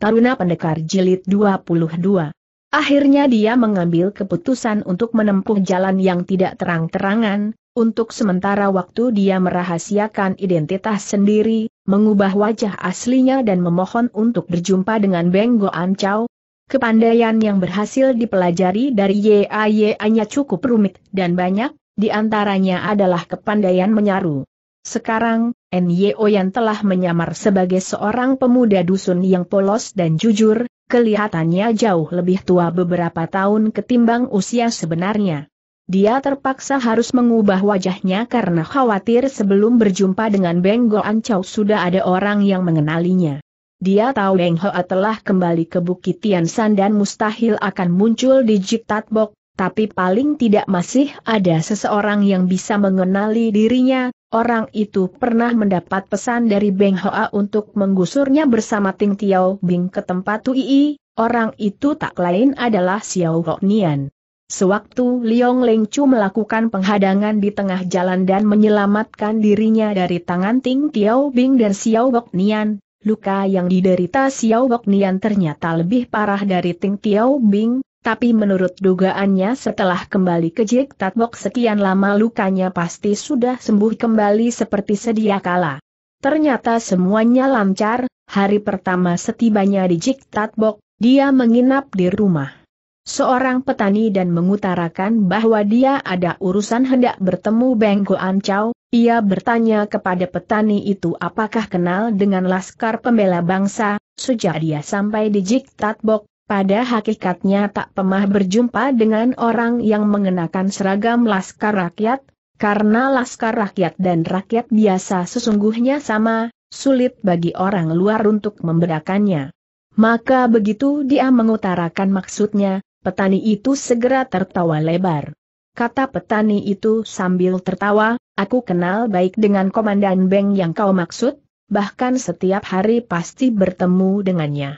Taruna Pendekar Jilid 22. Akhirnya dia mengambil keputusan untuk menempuh jalan yang tidak terang-terangan, untuk sementara waktu dia merahasiakan identitas sendiri, mengubah wajah aslinya dan memohon untuk berjumpa dengan Beng An Chow. Kepandaian yang berhasil dipelajari dari YAYA-nya cukup rumit dan banyak, di antaranya adalah kepandaian menyaru. Sekarang, NYO yang telah menyamar sebagai seorang pemuda dusun yang polos dan jujur, kelihatannya jauh lebih tua beberapa tahun ketimbang usia sebenarnya. Dia terpaksa harus mengubah wajahnya karena khawatir sebelum berjumpa dengan Beng Go Ancau sudah ada orang yang mengenalinya. Dia tahu Beng Hoa telah kembali ke Bukit Tiansan dan mustahil akan muncul di Jiptat Bok, tapi paling tidak masih ada seseorang yang bisa mengenali dirinya, Orang itu pernah mendapat pesan dari Beng Hoa untuk menggusurnya bersama Ting Tiao Bing ke tempat Tui, orang itu tak lain adalah Xiao Ho Nian. Sewaktu Liong Leng Chu melakukan penghadangan di tengah jalan dan menyelamatkan dirinya dari tangan Ting Tiao Bing dan Xiao Ho Nian, luka yang diderita Xiao Ho Nian ternyata lebih parah dari Ting Tiao Bing, tapi menurut dugaannya setelah kembali ke Jik Tatbok sekian lama lukanya pasti sudah sembuh kembali seperti sedia kala. Ternyata semuanya lancar, hari pertama setibanya di Jik Tatbok, dia menginap di rumah seorang petani dan mengutarakan bahwa dia ada urusan hendak bertemu Bengko Ancau. ia bertanya kepada petani itu apakah kenal dengan Laskar Pembela Bangsa, sejak dia sampai di Jik Tatbok, pada hakikatnya tak pemah berjumpa dengan orang yang mengenakan seragam laskar rakyat, karena laskar rakyat dan rakyat biasa sesungguhnya sama, sulit bagi orang luar untuk membedakannya. Maka begitu dia mengutarakan maksudnya, petani itu segera tertawa lebar. Kata petani itu sambil tertawa, aku kenal baik dengan Komandan Beng yang kau maksud, bahkan setiap hari pasti bertemu dengannya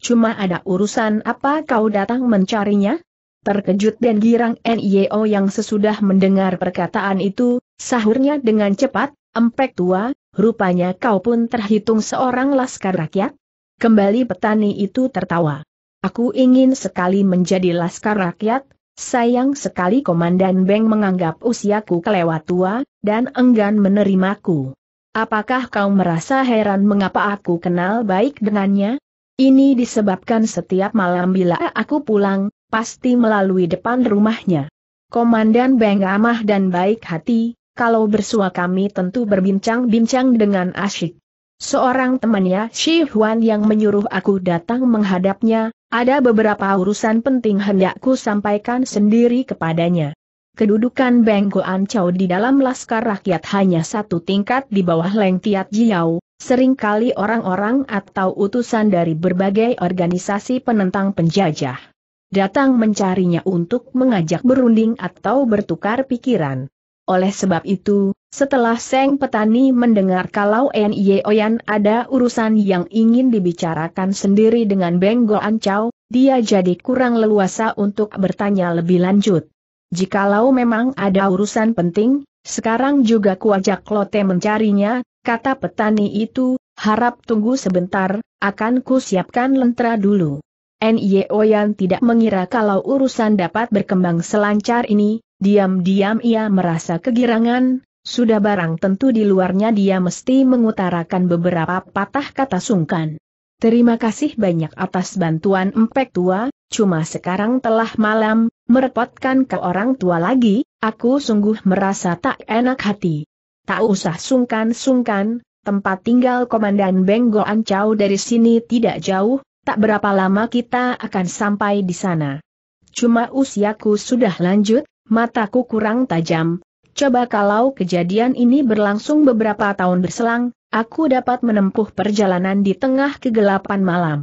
cuma ada urusan apa kau datang mencarinya? Terkejut dan girang NIO yang sesudah mendengar perkataan itu, sahurnya dengan cepat, empek tua, rupanya kau pun terhitung seorang laskar rakyat? Kembali petani itu tertawa. Aku ingin sekali menjadi laskar rakyat, sayang sekali Komandan Beng menganggap usiaku kelewat tua, dan enggan menerimaku. Apakah kau merasa heran mengapa aku kenal baik dengannya? Ini disebabkan setiap malam bila aku pulang, pasti melalui depan rumahnya. Komandan Beng amah dan baik hati, kalau bersua kami tentu berbincang-bincang dengan asyik. Seorang temannya Shi Huan yang menyuruh aku datang menghadapnya, ada beberapa urusan penting hendakku sampaikan sendiri kepadanya kedudukan Beng Goan Chow di dalam laskar rakyat hanya satu tingkat di bawah Leng Tiat Jiao, seringkali orang-orang atau utusan dari berbagai organisasi penentang penjajah. Datang mencarinya untuk mengajak berunding atau bertukar pikiran. Oleh sebab itu, setelah Seng Petani mendengar kalau Nye Oyan ada urusan yang ingin dibicarakan sendiri dengan Beng Goan Chow, dia jadi kurang leluasa untuk bertanya lebih lanjut. Jikalau memang ada urusan penting, sekarang juga kuajak Lote mencarinya, kata petani itu, harap tunggu sebentar, akan siapkan lentera dulu. Nyeoyan tidak mengira kalau urusan dapat berkembang selancar ini, diam-diam ia merasa kegirangan, sudah barang tentu di luarnya dia mesti mengutarakan beberapa patah kata sungkan. Terima kasih banyak atas bantuan empek tua, cuma sekarang telah malam, merepotkan ke orang tua lagi, aku sungguh merasa tak enak hati. Tak usah sungkan-sungkan, tempat tinggal Komandan Benggo Ancau dari sini tidak jauh, tak berapa lama kita akan sampai di sana. Cuma usiaku sudah lanjut, mataku kurang tajam, coba kalau kejadian ini berlangsung beberapa tahun berselang, Aku dapat menempuh perjalanan di tengah kegelapan malam.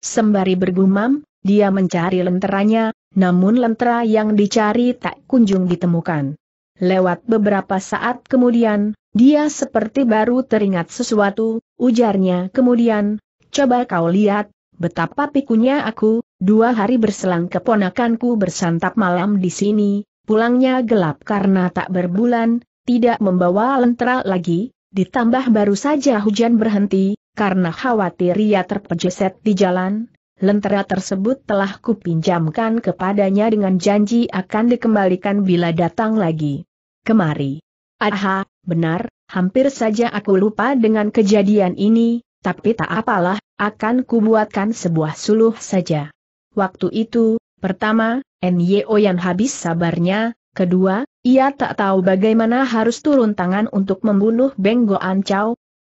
Sembari bergumam, dia mencari lenteranya, namun lentera yang dicari tak kunjung ditemukan. Lewat beberapa saat kemudian, dia seperti baru teringat sesuatu, ujarnya kemudian, coba kau lihat, betapa pikunya aku, dua hari berselang keponakanku bersantap malam di sini, pulangnya gelap karena tak berbulan, tidak membawa lentera lagi, Ditambah baru saja hujan berhenti, karena khawatir ia terpejeset di jalan, lentera tersebut telah kupinjamkan kepadanya dengan janji akan dikembalikan bila datang lagi. Kemari. Aha, benar, hampir saja aku lupa dengan kejadian ini, tapi tak apalah, akan kubuatkan sebuah suluh saja. Waktu itu, pertama, NYO yang habis sabarnya, Kedua, ia tak tahu bagaimana harus turun tangan untuk membunuh Beng Goan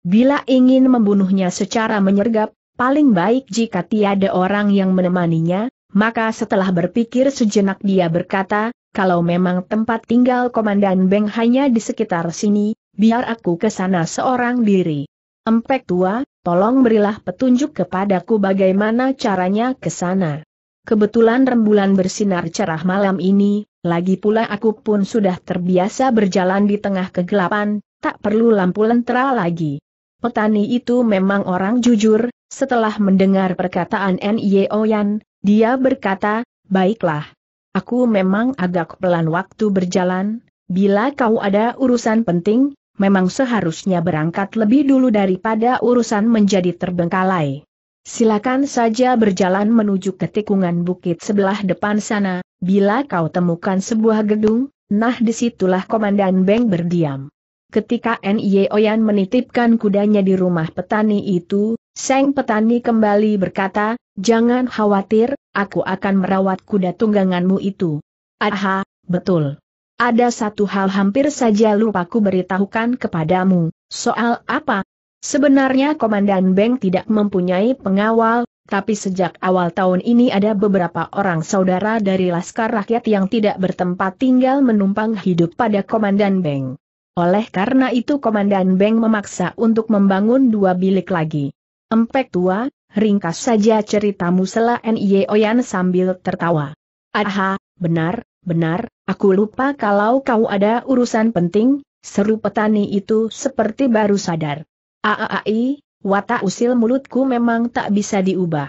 Bila ingin membunuhnya secara menyergap, paling baik jika tiada orang yang menemaninya, maka setelah berpikir sejenak dia berkata, kalau memang tempat tinggal Komandan Beng hanya di sekitar sini, biar aku ke sana seorang diri. Empek tua, tolong berilah petunjuk kepadaku bagaimana caranya ke sana. Kebetulan rembulan bersinar cerah malam ini, lagi pula aku pun sudah terbiasa berjalan di tengah kegelapan, tak perlu lampu lentera lagi. Petani itu memang orang jujur, setelah mendengar perkataan Nye Oyan, dia berkata, baiklah. Aku memang agak pelan waktu berjalan, bila kau ada urusan penting, memang seharusnya berangkat lebih dulu daripada urusan menjadi terbengkalai silakan saja berjalan menuju ke tikungan bukit sebelah depan sana, bila kau temukan sebuah gedung, nah disitulah Komandan Beng berdiam. Ketika Nye Oyan menitipkan kudanya di rumah petani itu, Seng petani kembali berkata, jangan khawatir, aku akan merawat kuda tungganganmu itu. Aha, betul. Ada satu hal hampir saja lupa ku beritahukan kepadamu, soal apa, Sebenarnya Komandan Beng tidak mempunyai pengawal, tapi sejak awal tahun ini ada beberapa orang saudara dari Laskar Rakyat yang tidak bertempat tinggal menumpang hidup pada Komandan Beng. Oleh karena itu Komandan Beng memaksa untuk membangun dua bilik lagi. Empek tua, ringkas saja ceritamu sela N.Y. Oyan sambil tertawa. Aha, benar, benar, aku lupa kalau kau ada urusan penting, seru petani itu seperti baru sadar. Aaai, watak usil mulutku memang tak bisa diubah.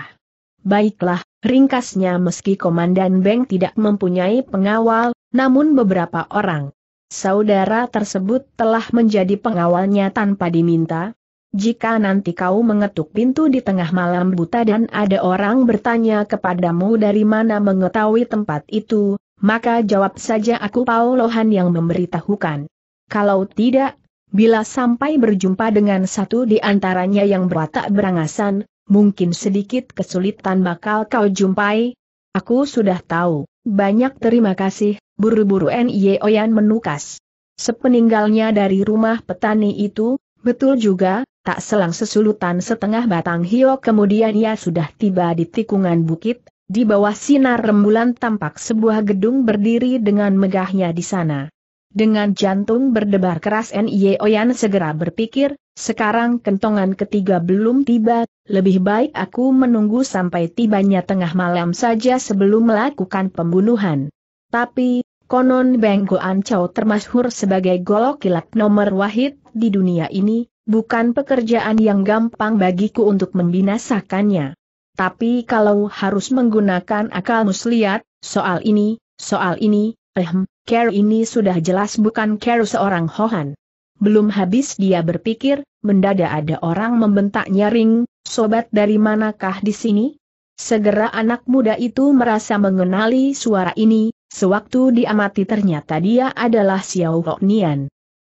Baiklah, ringkasnya meski Komandan Beng tidak mempunyai pengawal, namun beberapa orang saudara tersebut telah menjadi pengawalnya tanpa diminta, jika nanti kau mengetuk pintu di tengah malam buta dan ada orang bertanya kepadamu dari mana mengetahui tempat itu, maka jawab saja aku Paulohan yang memberitahukan. Kalau tidak, Bila sampai berjumpa dengan satu di antaranya yang berwatak berangasan, mungkin sedikit kesulitan bakal kau jumpai. Aku sudah tahu, banyak terima kasih, buru-buru N.Y.O. Oyan menukas. Sepeninggalnya dari rumah petani itu, betul juga, tak selang sesulutan setengah batang hio kemudian ia sudah tiba di tikungan bukit, di bawah sinar rembulan tampak sebuah gedung berdiri dengan megahnya di sana. Dengan jantung berdebar keras Nye Oyan segera berpikir, sekarang kentongan ketiga belum tiba, lebih baik aku menunggu sampai tibanya tengah malam saja sebelum melakukan pembunuhan. Tapi, konon Beng Goan Chow termasyhur sebagai golok kilat nomor wahid di dunia ini, bukan pekerjaan yang gampang bagiku untuk membinasakannya. Tapi kalau harus menggunakan akal muslihat, soal ini, soal ini, ehm, Ker ini sudah jelas bukan Ker seorang Hohan. Belum habis dia berpikir, mendadak ada orang membentak nyaring, sobat dari manakah di sini? Segera anak muda itu merasa mengenali suara ini, sewaktu diamati ternyata dia adalah Xiao Hok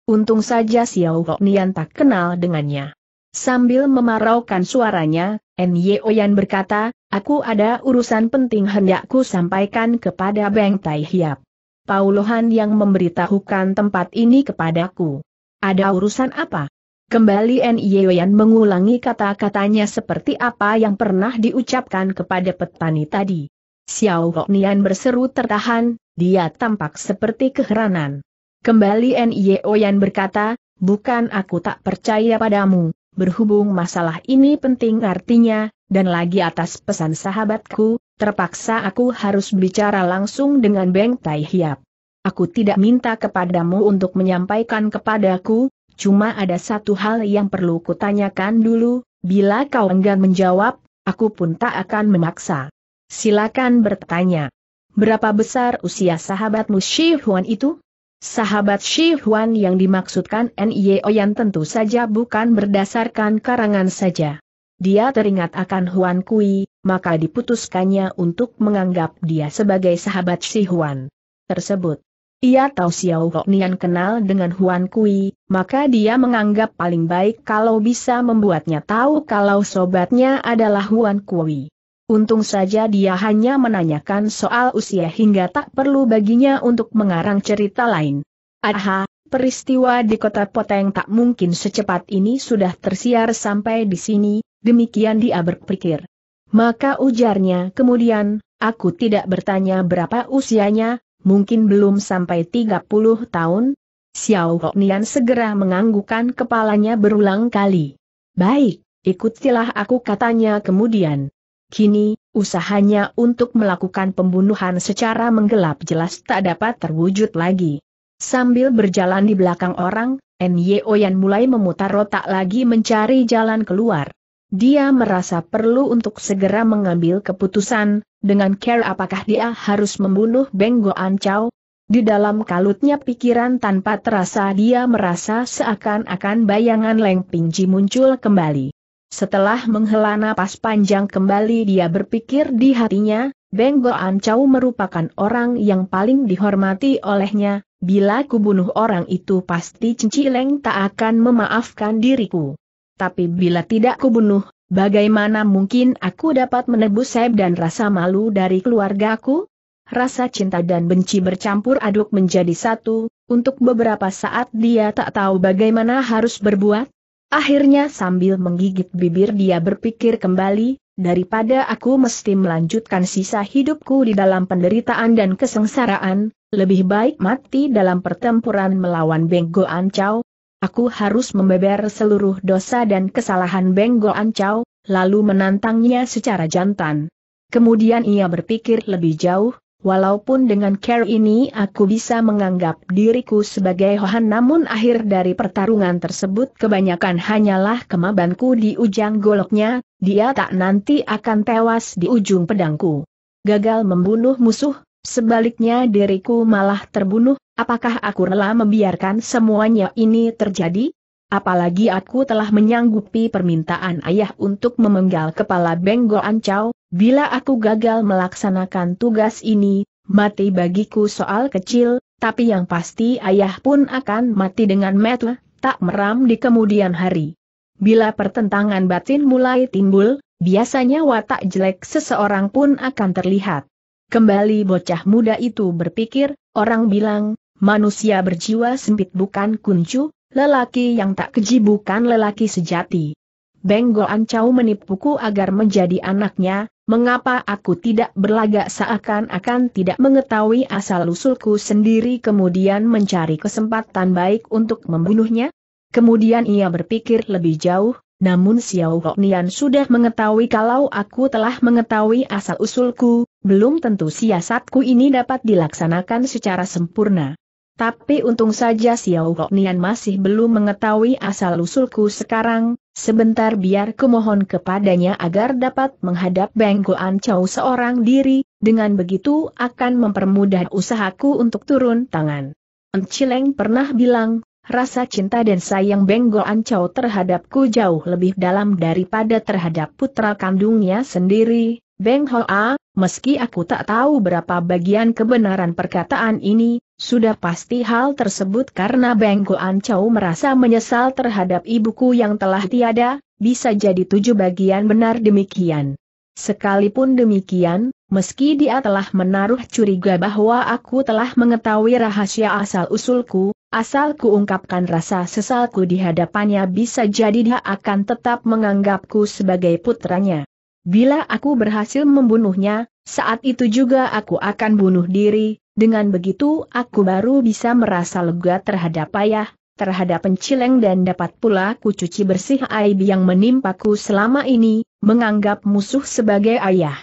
Untung saja Xiao Hok tak kenal dengannya. Sambil memaraukan suaranya, Nye Oyan berkata, aku ada urusan penting hendakku sampaikan kepada Beng Tai Hiap. Paulohan yang memberitahukan tempat ini kepadaku. Ada urusan apa? Kembali Nyeoyan mengulangi kata-katanya seperti apa yang pernah diucapkan kepada petani tadi. Xiao Nian berseru tertahan, dia tampak seperti keheranan. Kembali Nyeoyan berkata, bukan aku tak percaya padamu, Berhubung masalah ini penting artinya, dan lagi atas pesan sahabatku, terpaksa aku harus bicara langsung dengan Beng Tai Hiap. Aku tidak minta kepadamu untuk menyampaikan kepadaku, cuma ada satu hal yang perlu kutanyakan dulu, bila kau enggan menjawab, aku pun tak akan memaksa. Silakan bertanya. Berapa besar usia sahabatmu Shi Huan itu? Sahabat Shi Huan yang dimaksudkan N.I.O. Oyan tentu saja bukan berdasarkan karangan saja. Dia teringat akan Huan Kui, maka diputuskannya untuk menganggap dia sebagai sahabat Shi Huan tersebut. Ia tahu Xiao Nian kenal dengan Huan Kui, maka dia menganggap paling baik kalau bisa membuatnya tahu kalau sobatnya adalah Huan Kui. Untung saja dia hanya menanyakan soal usia hingga tak perlu baginya untuk mengarang cerita lain. Aha, peristiwa di kota Poteng tak mungkin secepat ini sudah tersiar sampai di sini, demikian dia berpikir. Maka ujarnya kemudian, aku tidak bertanya berapa usianya, mungkin belum sampai 30 tahun. Xiao Hoknian segera menganggukkan kepalanya berulang kali. Baik, ikutilah aku katanya kemudian. Kini, usahanya untuk melakukan pembunuhan secara menggelap jelas tak dapat terwujud lagi. Sambil berjalan di belakang orang, Nyo Yan mulai memutar otak lagi mencari jalan keluar. Dia merasa perlu untuk segera mengambil keputusan, dengan care apakah dia harus membunuh Beng Goan Chow. Di dalam kalutnya pikiran tanpa terasa dia merasa seakan-akan bayangan Leng Pingji muncul kembali. Setelah menghela napas panjang kembali dia berpikir di hatinya, Beng Goan merupakan orang yang paling dihormati olehnya, bila kubunuh orang itu pasti Cincileng tak akan memaafkan diriku. Tapi bila tidak kubunuh, bagaimana mungkin aku dapat menebus seb dan rasa malu dari keluargaku? Rasa cinta dan benci bercampur aduk menjadi satu, untuk beberapa saat dia tak tahu bagaimana harus berbuat, Akhirnya sambil menggigit bibir dia berpikir kembali, daripada aku mesti melanjutkan sisa hidupku di dalam penderitaan dan kesengsaraan, lebih baik mati dalam pertempuran melawan Benggo Ancau. Aku harus membeber seluruh dosa dan kesalahan Benggo Ancau, lalu menantangnya secara jantan. Kemudian ia berpikir lebih jauh, Walaupun dengan care ini aku bisa menganggap diriku sebagai Hohan namun akhir dari pertarungan tersebut kebanyakan hanyalah kemabanku di ujang goloknya, dia tak nanti akan tewas di ujung pedangku. Gagal membunuh musuh, sebaliknya diriku malah terbunuh, apakah aku rela membiarkan semuanya ini terjadi? Apalagi aku telah menyanggupi permintaan ayah untuk memenggal kepala Benggol Ancau, bila aku gagal melaksanakan tugas ini, mati bagiku soal kecil, tapi yang pasti ayah pun akan mati dengan metel, tak meram di kemudian hari. Bila pertentangan batin mulai timbul, biasanya watak jelek seseorang pun akan terlihat. Kembali bocah muda itu berpikir, orang bilang, manusia berjiwa sempit bukan kuncu, Lelaki yang tak keji bukan lelaki sejati. Benggo Ancau menipuku agar menjadi anaknya, mengapa aku tidak berlagak seakan-akan tidak mengetahui asal-usulku sendiri kemudian mencari kesempatan baik untuk membunuhnya? Kemudian ia berpikir lebih jauh, namun Xiao Nian sudah mengetahui kalau aku telah mengetahui asal-usulku, belum tentu siasatku ini dapat dilaksanakan secara sempurna. Tapi untung saja Xiao Nian masih belum mengetahui asal-usulku sekarang, sebentar biar kumohon kepadanya agar dapat menghadap Beng Goan Chow seorang diri, dengan begitu akan mempermudah usahaku untuk turun tangan. Encileng pernah bilang, rasa cinta dan sayang Beng Goan Chow terhadapku jauh lebih dalam daripada terhadap putra kandungnya sendiri, Beng Hoa, meski aku tak tahu berapa bagian kebenaran perkataan ini, sudah pasti hal tersebut karena Beng Ancau merasa menyesal terhadap ibuku yang telah tiada, bisa jadi tujuh bagian benar demikian. Sekalipun demikian, meski dia telah menaruh curiga bahwa aku telah mengetahui rahasia asal-usulku, asal ku ungkapkan rasa sesalku di hadapannya bisa jadi dia akan tetap menganggapku sebagai putranya. Bila aku berhasil membunuhnya, saat itu juga aku akan bunuh diri, dengan begitu aku baru bisa merasa lega terhadap ayah, terhadap pencileng dan dapat pula kucuci bersih aib yang menimpaku selama ini, menganggap musuh sebagai ayah.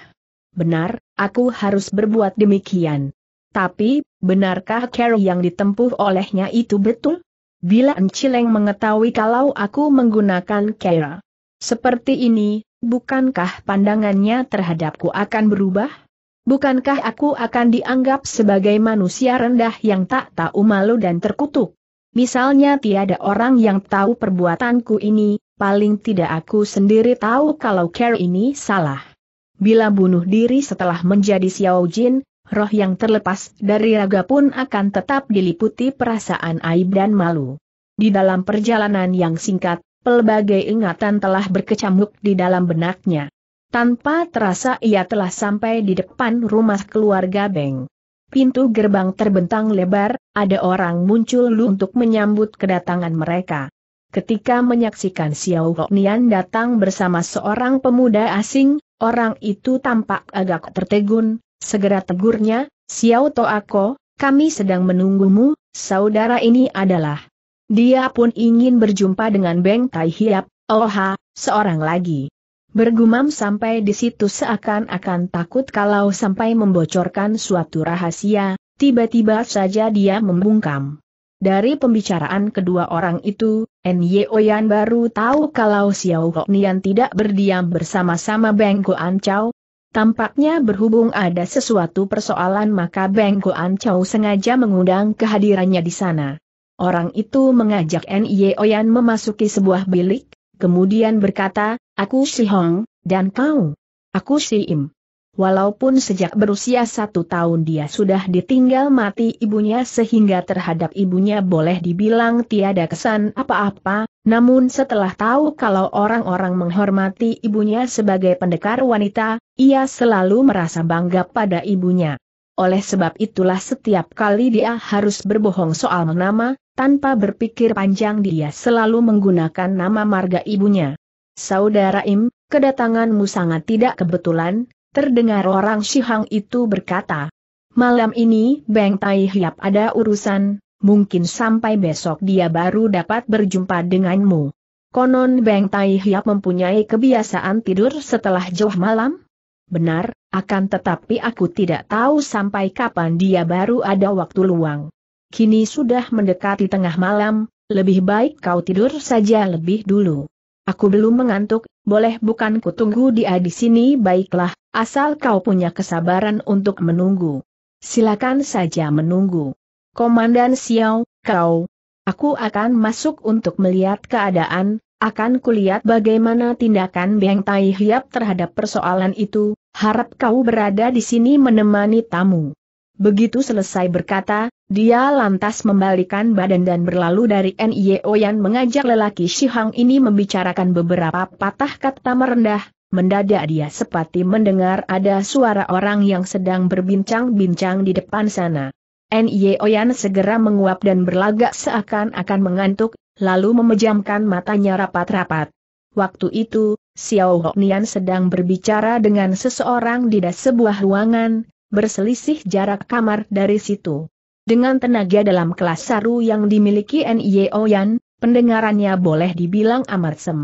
Benar, aku harus berbuat demikian. Tapi, benarkah cara yang ditempuh olehnya itu betul? Bila Encileng mengetahui kalau aku menggunakan cara seperti ini, bukankah pandangannya terhadapku akan berubah? Bukankah aku akan dianggap sebagai manusia rendah yang tak tahu malu dan terkutuk? Misalnya tiada orang yang tahu perbuatanku ini, paling tidak aku sendiri tahu kalau care ini salah. Bila bunuh diri setelah menjadi Xiao Jin, roh yang terlepas dari raga pun akan tetap diliputi perasaan aib dan malu. Di dalam perjalanan yang singkat, pelbagai ingatan telah berkecamuk di dalam benaknya. Tanpa terasa ia telah sampai di depan rumah keluarga Beng. Pintu gerbang terbentang lebar, ada orang muncul lu untuk menyambut kedatangan mereka. Ketika menyaksikan Xiao Nian datang bersama seorang pemuda asing, orang itu tampak agak tertegun, segera tegurnya, Xiao Toako, kami sedang menunggumu, saudara ini adalah. Dia pun ingin berjumpa dengan Beng Tai Hiap, Oha, seorang lagi bergumam sampai di situ seakan-akan takut kalau sampai membocorkan suatu rahasia, tiba-tiba saja dia membungkam. Dari pembicaraan kedua orang itu, Nyo Yan baru tahu kalau Xiao Hok Nian tidak berdiam bersama-sama Beng An Chow. Tampaknya berhubung ada sesuatu persoalan maka Beng An Chow sengaja mengundang kehadirannya di sana. Orang itu mengajak Nyo Yan memasuki sebuah bilik, kemudian berkata, Aku Si Hong, dan kau? Aku Si Im. Walaupun sejak berusia satu tahun dia sudah ditinggal mati ibunya sehingga terhadap ibunya boleh dibilang tiada kesan apa-apa, namun setelah tahu kalau orang-orang menghormati ibunya sebagai pendekar wanita, ia selalu merasa bangga pada ibunya oleh sebab itulah setiap kali dia harus berbohong soal nama, tanpa berpikir panjang dia selalu menggunakan nama marga ibunya. Saudara Im, kedatanganmu sangat tidak kebetulan, terdengar orang Shihang itu berkata. Malam ini Beng Tai Hiap ada urusan, mungkin sampai besok dia baru dapat berjumpa denganmu. Konon Beng Tai Hiap mempunyai kebiasaan tidur setelah jauh malam? Benar, akan tetapi aku tidak tahu sampai kapan dia baru ada waktu luang. Kini sudah mendekati tengah malam, lebih baik kau tidur saja lebih dulu. Aku belum mengantuk, boleh bukan kutunggu tunggu dia di sini baiklah, asal kau punya kesabaran untuk menunggu. Silakan saja menunggu. Komandan Xiao, kau. Aku akan masuk untuk melihat keadaan, akan kulihat bagaimana tindakan Beng Tai Hiap terhadap persoalan itu, harap kau berada di sini menemani tamu. Begitu selesai berkata, dia lantas membalikan badan dan berlalu dari NIO e yang mengajak lelaki Shihang ini membicarakan beberapa patah kata merendah, mendadak dia sepati mendengar ada suara orang yang sedang berbincang-bincang di depan sana. NIO e Yan segera menguap dan berlagak seakan-akan mengantuk, lalu memejamkan matanya rapat-rapat. Waktu itu, Xiao Nian sedang berbicara dengan seseorang di sebuah ruangan, berselisih jarak kamar dari situ. Dengan tenaga dalam kelas saru yang dimiliki Nye Oyan, pendengarannya boleh dibilang amat sem.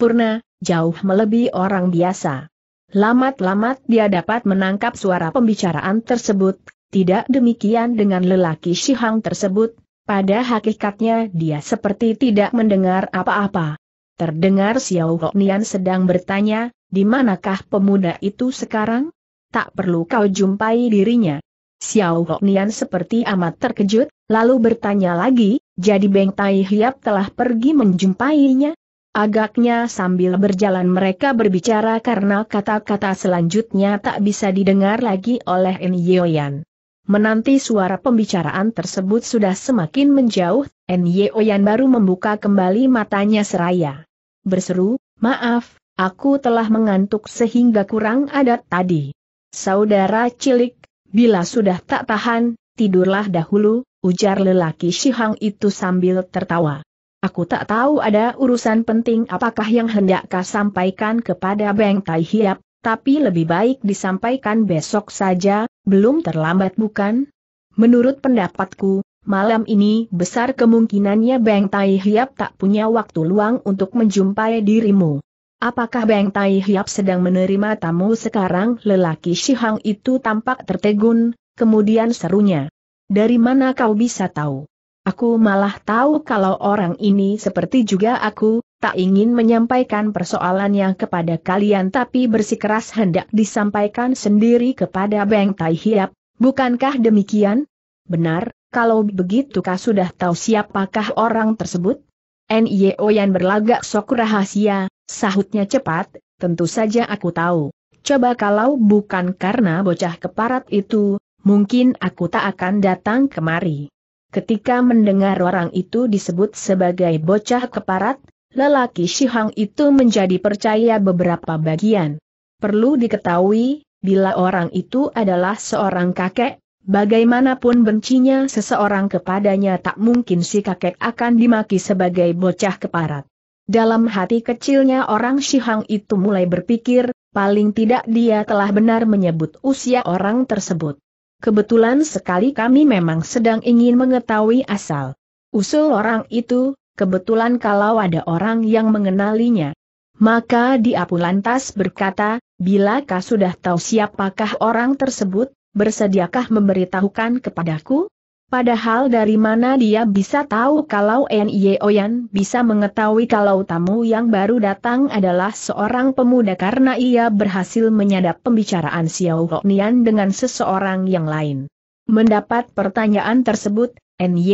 Purna, jauh melebihi orang biasa. Lamat-lamat dia dapat menangkap suara pembicaraan tersebut, tidak demikian dengan lelaki Shihang tersebut, pada hakikatnya dia seperti tidak mendengar apa-apa. Terdengar Xiao Nian sedang bertanya, di manakah pemuda itu sekarang? Tak perlu kau jumpai dirinya. Xiao Nian seperti amat terkejut, lalu bertanya lagi, jadi Beng Tai Hiap telah pergi menjumpainya? Agaknya sambil berjalan mereka berbicara karena kata-kata selanjutnya tak bisa didengar lagi oleh En Yoyan. Menanti suara pembicaraan tersebut sudah semakin menjauh, Nyo Yan baru membuka kembali matanya seraya. Berseru, maaf, aku telah mengantuk sehingga kurang adat tadi. Saudara cilik, bila sudah tak tahan, tidurlah dahulu, ujar lelaki Shihang itu sambil tertawa. Aku tak tahu ada urusan penting apakah yang hendakkah sampaikan kepada Beng Tai Hiap, tapi lebih baik disampaikan besok saja, belum terlambat bukan? Menurut pendapatku, malam ini besar kemungkinannya Beng Tai Hiap tak punya waktu luang untuk menjumpai dirimu. Apakah Beng Tai Hiap sedang menerima tamu sekarang? Lelaki Shihang itu tampak tertegun, kemudian serunya. Dari mana kau bisa tahu? Aku malah tahu kalau orang ini seperti juga aku, tak ingin menyampaikan persoalannya kepada kalian tapi bersikeras hendak disampaikan sendiri kepada Beng Tai Hiap, bukankah demikian? Benar, kalau begitu kah sudah tahu siapakah orang tersebut? NIO yang berlagak sok rahasia, sahutnya cepat, tentu saja aku tahu. Coba kalau bukan karena bocah keparat itu, mungkin aku tak akan datang kemari. Ketika mendengar orang itu disebut sebagai bocah keparat, lelaki Shihang itu menjadi percaya beberapa bagian. Perlu diketahui, bila orang itu adalah seorang kakek, bagaimanapun bencinya seseorang kepadanya tak mungkin si kakek akan dimaki sebagai bocah keparat. Dalam hati kecilnya orang Shihang itu mulai berpikir, paling tidak dia telah benar menyebut usia orang tersebut. Kebetulan sekali kami memang sedang ingin mengetahui asal. Usul orang itu, kebetulan kalau ada orang yang mengenalinya. Maka dia pun lantas berkata, bila kau sudah tahu siapakah orang tersebut, bersediakah memberitahukan kepadaku? Padahal dari mana dia bisa tahu kalau Oyan bisa mengetahui kalau tamu yang baru datang adalah seorang pemuda karena ia berhasil menyadap pembicaraan Xiao Nian dengan seseorang yang lain. Mendapat pertanyaan tersebut,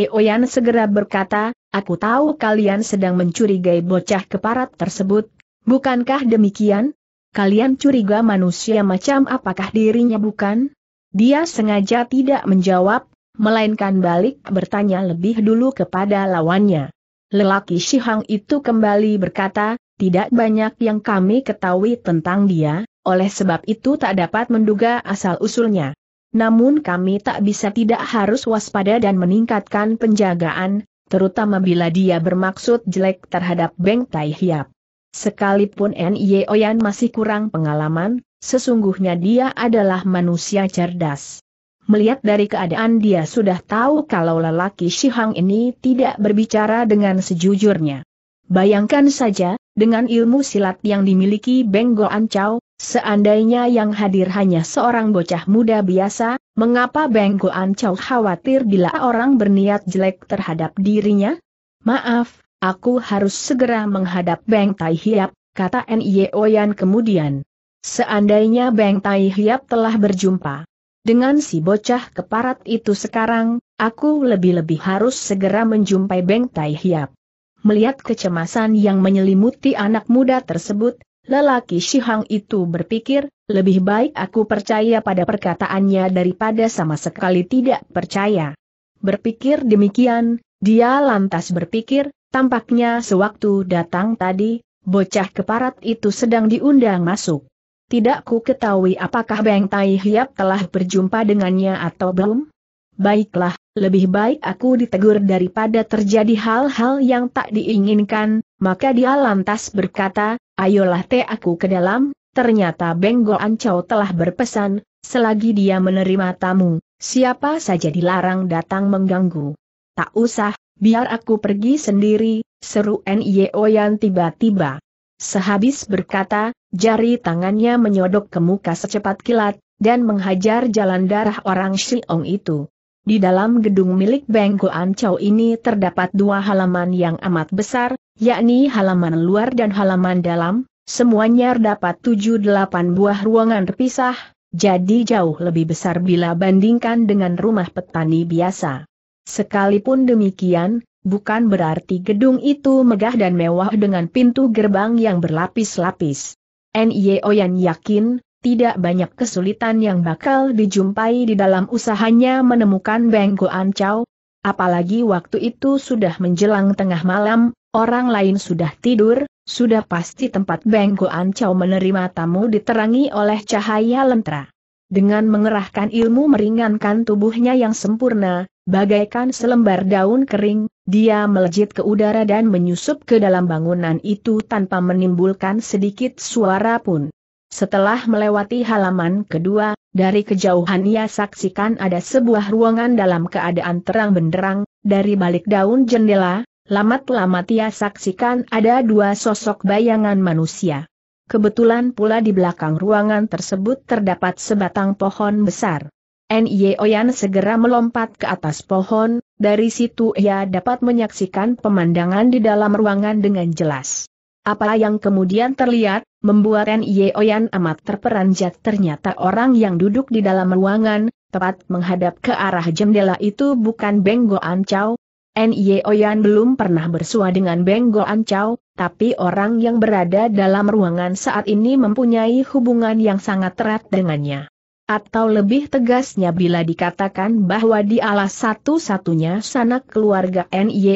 Oyan segera berkata, Aku tahu kalian sedang mencurigai bocah keparat tersebut, bukankah demikian? Kalian curiga manusia macam apakah dirinya bukan? Dia sengaja tidak menjawab, melainkan balik bertanya lebih dulu kepada lawannya. Lelaki Shihang itu kembali berkata, tidak banyak yang kami ketahui tentang dia, oleh sebab itu tak dapat menduga asal-usulnya. Namun kami tak bisa tidak harus waspada dan meningkatkan penjagaan, terutama bila dia bermaksud jelek terhadap Beng Tai Hiap. Sekalipun N.Y. Oyan masih kurang pengalaman, sesungguhnya dia adalah manusia cerdas. Melihat dari keadaan dia sudah tahu kalau lelaki Shihang ini tidak berbicara dengan sejujurnya. Bayangkan saja, dengan ilmu silat yang dimiliki Beng Goan Chow, Seandainya yang hadir hanya seorang bocah muda biasa, mengapa Beng Goan Chow khawatir bila orang berniat jelek terhadap dirinya? Maaf, aku harus segera menghadap Beng Tai Hiap, kata Nye Oyan kemudian. Seandainya Beng Tai Hiap telah berjumpa dengan si bocah keparat itu sekarang, aku lebih-lebih harus segera menjumpai Beng Tai Hiap. Melihat kecemasan yang menyelimuti anak muda tersebut, Lelaki Shihang itu berpikir, lebih baik aku percaya pada perkataannya daripada sama sekali tidak percaya. Berpikir demikian, dia lantas berpikir, tampaknya sewaktu datang tadi, bocah keparat itu sedang diundang masuk. Tidak ku ketahui apakah Beng Tai Hiap telah berjumpa dengannya atau belum. Baiklah, lebih baik aku ditegur daripada terjadi hal-hal yang tak diinginkan, maka dia lantas berkata, ayolah teh aku ke dalam, ternyata Benggo Ancau telah berpesan, selagi dia menerima tamu, siapa saja dilarang datang mengganggu. Tak usah, biar aku pergi sendiri, seru N.Y.O. E yang tiba-tiba. Sehabis berkata, jari tangannya menyodok ke muka secepat kilat, dan menghajar jalan darah orang Shiong itu. Di dalam gedung milik Beng Ancau ini terdapat dua halaman yang amat besar, yakni halaman luar dan halaman dalam, semuanya terdapat 7-8 buah ruangan terpisah, jadi jauh lebih besar bila bandingkan dengan rumah petani biasa. Sekalipun demikian, bukan berarti gedung itu megah dan mewah dengan pintu gerbang yang berlapis-lapis. NIO yakin, tidak banyak kesulitan yang bakal dijumpai di dalam usahanya menemukan Beng Ancau. Apalagi waktu itu sudah menjelang tengah malam, orang lain sudah tidur, sudah pasti tempat Beng Ancau menerima tamu diterangi oleh cahaya lentera. Dengan mengerahkan ilmu meringankan tubuhnya yang sempurna, bagaikan selembar daun kering, dia melejit ke udara dan menyusup ke dalam bangunan itu tanpa menimbulkan sedikit suara pun. Setelah melewati halaman kedua, dari kejauhan ia saksikan ada sebuah ruangan dalam keadaan terang benderang, dari balik daun jendela, lamat-lamat ia saksikan ada dua sosok bayangan manusia. Kebetulan pula di belakang ruangan tersebut terdapat sebatang pohon besar. Nye Oyan segera melompat ke atas pohon, dari situ ia dapat menyaksikan pemandangan di dalam ruangan dengan jelas. Apa yang kemudian terlihat, membuat Oyan amat terperanjat ternyata orang yang duduk di dalam ruangan, tepat menghadap ke arah jendela itu bukan Beng Ancau. Chow. Oyan belum pernah bersua dengan Beng Ancau, tapi orang yang berada dalam ruangan saat ini mempunyai hubungan yang sangat erat dengannya. Atau lebih tegasnya bila dikatakan bahwa dialah satu-satunya sanak keluarga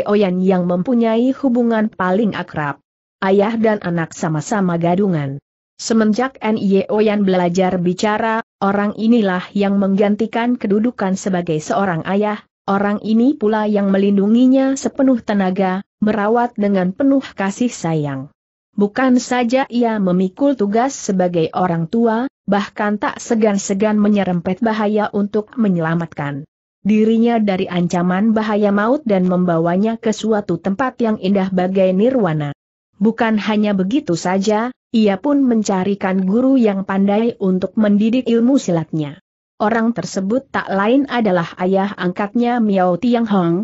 Oyan yang mempunyai hubungan paling akrab ayah dan anak sama-sama gadungan. Semenjak N.Y. yang belajar bicara, orang inilah yang menggantikan kedudukan sebagai seorang ayah, orang ini pula yang melindunginya sepenuh tenaga, merawat dengan penuh kasih sayang. Bukan saja ia memikul tugas sebagai orang tua, bahkan tak segan-segan menyerempet bahaya untuk menyelamatkan dirinya dari ancaman bahaya maut dan membawanya ke suatu tempat yang indah bagai nirwana. Bukan hanya begitu saja, ia pun mencarikan guru yang pandai untuk mendidik ilmu silatnya. Orang tersebut tak lain adalah ayah angkatnya Miao Tiang Hong.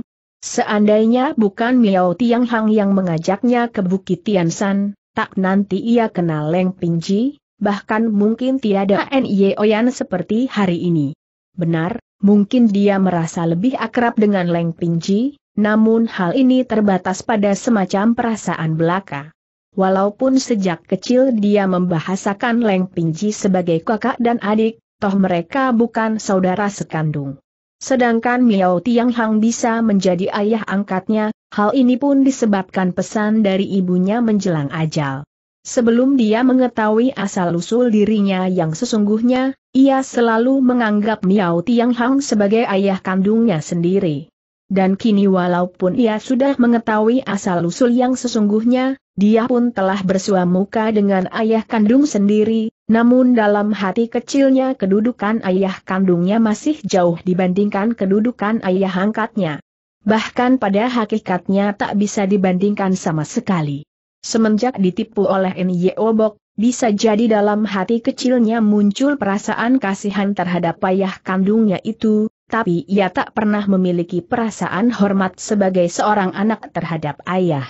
Seandainya bukan Miao Tiang Hong yang mengajaknya ke Bukit Tiansan, tak nanti ia kenal Leng Pingji, bahkan mungkin tiada Nye Oyan seperti hari ini. Benar, mungkin dia merasa lebih akrab dengan Leng Pingji, namun hal ini terbatas pada semacam perasaan belaka. Walaupun sejak kecil dia membahasakan Leng Pingji sebagai kakak dan adik, toh mereka bukan saudara sekandung. Sedangkan Miao Tiang Hang bisa menjadi ayah angkatnya, hal ini pun disebabkan pesan dari ibunya menjelang ajal. Sebelum dia mengetahui asal-usul dirinya yang sesungguhnya, ia selalu menganggap Miao Tiang Hang sebagai ayah kandungnya sendiri dan kini walaupun ia sudah mengetahui asal-usul yang sesungguhnya, dia pun telah bersua muka dengan ayah kandung sendiri, namun dalam hati kecilnya kedudukan ayah kandungnya masih jauh dibandingkan kedudukan ayah angkatnya. Bahkan pada hakikatnya tak bisa dibandingkan sama sekali. Semenjak ditipu oleh N.Y.O. Bok, bisa jadi dalam hati kecilnya muncul perasaan kasihan terhadap ayah kandungnya itu, tapi ia tak pernah memiliki perasaan hormat sebagai seorang anak terhadap ayah.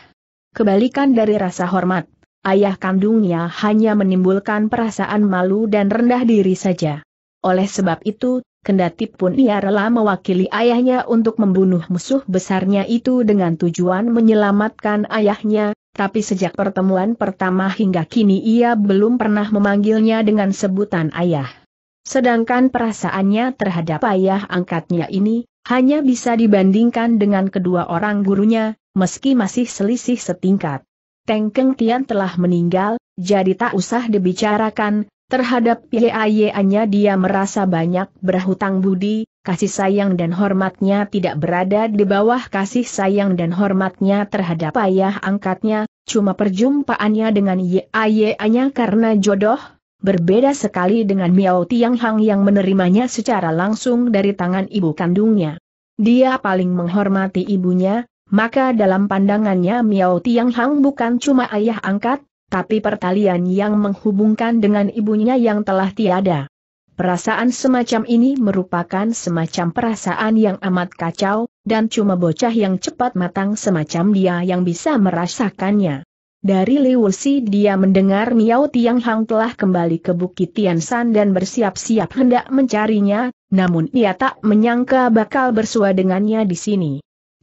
Kebalikan dari rasa hormat, ayah kandungnya hanya menimbulkan perasaan malu dan rendah diri saja. Oleh sebab itu, kendati pun ia rela mewakili ayahnya untuk membunuh musuh besarnya itu dengan tujuan menyelamatkan ayahnya, tapi sejak pertemuan pertama hingga kini ia belum pernah memanggilnya dengan sebutan ayah. Sedangkan perasaannya terhadap ayah angkatnya ini, hanya bisa dibandingkan dengan kedua orang gurunya, meski masih selisih setingkat. Tengkeng Tian telah meninggal, jadi tak usah dibicarakan, terhadap piaya nya dia merasa banyak berhutang budi, kasih sayang dan hormatnya tidak berada di bawah kasih sayang dan hormatnya terhadap ayah angkatnya, cuma perjumpaannya dengan yaya nya karena jodoh, berbeda sekali dengan Miao Tianghang yang menerimanya secara langsung dari tangan ibu kandungnya. Dia paling menghormati ibunya, maka dalam pandangannya Miao Tianghang bukan cuma ayah angkat, tapi pertalian yang menghubungkan dengan ibunya yang telah tiada. Perasaan semacam ini merupakan semacam perasaan yang amat kacau, dan cuma bocah yang cepat matang semacam dia yang bisa merasakannya. Dari Liu Si dia mendengar Miao Tiang Hang telah kembali ke Bukit Tian San dan bersiap-siap hendak mencarinya, namun ia tak menyangka bakal bersua dengannya di sini.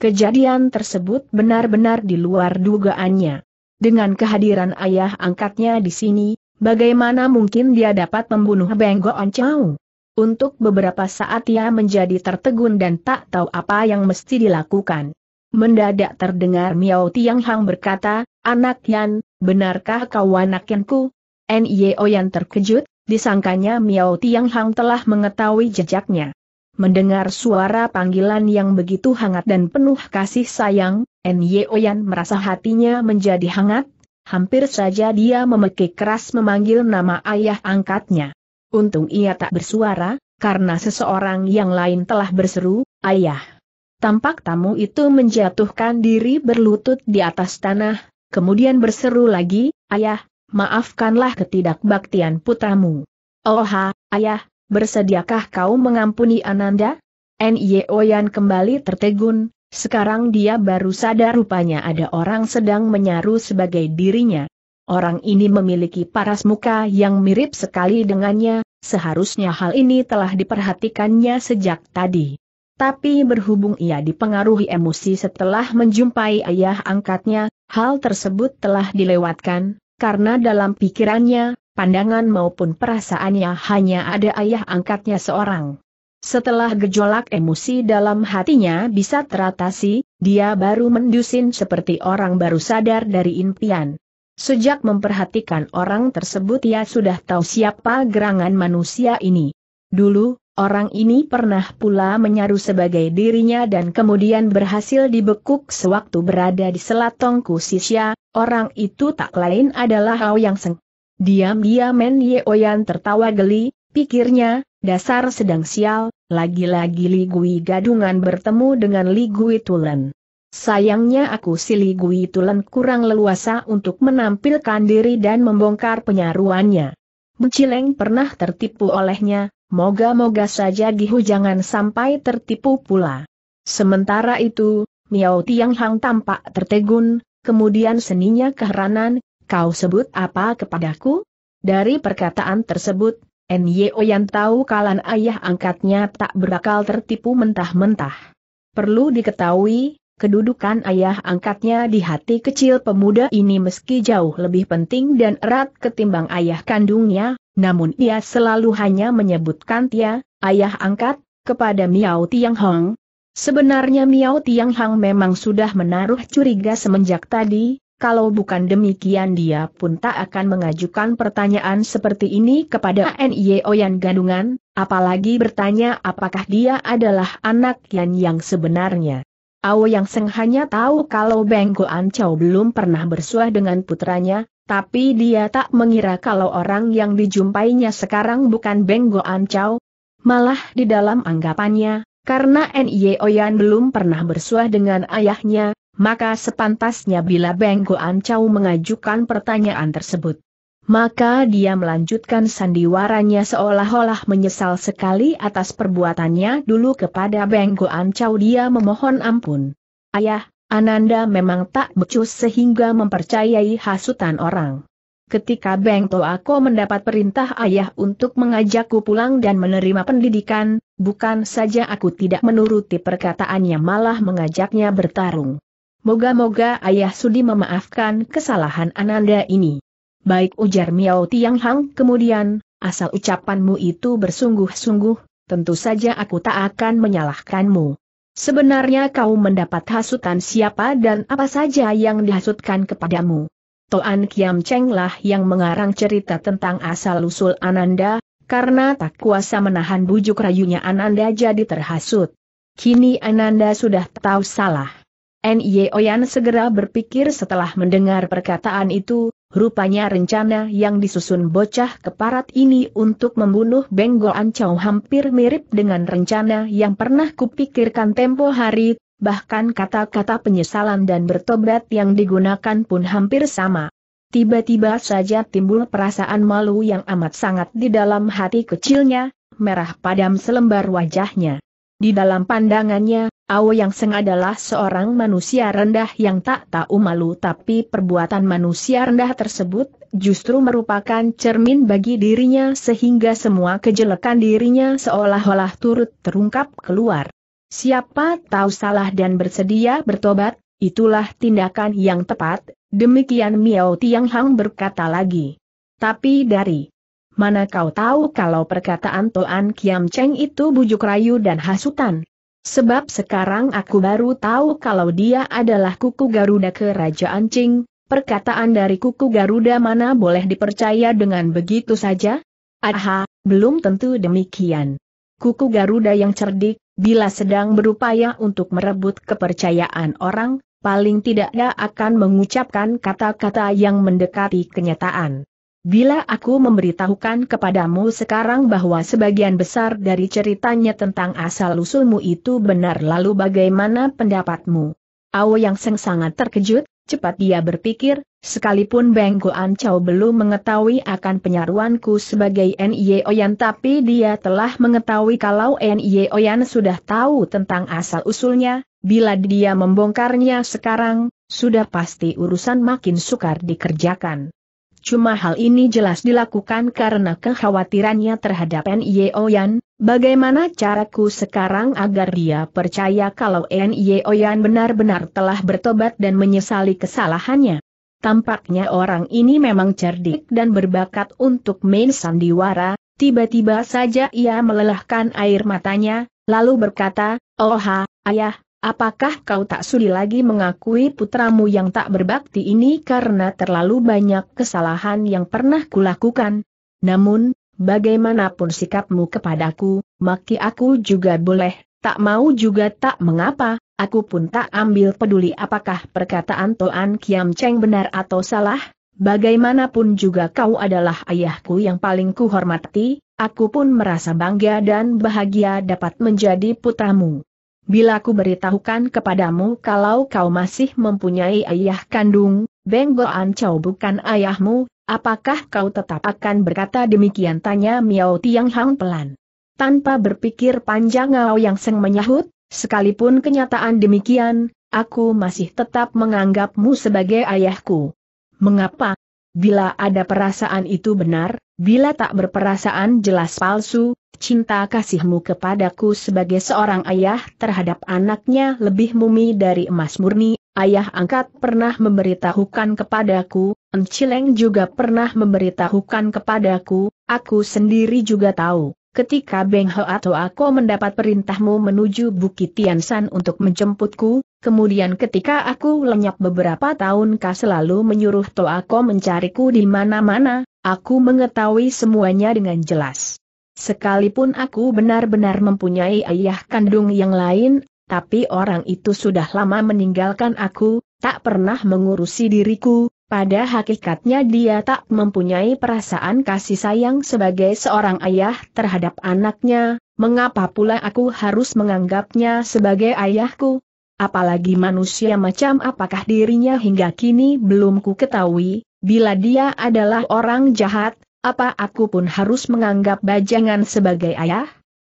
Kejadian tersebut benar-benar di luar dugaannya. Dengan kehadiran ayah angkatnya di sini, bagaimana mungkin dia dapat membunuh Beng Goan Chao? Untuk beberapa saat ia menjadi tertegun dan tak tahu apa yang mesti dilakukan. Mendadak terdengar Miao Tiang Hang berkata, Anak Yan, benarkah kau anak Yanku? N.I.O. Yan terkejut, disangkanya Miao Tiang Hang telah mengetahui jejaknya. Mendengar suara panggilan yang begitu hangat dan penuh kasih sayang, Nyeo Yan merasa hatinya menjadi hangat, hampir saja dia memekik keras memanggil nama ayah angkatnya. Untung ia tak bersuara, karena seseorang yang lain telah berseru, ayah. Tampak tamu itu menjatuhkan diri berlutut di atas tanah, kemudian berseru lagi, Ayah, maafkanlah ketidakbaktian putramu. Oha, Ayah, bersediakah kau mengampuni Ananda? Nyeoyan kembali tertegun, sekarang dia baru sadar rupanya ada orang sedang menyaru sebagai dirinya. Orang ini memiliki paras muka yang mirip sekali dengannya, seharusnya hal ini telah diperhatikannya sejak tadi. Tapi berhubung ia dipengaruhi emosi setelah menjumpai ayah angkatnya, hal tersebut telah dilewatkan, karena dalam pikirannya, pandangan maupun perasaannya hanya ada ayah angkatnya seorang. Setelah gejolak emosi dalam hatinya bisa teratasi, dia baru mendusin seperti orang baru sadar dari impian. Sejak memperhatikan orang tersebut ia sudah tahu siapa gerangan manusia ini. Dulu, Orang ini pernah pula menyaru sebagai dirinya dan kemudian berhasil dibekuk sewaktu berada di selat sisya, orang itu tak lain adalah Hao Yang Seng. Diam-diam Men Yeoyan tertawa geli, pikirnya, dasar sedang sial, lagi-lagi Li Gui gadungan bertemu dengan Li Gui Tulen. Sayangnya aku si Li Gui Tulen kurang leluasa untuk menampilkan diri dan membongkar penyaruannya. Bucileng pernah tertipu olehnya, Moga-moga saja Gihu jangan sampai tertipu pula. Sementara itu, Miao Tiang Hang tampak tertegun, kemudian seninya keheranan, kau sebut apa kepadaku? Dari perkataan tersebut, Nyo yang tahu kalan ayah angkatnya tak berakal tertipu mentah-mentah. Perlu diketahui, kedudukan ayah angkatnya di hati kecil pemuda ini meski jauh lebih penting dan erat ketimbang ayah kandungnya, namun ia selalu hanya menyebutkan Tia, ayah angkat, kepada Miao Tiang Hong. Sebenarnya Miao Tiang Hong memang sudah menaruh curiga semenjak tadi, kalau bukan demikian dia pun tak akan mengajukan pertanyaan seperti ini kepada Nye Oyan Gadungan, apalagi bertanya apakah dia adalah anak Yan yang sebenarnya. Ao Yang Seng hanya tahu kalau Beng Goan Chow belum pernah bersuah dengan putranya, tapi dia tak mengira kalau orang yang dijumpainya sekarang bukan Beng Ancau. Chow. Malah di dalam anggapannya, karena Nye Oyan belum pernah bersuah dengan ayahnya, maka sepantasnya bila Beng Ancau Chow mengajukan pertanyaan tersebut. Maka dia melanjutkan sandiwaranya seolah-olah menyesal sekali atas perbuatannya dulu kepada Beng Ancau. Chow dia memohon ampun. Ayah, Ananda memang tak becus sehingga mempercayai hasutan orang. Ketika Beng Toako mendapat perintah ayah untuk mengajakku pulang dan menerima pendidikan, bukan saja aku tidak menuruti perkataannya malah mengajaknya bertarung. Moga-moga ayah sudi memaafkan kesalahan Ananda ini. Baik ujar Miao Tiang Hang kemudian, asal ucapanmu itu bersungguh-sungguh, tentu saja aku tak akan menyalahkanmu. Sebenarnya kau mendapat hasutan siapa dan apa saja yang dihasutkan kepadamu. Toan Kiam Cheng lah yang mengarang cerita tentang asal-usul Ananda, karena tak kuasa menahan bujuk rayunya Ananda jadi terhasut. Kini Ananda sudah tahu salah. N.Y. Oyan segera berpikir setelah mendengar perkataan itu, Rupanya rencana yang disusun bocah keparat ini untuk membunuh Benggo Ancau hampir mirip dengan rencana yang pernah kupikirkan tempo hari, bahkan kata-kata penyesalan dan bertobat yang digunakan pun hampir sama. Tiba-tiba saja timbul perasaan malu yang amat sangat di dalam hati kecilnya, merah padam selembar wajahnya. Di dalam pandangannya, Ao Yang Seng adalah seorang manusia rendah yang tak tahu malu tapi perbuatan manusia rendah tersebut justru merupakan cermin bagi dirinya sehingga semua kejelekan dirinya seolah-olah turut terungkap keluar. Siapa tahu salah dan bersedia bertobat, itulah tindakan yang tepat, demikian Miao Tiang berkata lagi. Tapi dari Mana kau tahu kalau perkataan Toan Kiam Cheng itu bujuk rayu dan hasutan? Sebab sekarang aku baru tahu kalau dia adalah kuku Garuda Kerajaan Cing, perkataan dari kuku Garuda mana boleh dipercaya dengan begitu saja? Aha, belum tentu demikian. Kuku Garuda yang cerdik, bila sedang berupaya untuk merebut kepercayaan orang, paling tidak dia akan mengucapkan kata-kata yang mendekati kenyataan. Bila aku memberitahukan kepadamu sekarang bahwa sebagian besar dari ceritanya tentang asal-usulmu itu benar lalu bagaimana pendapatmu? Ao Yang Seng sangat terkejut, cepat dia berpikir, sekalipun Beng Goan Chow belum mengetahui akan penyaruanku sebagai N.Y. Oyan tapi dia telah mengetahui kalau N.Y. Oyan sudah tahu tentang asal-usulnya, bila dia membongkarnya sekarang, sudah pasti urusan makin sukar dikerjakan. Cuma hal ini jelas dilakukan karena kekhawatirannya terhadap N.I.O. Yan, bagaimana caraku sekarang agar dia percaya kalau N.I.O. Yan benar-benar telah bertobat dan menyesali kesalahannya. Tampaknya orang ini memang cerdik dan berbakat untuk main sandiwara, tiba-tiba saja ia melelahkan air matanya, lalu berkata, Oha, ayah, Apakah kau tak sudi lagi mengakui putramu yang tak berbakti ini karena terlalu banyak kesalahan yang pernah kulakukan? Namun, bagaimanapun sikapmu kepadaku, maki aku juga boleh, tak mau juga tak mengapa, aku pun tak ambil peduli apakah perkataan Toan Kiam Cheng benar atau salah, bagaimanapun juga kau adalah ayahku yang paling kuhormati, aku pun merasa bangga dan bahagia dapat menjadi putramu. Bila ku beritahukan kepadamu kalau kau masih mempunyai ayah kandung, Beng Goan bukan ayahmu, apakah kau tetap akan berkata demikian tanya Miao Tiang Hang pelan. Tanpa berpikir panjang Ngao Yang Seng menyahut, sekalipun kenyataan demikian, aku masih tetap menganggapmu sebagai ayahku. Mengapa? Bila ada perasaan itu benar, Bila tak berperasaan jelas palsu, cinta kasihmu kepadaku sebagai seorang ayah terhadap anaknya lebih mumi dari emas murni, ayah angkat pernah memberitahukan kepadaku, Encileng juga pernah memberitahukan kepadaku, aku sendiri juga tahu. Ketika Beng Ho atau aku mendapat perintahmu menuju Bukit Tiansan untuk menjemputku, kemudian ketika aku lenyap beberapa tahun kau selalu menyuruh Toako mencariku di mana-mana, Aku mengetahui semuanya dengan jelas. Sekalipun aku benar-benar mempunyai ayah kandung yang lain, tapi orang itu sudah lama meninggalkan aku, tak pernah mengurusi diriku, pada hakikatnya dia tak mempunyai perasaan kasih sayang sebagai seorang ayah terhadap anaknya, mengapa pula aku harus menganggapnya sebagai ayahku? Apalagi manusia macam apakah dirinya hingga kini belum ku ketahui, Bila dia adalah orang jahat, apa aku pun harus menganggap bajangan sebagai ayah?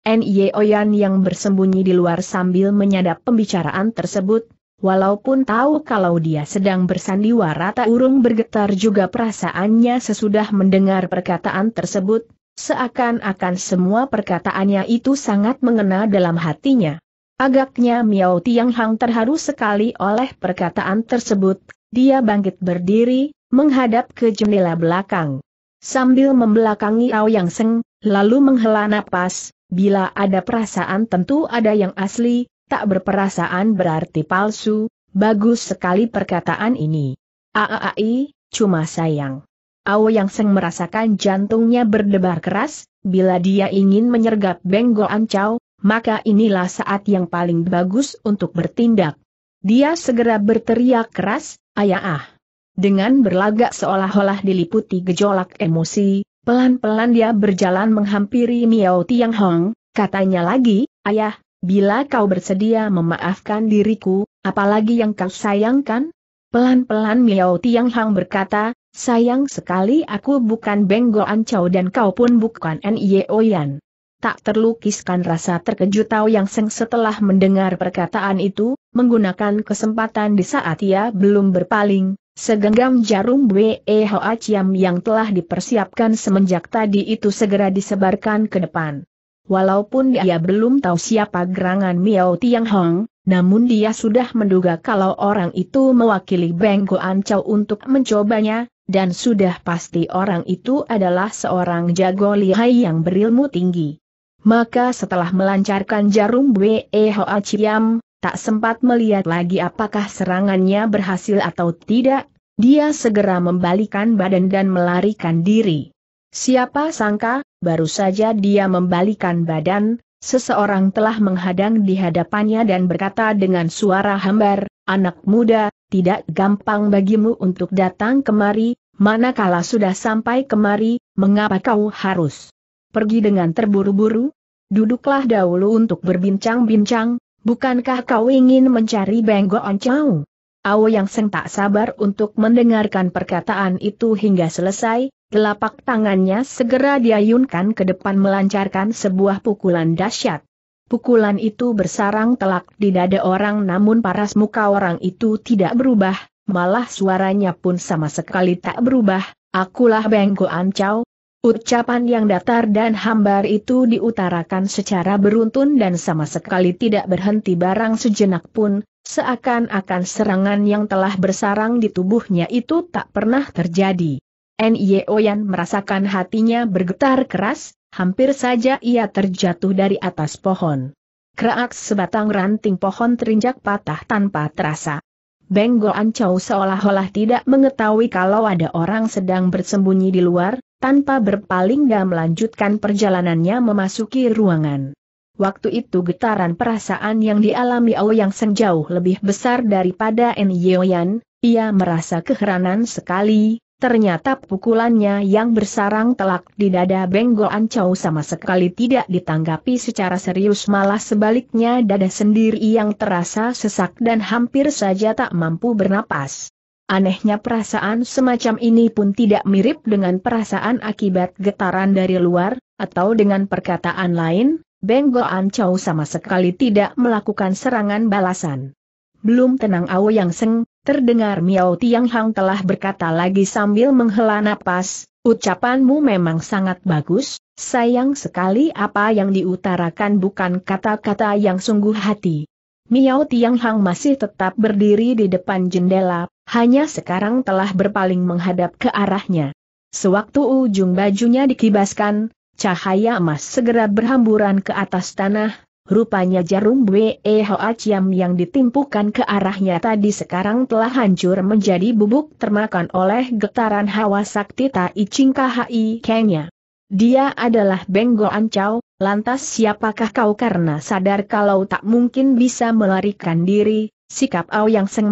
Nye Oyan yang bersembunyi di luar sambil menyadap pembicaraan tersebut, Walaupun tahu kalau dia sedang bersandiwara tak urung bergetar juga perasaannya sesudah mendengar perkataan tersebut, seakan-akan semua perkataannya itu sangat mengena dalam hatinya. Agaknya Miao Tiang terharu sekali oleh perkataan tersebut, dia bangkit berdiri, menghadap ke jendela belakang. Sambil membelakangi Yang Seng, lalu menghela napas, bila ada perasaan tentu ada yang asli, tak berperasaan berarti palsu, bagus sekali perkataan ini. Aai, cuma sayang. Yang Seng merasakan jantungnya berdebar keras, bila dia ingin menyergap Benggo Ancau, maka inilah saat yang paling bagus untuk bertindak. Dia segera berteriak keras, ayah ah. Dengan berlagak seolah-olah diliputi gejolak emosi, pelan-pelan dia berjalan menghampiri Miao Tiang Hong, katanya lagi, ayah, bila kau bersedia memaafkan diriku, apalagi yang kau sayangkan? Pelan-pelan Miao Tiang Hong berkata, sayang sekali aku bukan Benggo Chow dan kau pun bukan Nio Oyan. Tak terlukiskan rasa terkejut Tao Yang Seng setelah mendengar perkataan itu, menggunakan kesempatan di saat ia belum berpaling, Segenggam jarum Wehoa Ciam yang telah dipersiapkan semenjak tadi itu segera disebarkan ke depan. Walaupun dia belum tahu siapa gerangan Miao Tiang Hong, namun dia sudah menduga kalau orang itu mewakili Beng Goan Chow untuk mencobanya, dan sudah pasti orang itu adalah seorang jago lihai yang berilmu tinggi. Maka setelah melancarkan jarum Wehoa Ciam, tak sempat melihat lagi apakah serangannya berhasil atau tidak, dia segera membalikan badan dan melarikan diri. Siapa sangka, baru saja dia membalikan badan, seseorang telah menghadang di hadapannya dan berkata dengan suara hambar, Anak muda, tidak gampang bagimu untuk datang kemari, manakala sudah sampai kemari, mengapa kau harus pergi dengan terburu-buru? Duduklah dahulu untuk berbincang-bincang, Bukankah kau ingin mencari Benggo Oncau? Awo yang seng tak sabar untuk mendengarkan perkataan itu hingga selesai, telapak tangannya segera diayunkan ke depan melancarkan sebuah pukulan dahsyat. Pukulan itu bersarang telak di dada orang namun paras muka orang itu tidak berubah, malah suaranya pun sama sekali tak berubah, akulah Benggo Ancau, Ucapan yang datar dan hambar itu diutarakan secara beruntun dan sama sekali tidak berhenti barang sejenak pun, seakan-akan serangan yang telah bersarang di tubuhnya itu tak pernah terjadi. N.Y.O. Yan merasakan hatinya bergetar keras, hampir saja ia terjatuh dari atas pohon. Keraak sebatang ranting pohon terinjak patah tanpa terasa. Benggo Ancau seolah-olah tidak mengetahui kalau ada orang sedang bersembunyi di luar, tanpa berpaling dan melanjutkan perjalanannya memasuki ruangan. Waktu itu getaran perasaan yang dialami Ouyang Sen jauh lebih besar daripada Enyoyan, ia merasa keheranan sekali, ternyata pukulannya yang bersarang telak di dada Benggol Ancau sama sekali tidak ditanggapi secara serius malah sebaliknya dada sendiri yang terasa sesak dan hampir saja tak mampu bernapas. Anehnya perasaan semacam ini pun tidak mirip dengan perasaan akibat getaran dari luar, atau dengan perkataan lain, Beng Goan Chow sama sekali tidak melakukan serangan balasan. Belum tenang Ao Yang Seng, terdengar Miao Tiang Hang telah berkata lagi sambil menghela napas, ucapanmu memang sangat bagus, sayang sekali apa yang diutarakan bukan kata-kata yang sungguh hati. Miao Tiang Hang masih tetap berdiri di depan jendela, hanya sekarang telah berpaling menghadap ke arahnya. Sewaktu ujung bajunya dikibaskan, cahaya emas segera berhamburan ke atas tanah, rupanya jarum Wei Hoa Chiam yang ditimpukan ke arahnya tadi sekarang telah hancur menjadi bubuk termakan oleh getaran hawa sakti Tai Ching Khai Kengnya. Dia adalah Benggo Ancau, lantas siapakah kau karena sadar kalau tak mungkin bisa melarikan diri, sikap Ao Yang Seng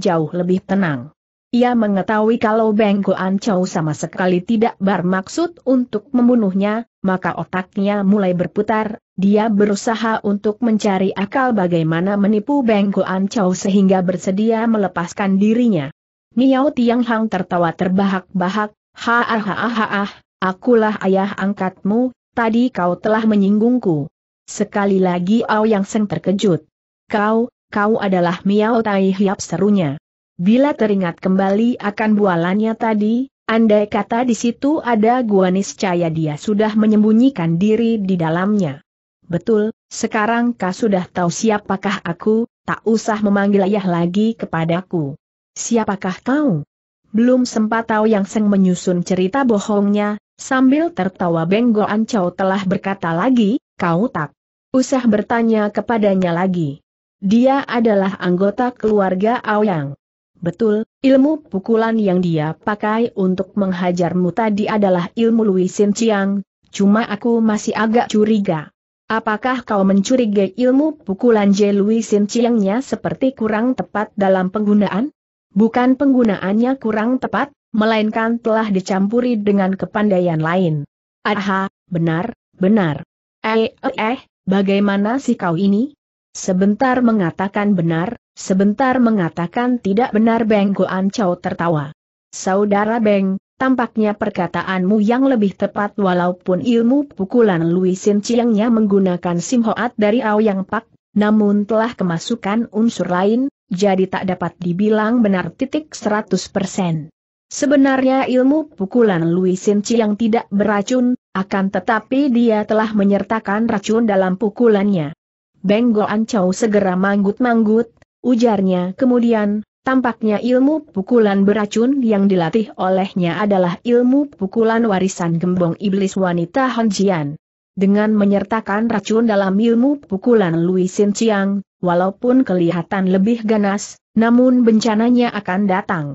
jauh lebih tenang. Ia mengetahui kalau Benggo Ancau sama sekali tidak bermaksud untuk membunuhnya, maka otaknya mulai berputar, dia berusaha untuk mencari akal bagaimana menipu Benggo Ancau sehingga bersedia melepaskan dirinya. Niau Tiang Hang tertawa terbahak-bahak, ha ah ha ah ha ah, Akulah ayah angkatmu, tadi kau telah menyinggungku. Sekali lagi Yang Seng terkejut. Kau, kau adalah Miao Tai Hiap serunya. Bila teringat kembali akan bualannya tadi, andai kata di situ ada guanis niscaya dia sudah menyembunyikan diri di dalamnya. Betul, sekarang kau sudah tahu siapakah aku, tak usah memanggil ayah lagi kepadaku. Siapakah kau? Belum sempat tahu yang seng menyusun cerita bohongnya, Sambil tertawa Benggo Ancau telah berkata lagi, kau tak usah bertanya kepadanya lagi. Dia adalah anggota keluarga Aoyang. Betul, ilmu pukulan yang dia pakai untuk menghajarmu tadi adalah ilmu Luisin Chiang, cuma aku masih agak curiga. Apakah kau mencurigai ilmu pukulan J. Luisin Chiangnya seperti kurang tepat dalam penggunaan? Bukan penggunaannya kurang tepat, melainkan telah dicampuri dengan kepandaian lain. Aha, benar, benar. Eh, eh, eh, bagaimana sih kau ini? Sebentar mengatakan benar, sebentar mengatakan tidak benar Beng Goan Chow tertawa. Saudara Beng, tampaknya perkataanmu yang lebih tepat walaupun ilmu pukulan Lui Sin Chiangnya menggunakan simhoat dari Yang Pak, namun telah kemasukan unsur lain, jadi tak dapat dibilang benar titik 100%. Sebenarnya ilmu pukulan Lui Sin yang tidak beracun, akan tetapi dia telah menyertakan racun dalam pukulannya. Beng Goan segera manggut-manggut, ujarnya kemudian, tampaknya ilmu pukulan beracun yang dilatih olehnya adalah ilmu pukulan warisan gembong iblis wanita Han Dengan menyertakan racun dalam ilmu pukulan Lui Sin Chiang, walaupun kelihatan lebih ganas, namun bencananya akan datang.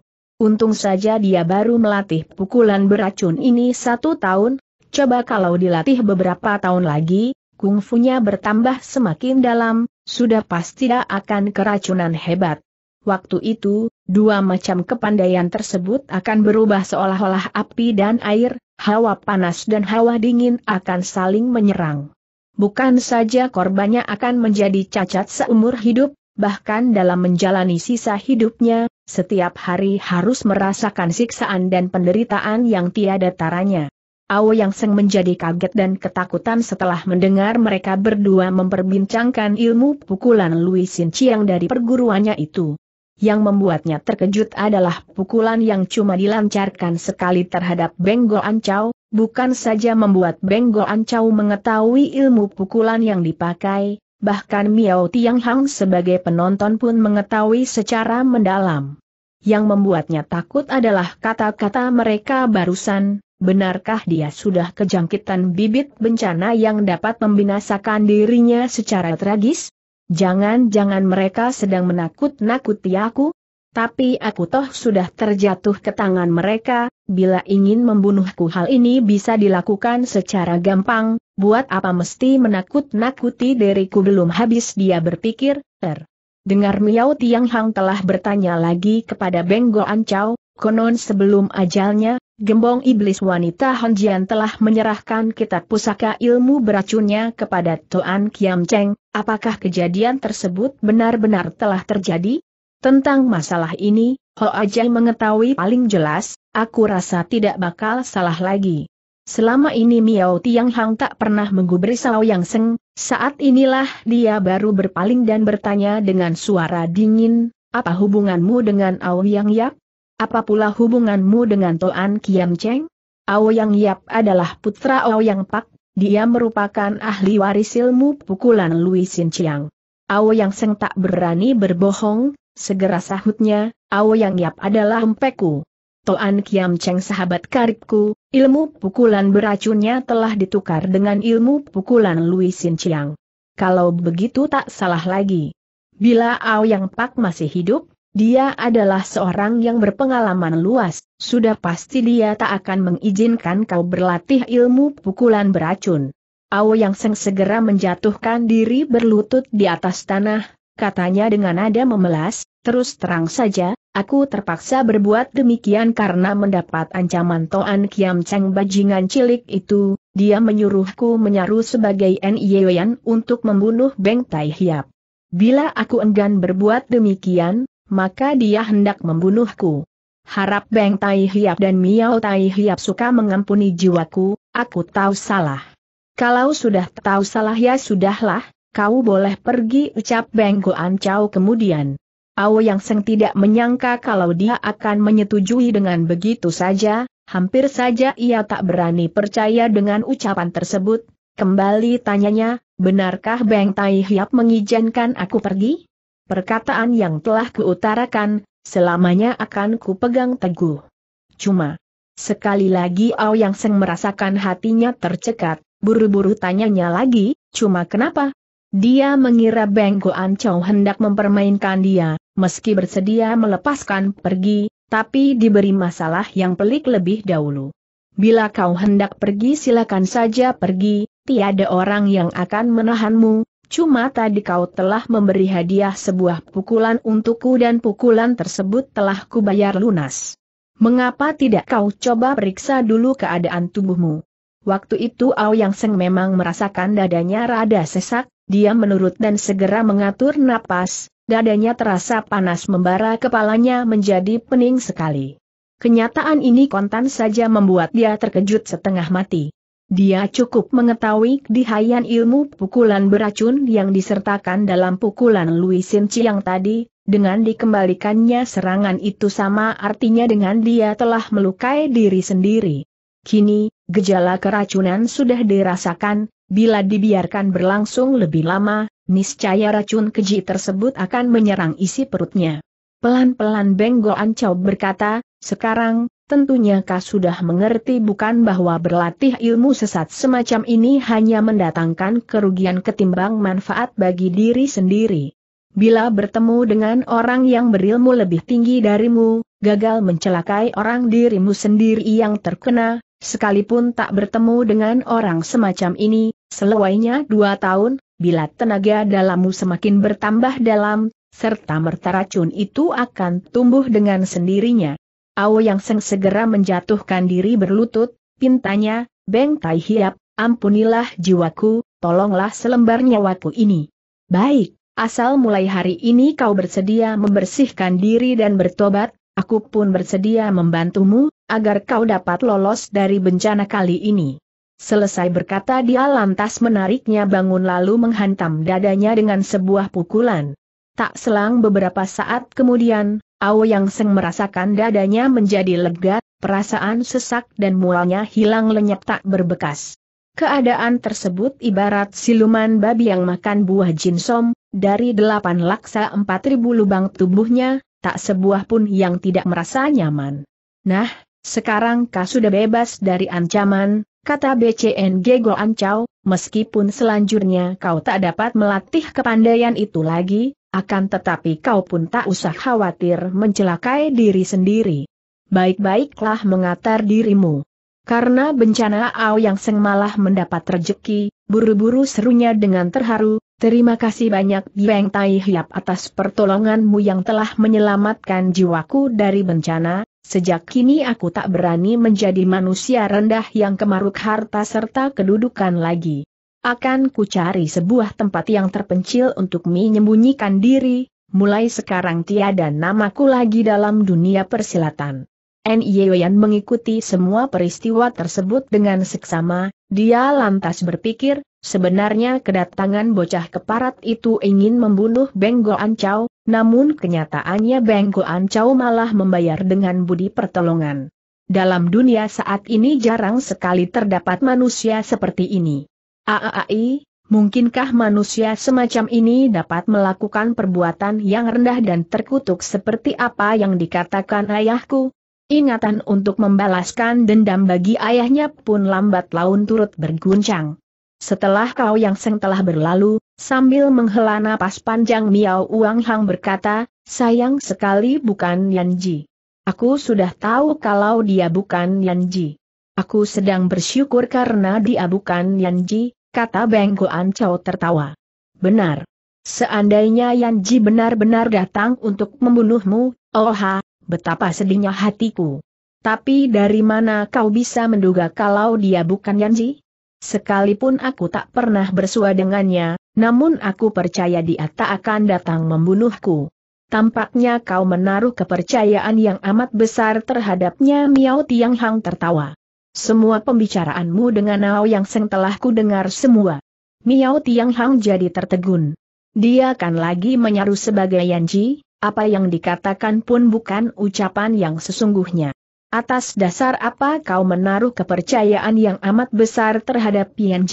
Untung saja dia baru melatih pukulan beracun ini satu tahun, coba kalau dilatih beberapa tahun lagi, kungfunya bertambah semakin dalam, sudah pasti dia akan keracunan hebat. Waktu itu, dua macam kepandaian tersebut akan berubah seolah-olah api dan air, hawa panas dan hawa dingin akan saling menyerang. Bukan saja korbannya akan menjadi cacat seumur hidup, bahkan dalam menjalani sisa hidupnya, setiap hari harus merasakan siksaan dan penderitaan yang tiada taranya. Ao Yang Seng menjadi kaget dan ketakutan setelah mendengar mereka berdua memperbincangkan ilmu pukulan Louis Sin Chiang dari perguruannya itu. Yang membuatnya terkejut adalah pukulan yang cuma dilancarkan sekali terhadap Benggol Ancau, bukan saja membuat Benggol Ancau mengetahui ilmu pukulan yang dipakai, bahkan Miao Tiang Hang sebagai penonton pun mengetahui secara mendalam. Yang membuatnya takut adalah kata-kata mereka barusan, benarkah dia sudah kejangkitan bibit bencana yang dapat membinasakan dirinya secara tragis? Jangan-jangan mereka sedang menakut-nakuti aku? Tapi aku toh sudah terjatuh ke tangan mereka, bila ingin membunuhku hal ini bisa dilakukan secara gampang, buat apa mesti menakut-nakuti diriku belum habis dia berpikir, er. Dengar Miao Tiang Hang telah bertanya lagi kepada Beng Ancau, konon sebelum ajalnya, gembong iblis wanita Jian telah menyerahkan kitab pusaka ilmu beracunnya kepada Toan Kiam Cheng, apakah kejadian tersebut benar-benar telah terjadi? Tentang masalah ini, Ho ajai mengetahui paling jelas, aku rasa tidak bakal salah lagi. Selama ini Miao Tiang Hang tak pernah menggubri Sao Yang Seng, saat inilah dia baru berpaling dan bertanya dengan suara dingin, apa hubunganmu dengan Ao Yang Yap? Apa pula hubunganmu dengan Toan Kiam Cheng? Ao Yang Yap adalah putra Ao Yang Pak, dia merupakan ahli waris ilmu pukulan Lui Sin Chiang. Ao Yang Seng tak berani berbohong, segera sahutnya, Ao Yang Yap adalah empeku. Toan Kiam Cheng sahabat karibku, ilmu pukulan beracunnya telah ditukar dengan ilmu pukulan Lui Sin Chiang. Kalau begitu tak salah lagi. Bila Ao Yang Pak masih hidup, dia adalah seorang yang berpengalaman luas, sudah pasti dia tak akan mengizinkan kau berlatih ilmu pukulan beracun. Ao Yang Seng segera menjatuhkan diri berlutut di atas tanah, katanya dengan nada memelas, Terus terang saja, aku terpaksa berbuat demikian karena mendapat ancaman Toan Kiam Cheng bajingan cilik itu, dia menyuruhku menyaru sebagai Nian untuk membunuh Beng Tai Hiap. Bila aku enggan berbuat demikian, maka dia hendak membunuhku. Harap Beng Tai Hiap dan Miao Tai Hiap suka mengampuni jiwaku, aku tahu salah. Kalau sudah tahu salah ya sudahlah, kau boleh pergi ucap Beng Goan Chow kemudian. Ao Yang Seng tidak menyangka kalau dia akan menyetujui dengan begitu saja, hampir saja ia tak berani percaya dengan ucapan tersebut. Kembali tanyanya, benarkah Beng Tai Hiap mengizinkan aku pergi? Perkataan yang telah kuutarakan, selamanya akan kupegang teguh. Cuma, sekali lagi Ao Yang Seng merasakan hatinya tercekat, buru-buru tanyanya lagi, cuma kenapa? Dia mengira Beng Goan Chow hendak mempermainkan dia, meski bersedia melepaskan pergi, tapi diberi masalah yang pelik lebih dahulu. Bila kau hendak pergi silakan saja pergi, tiada orang yang akan menahanmu, cuma tadi kau telah memberi hadiah sebuah pukulan untukku dan pukulan tersebut telah kubayar lunas. Mengapa tidak kau coba periksa dulu keadaan tubuhmu? Waktu itu Yang Seng memang merasakan dadanya rada sesak, dia menurut dan segera mengatur napas, dadanya terasa panas membara kepalanya menjadi pening sekali. Kenyataan ini kontan saja membuat dia terkejut setengah mati. Dia cukup mengetahui dihayan ilmu pukulan beracun yang disertakan dalam pukulan Lui Sin Chiang tadi, dengan dikembalikannya serangan itu sama artinya dengan dia telah melukai diri sendiri. Kini, gejala keracunan sudah dirasakan, bila dibiarkan berlangsung lebih lama, Niscaya racun keji tersebut akan menyerang isi perutnya. Pelan-pelan Benggo Ancau berkata, sekarang, tentunya kau sudah mengerti bukan bahwa berlatih ilmu sesat semacam ini hanya mendatangkan kerugian ketimbang manfaat bagi diri sendiri. Bila bertemu dengan orang yang berilmu lebih tinggi darimu, gagal mencelakai orang dirimu sendiri yang terkena, sekalipun tak bertemu dengan orang semacam ini, selewainya dua tahun, bila tenaga dalammu semakin bertambah dalam, serta merta racun itu akan tumbuh dengan sendirinya. Ao Yang Seng segera menjatuhkan diri berlutut, pintanya, Beng Tai Hiap, ampunilah jiwaku, tolonglah selembar nyawaku ini. Baik, asal mulai hari ini kau bersedia membersihkan diri dan bertobat, aku pun bersedia membantumu, agar kau dapat lolos dari bencana kali ini. Selesai berkata dia lantas menariknya bangun lalu menghantam dadanya dengan sebuah pukulan. Tak selang beberapa saat kemudian, Ao Yang Seng merasakan dadanya menjadi lega, perasaan sesak dan mualnya hilang lenyap tak berbekas. Keadaan tersebut ibarat siluman babi yang makan buah jinsom, dari delapan laksa empat ribu lubang tubuhnya, tak sebuah pun yang tidak merasa nyaman. Nah, sekarang kau sudah bebas dari ancaman, kata BCNG Goan Chow, meskipun selanjutnya kau tak dapat melatih kepandaian itu lagi, akan tetapi kau pun tak usah khawatir mencelakai diri sendiri. Baik-baiklah mengatar dirimu. Karena bencana Ao Yang Seng malah mendapat rejeki, buru-buru serunya dengan terharu, terima kasih banyak Beng Tai Hiap atas pertolonganmu yang telah menyelamatkan jiwaku dari bencana, Sejak kini aku tak berani menjadi manusia rendah yang kemaruk harta serta kedudukan lagi. Akan ku cari sebuah tempat yang terpencil untuk menyembunyikan diri, mulai sekarang tiada namaku lagi dalam dunia persilatan. Nyeoyan mengikuti semua peristiwa tersebut dengan seksama, dia lantas berpikir, sebenarnya kedatangan bocah keparat itu ingin membunuh Benggo Ancau, namun kenyataannya Beng Goan malah membayar dengan budi pertolongan. Dalam dunia saat ini jarang sekali terdapat manusia seperti ini. Aai, mungkinkah manusia semacam ini dapat melakukan perbuatan yang rendah dan terkutuk seperti apa yang dikatakan ayahku? Ingatan untuk membalaskan dendam bagi ayahnya pun lambat laun turut berguncang. Setelah kau yang seng telah berlalu, sambil menghela napas panjang Miao Uang Hang berkata, sayang sekali bukan Yanji. Aku sudah tahu kalau dia bukan Yanji. Aku sedang bersyukur karena dia bukan Yanji, kata Bengko Chow tertawa. Benar. Seandainya Yanji benar-benar datang untuk membunuhmu, oha, betapa sedihnya hatiku. Tapi dari mana kau bisa menduga kalau dia bukan Yanji? Sekalipun aku tak pernah bersua dengannya, namun aku percaya dia tak akan datang membunuhku. Tampaknya kau menaruh kepercayaan yang amat besar terhadapnya Miao Tiang Hang tertawa. Semua pembicaraanmu dengan Nao Yang Seng telah ku dengar semua. Miao Tiang Hang jadi tertegun. Dia kan lagi menyaru sebagai Yanji, apa yang dikatakan pun bukan ucapan yang sesungguhnya. Atas dasar apa kau menaruh kepercayaan yang amat besar terhadap Yan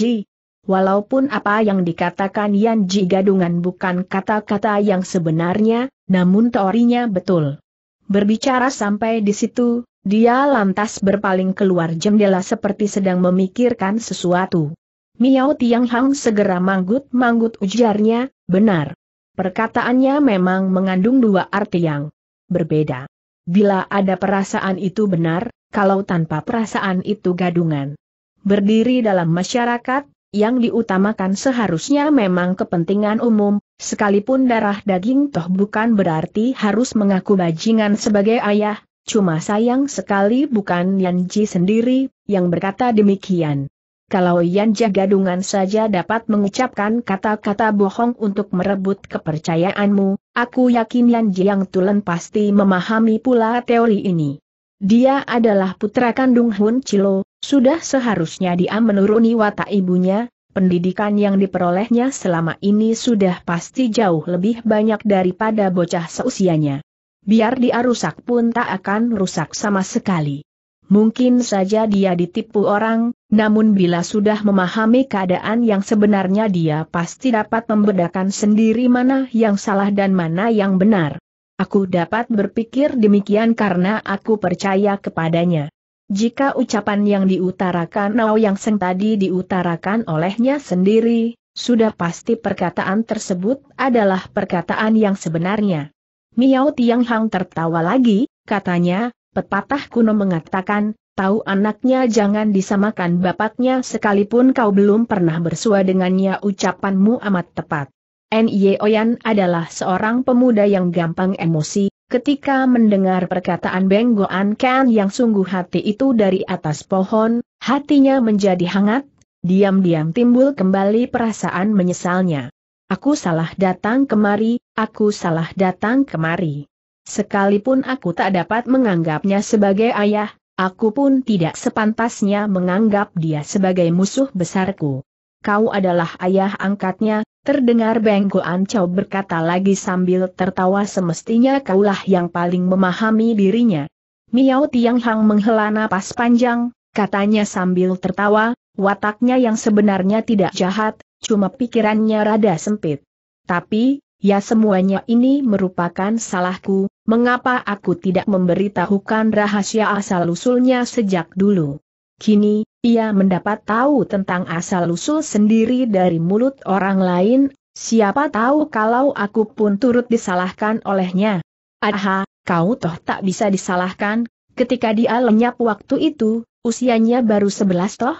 Walaupun apa yang dikatakan Yan gadungan bukan kata-kata yang sebenarnya, namun teorinya betul. Berbicara sampai di situ, dia lantas berpaling keluar jendela seperti sedang memikirkan sesuatu. Miao Tiang Hang segera manggut-manggut ujarnya, benar. Perkataannya memang mengandung dua arti yang berbeda. Bila ada perasaan itu benar, kalau tanpa perasaan itu gadungan. Berdiri dalam masyarakat, yang diutamakan seharusnya memang kepentingan umum, sekalipun darah daging toh bukan berarti harus mengaku bajingan sebagai ayah, cuma sayang sekali bukan Yanji sendiri, yang berkata demikian. Kalau Ji gadungan saja dapat mengucapkan kata-kata bohong untuk merebut kepercayaanmu, Aku yakin Yan Jiang Tulen pasti memahami pula teori ini. Dia adalah putra kandung Hun Chilo, sudah seharusnya dia menuruni watak ibunya, pendidikan yang diperolehnya selama ini sudah pasti jauh lebih banyak daripada bocah seusianya. Biar dia rusak pun tak akan rusak sama sekali. Mungkin saja dia ditipu orang, namun bila sudah memahami keadaan yang sebenarnya dia pasti dapat membedakan sendiri mana yang salah dan mana yang benar. Aku dapat berpikir demikian karena aku percaya kepadanya. Jika ucapan yang diutarakan Nao Yang Seng tadi diutarakan olehnya sendiri, sudah pasti perkataan tersebut adalah perkataan yang sebenarnya. Miao Tiang Hang tertawa lagi, katanya, Pepatah kuno mengatakan, tahu anaknya jangan disamakan bapaknya sekalipun kau belum pernah bersua dengannya ucapanmu amat tepat. N.Y. Oyan adalah seorang pemuda yang gampang emosi, ketika mendengar perkataan Benggoan Ken yang sungguh hati itu dari atas pohon, hatinya menjadi hangat, diam-diam timbul kembali perasaan menyesalnya. Aku salah datang kemari, aku salah datang kemari. Sekalipun aku tak dapat menganggapnya sebagai ayah, aku pun tidak sepantasnya menganggap dia sebagai musuh besarku. Kau adalah ayah angkatnya, terdengar Bengko Ancau berkata lagi sambil tertawa semestinya kaulah yang paling memahami dirinya. Miao Tiang Hang menghela napas panjang, katanya sambil tertawa, wataknya yang sebenarnya tidak jahat, cuma pikirannya rada sempit. Tapi, ya semuanya ini merupakan salahku, mengapa aku tidak memberitahukan rahasia asal-usulnya sejak dulu. Kini, ia mendapat tahu tentang asal-usul sendiri dari mulut orang lain, siapa tahu kalau aku pun turut disalahkan olehnya. Aha, kau toh tak bisa disalahkan, ketika dia lenyap waktu itu, usianya baru sebelas toh?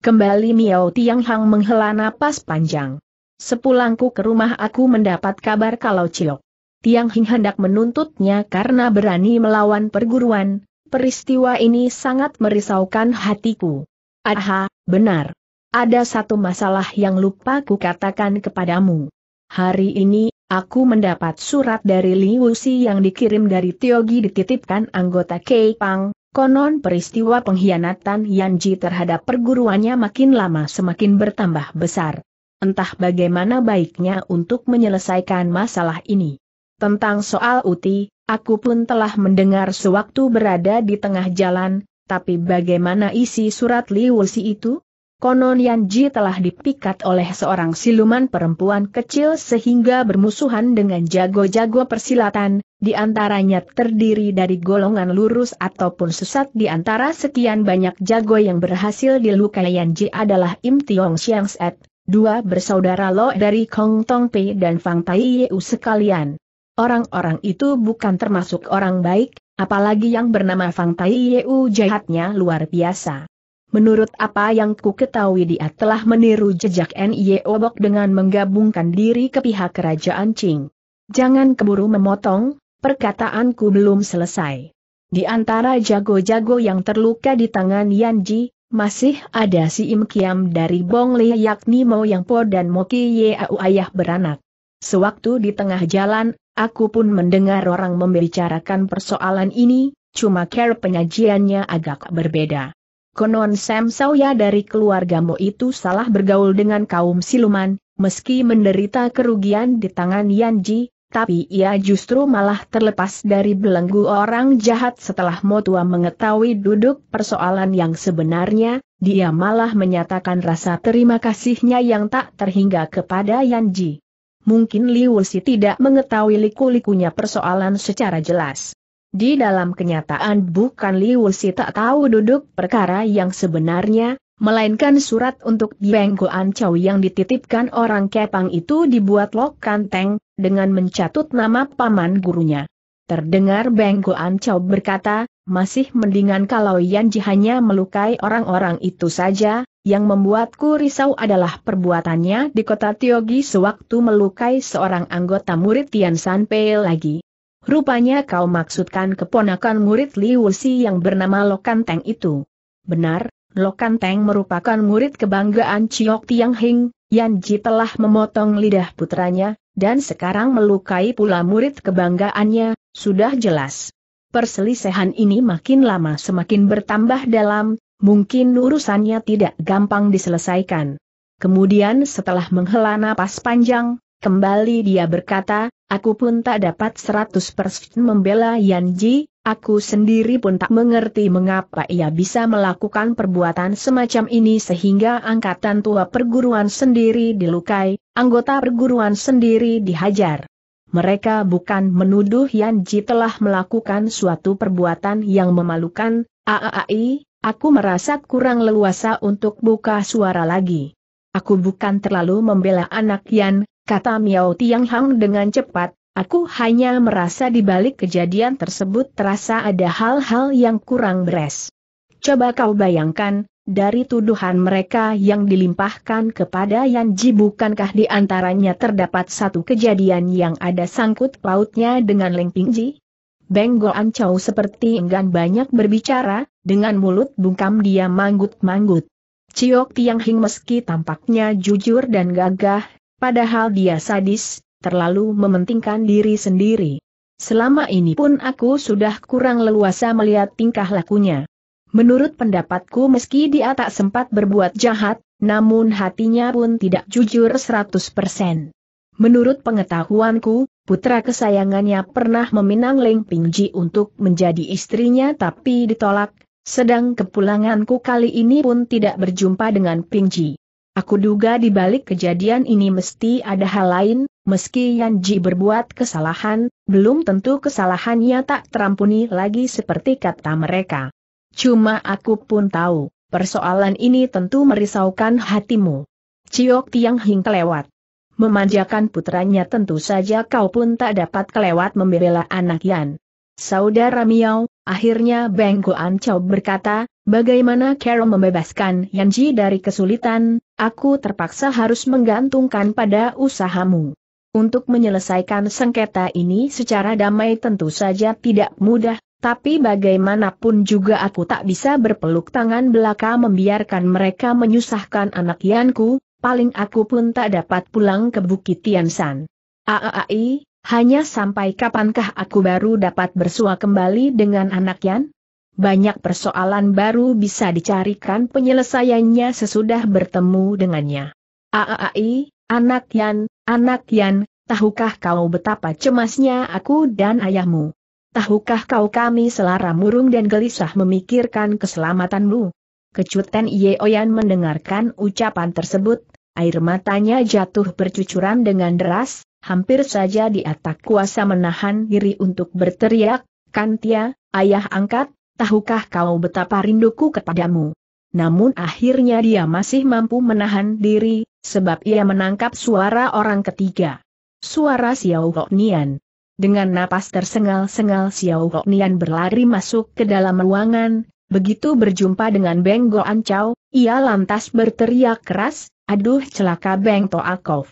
Kembali Miao Tiang Hang menghela napas panjang sepulangku ke rumah aku mendapat kabar kalau Cilok. Tiang Hing hendak menuntutnya karena berani melawan perguruan, peristiwa ini sangat merisaukan hatiku. Aha, benar. Ada satu masalah yang lupa ku katakan kepadamu. Hari ini, aku mendapat surat dari Liu Si yang dikirim dari Tiogi dititipkan anggota Kei Pang, Konon peristiwa pengkhianatan Yanji terhadap perguruannya makin lama semakin bertambah besar entah bagaimana baiknya untuk menyelesaikan masalah ini. Tentang soal Uti, aku pun telah mendengar sewaktu berada di tengah jalan, tapi bagaimana isi surat Liusi itu? Konon Yanji telah dipikat oleh seorang siluman perempuan kecil sehingga bermusuhan dengan jago-jago persilatan, di antaranya terdiri dari golongan lurus ataupun sesat di antara sekian banyak jago yang berhasil dilukai Yanji adalah Im Tiong Siang Set, Dua bersaudara Lo dari Kong Tong Pei dan Fang Tai Yeu sekalian. Orang-orang itu bukan termasuk orang baik, apalagi yang bernama Fang Tai Yeu jahatnya luar biasa. Menurut apa yang ku ketahui dia telah meniru jejak N.I.E. Obok dengan menggabungkan diri ke pihak kerajaan Qing. Jangan keburu memotong, perkataanku belum selesai. Di antara jago-jago yang terluka di tangan Yan Ji masih ada si Im Kiam dari Bong Li yakni Mo Yang Po dan Mo Ki Yeau ayah beranak. Sewaktu di tengah jalan, aku pun mendengar orang membicarakan persoalan ini, cuma care penyajiannya agak berbeda. Konon Sam Sawya dari keluarga Mo itu salah bergaul dengan kaum siluman, meski menderita kerugian di tangan Yan Ji, tapi ia justru malah terlepas dari belenggu orang jahat setelah Motua mengetahui duduk persoalan yang sebenarnya, dia malah menyatakan rasa terima kasihnya yang tak terhingga kepada Yanji. Mungkin Liu Si tidak mengetahui liku-likunya persoalan secara jelas. Di dalam kenyataan bukan Liu Si tak tahu duduk perkara yang sebenarnya, melainkan surat untuk Dieng Goan Chow yang dititipkan orang Kepang itu dibuat Lok Kanteng, dengan mencatut nama paman gurunya. Terdengar Beng Goan Chow berkata, masih mendingan kalau Yan Ji hanya melukai orang-orang itu saja, yang membuatku risau adalah perbuatannya di kota Tiogi sewaktu melukai seorang anggota murid Tian San Pei lagi. Rupanya kau maksudkan keponakan murid Liu Si yang bernama Lokanteng itu. Benar, Lokan Teng merupakan murid kebanggaan Chiok Tiang Hing, Yan Ji telah memotong lidah putranya, dan sekarang melukai pula murid kebanggaannya, sudah jelas. Perselisihan ini makin lama semakin bertambah dalam, mungkin urusannya tidak gampang diselesaikan. Kemudian setelah menghela napas panjang, kembali dia berkata, aku pun tak dapat 100% membela Yan Ji, Aku sendiri pun tak mengerti mengapa ia bisa melakukan perbuatan semacam ini sehingga angkatan tua perguruan sendiri dilukai, anggota perguruan sendiri dihajar. Mereka bukan menuduh Yan Ji telah melakukan suatu perbuatan yang memalukan, aaai, aku merasa kurang leluasa untuk buka suara lagi. Aku bukan terlalu membela anak Yan, kata Miao Tianghang dengan cepat, Aku hanya merasa di balik kejadian tersebut terasa ada hal-hal yang kurang beres. Coba kau bayangkan, dari tuduhan mereka yang dilimpahkan kepada Yanji bukankah di antaranya terdapat satu kejadian yang ada sangkut pautnya dengan Leng Ji? Beng Chow seperti enggan banyak berbicara, dengan mulut bungkam dia manggut-manggut. Ciok Tiang Hing meski tampaknya jujur dan gagah, padahal dia sadis, terlalu mementingkan diri sendiri. Selama ini pun aku sudah kurang leluasa melihat tingkah lakunya. Menurut pendapatku meski dia tak sempat berbuat jahat, namun hatinya pun tidak jujur 100%. Menurut pengetahuanku, putra kesayangannya pernah meminang Leng Pingji untuk menjadi istrinya tapi ditolak, sedang kepulanganku kali ini pun tidak berjumpa dengan Pingji. Aku duga di balik kejadian ini mesti ada hal lain, meski Yanji berbuat kesalahan, belum tentu kesalahannya tak terampuni lagi seperti kata mereka. Cuma aku pun tahu, persoalan ini tentu merisaukan hatimu. Ciok Tiang Hing kelewat. Memanjakan putranya tentu saja kau pun tak dapat kelewat membela anak Yan. Saudara Miao, akhirnya Beng Goan Chow berkata, Bagaimana Carol membebaskan Yanji dari kesulitan, aku terpaksa harus menggantungkan pada usahamu. Untuk menyelesaikan sengketa ini secara damai tentu saja tidak mudah, tapi bagaimanapun juga aku tak bisa berpeluk tangan belaka membiarkan mereka menyusahkan anak Yanku, paling aku pun tak dapat pulang ke Bukit Tiansan. Aai, hanya sampai kapankah aku baru dapat bersua kembali dengan anak Yan? banyak persoalan baru bisa dicarikan penyelesaiannya sesudah bertemu dengannya. Aai, anak Yan, anak Yan, tahukah kau betapa cemasnya aku dan ayahmu? Tahukah kau kami selara murung dan gelisah memikirkan keselamatanmu? Kecutan Yeoyan mendengarkan ucapan tersebut, air matanya jatuh bercucuran dengan deras, hampir saja dia tak kuasa menahan diri untuk berteriak, Kantia, ayah angkat, tahukah kau betapa rinduku kepadamu? Namun akhirnya dia masih mampu menahan diri, sebab ia menangkap suara orang ketiga. Suara Xiao Nian. Dengan napas tersengal-sengal Xiao Nian berlari masuk ke dalam ruangan, begitu berjumpa dengan Beng Chow, ia lantas berteriak keras, aduh celaka Beng Akov,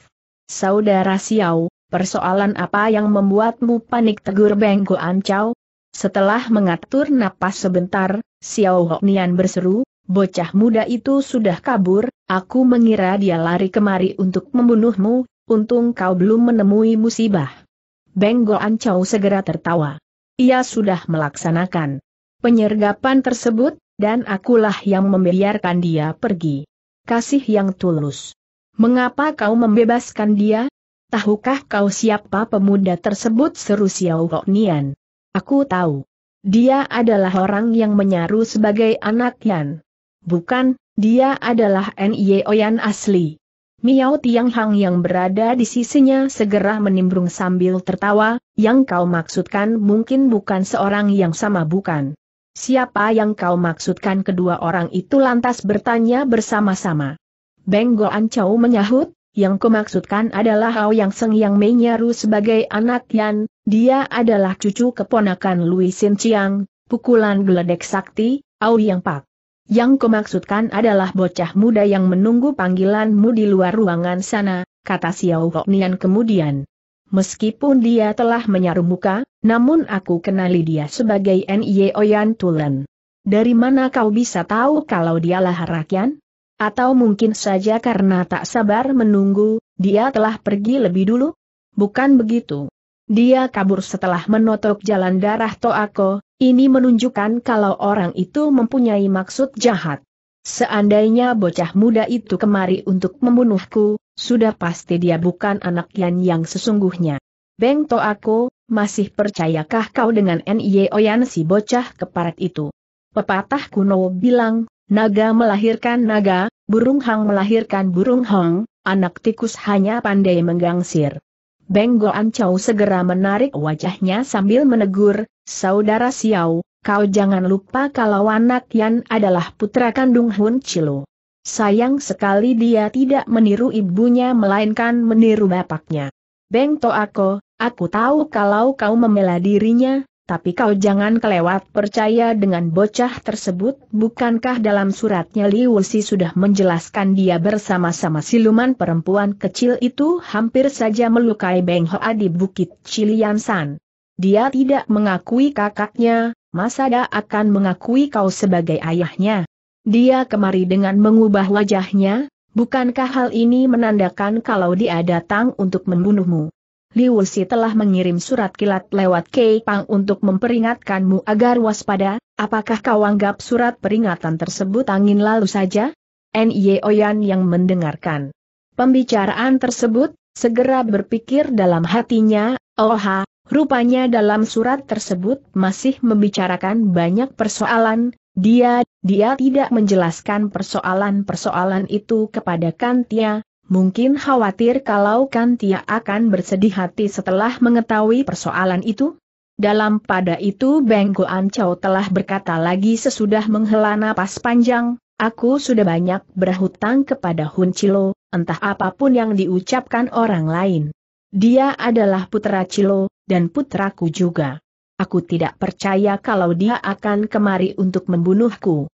Saudara Xiao, persoalan apa yang membuatmu panik tegur Beng Chow? Setelah mengatur napas sebentar, Xiao Nian berseru, bocah muda itu sudah kabur, aku mengira dia lari kemari untuk membunuhmu, untung kau belum menemui musibah. Beng Goan Chow segera tertawa. Ia sudah melaksanakan penyergapan tersebut, dan akulah yang membiarkan dia pergi. Kasih yang tulus. Mengapa kau membebaskan dia? Tahukah kau siapa pemuda tersebut seru Xiao Nian. Aku tahu. Dia adalah orang yang menyaru sebagai anak Yan. Bukan, dia adalah Nye Oyan asli. Miao Tiang Hang yang berada di sisinya segera menimbrung sambil tertawa, yang kau maksudkan mungkin bukan seorang yang sama bukan. Siapa yang kau maksudkan kedua orang itu lantas bertanya bersama-sama. Beng Ancau Chow menyahut, yang kumaksudkan adalah Hao Yang Seng yang menyaru sebagai anak Yan, dia adalah cucu keponakan Louis Sin Chiang, pukulan geledek sakti, Au Yang Pak. Yang kemaksudkan adalah bocah muda yang menunggu panggilanmu di luar ruangan sana, kata Xiao Hok Nian kemudian. Meskipun dia telah menyaruh muka, namun aku kenali dia sebagai Nye Oyan Tulen. Dari mana kau bisa tahu kalau dialah rakyat? Atau mungkin saja karena tak sabar menunggu, dia telah pergi lebih dulu? Bukan begitu. Dia kabur setelah menotok jalan darah Toako, ini menunjukkan kalau orang itu mempunyai maksud jahat. Seandainya bocah muda itu kemari untuk membunuhku, sudah pasti dia bukan anak Yan yang sesungguhnya. Beng Toako, masih percayakah kau dengan N.I.O. Yan si bocah keparat itu? Pepatah kuno bilang, naga melahirkan naga, burung hang melahirkan burung hong, anak tikus hanya pandai menggangsir. Beng Goan segera menarik wajahnya sambil menegur, Saudara Xiao, kau jangan lupa kalau anak Yan adalah putra kandung Hun Chilo. Sayang sekali dia tidak meniru ibunya melainkan meniru bapaknya. Beng Toako, aku tahu kalau kau membela dirinya, tapi kau jangan kelewat percaya dengan bocah tersebut, bukankah dalam suratnya Liu Si sudah menjelaskan dia bersama-sama siluman perempuan kecil itu hampir saja melukai Beng Hoa di Bukit Ciliansan. Dia tidak mengakui kakaknya, masa dia akan mengakui kau sebagai ayahnya. Dia kemari dengan mengubah wajahnya, bukankah hal ini menandakan kalau dia datang untuk membunuhmu? Liu Si telah mengirim surat kilat lewat Kei Pang untuk memperingatkanmu agar waspada, apakah kau anggap surat peringatan tersebut angin lalu saja? Nye Oyan yang mendengarkan pembicaraan tersebut, segera berpikir dalam hatinya, oha, rupanya dalam surat tersebut masih membicarakan banyak persoalan, dia, dia tidak menjelaskan persoalan-persoalan itu kepada Kantia, Mungkin khawatir kalau Kantia akan bersedih hati setelah mengetahui persoalan itu? Dalam pada itu Beng Goan Chow telah berkata lagi sesudah menghela napas panjang, aku sudah banyak berhutang kepada Hun Chilo, entah apapun yang diucapkan orang lain. Dia adalah putra Chilo, dan putraku juga. Aku tidak percaya kalau dia akan kemari untuk membunuhku.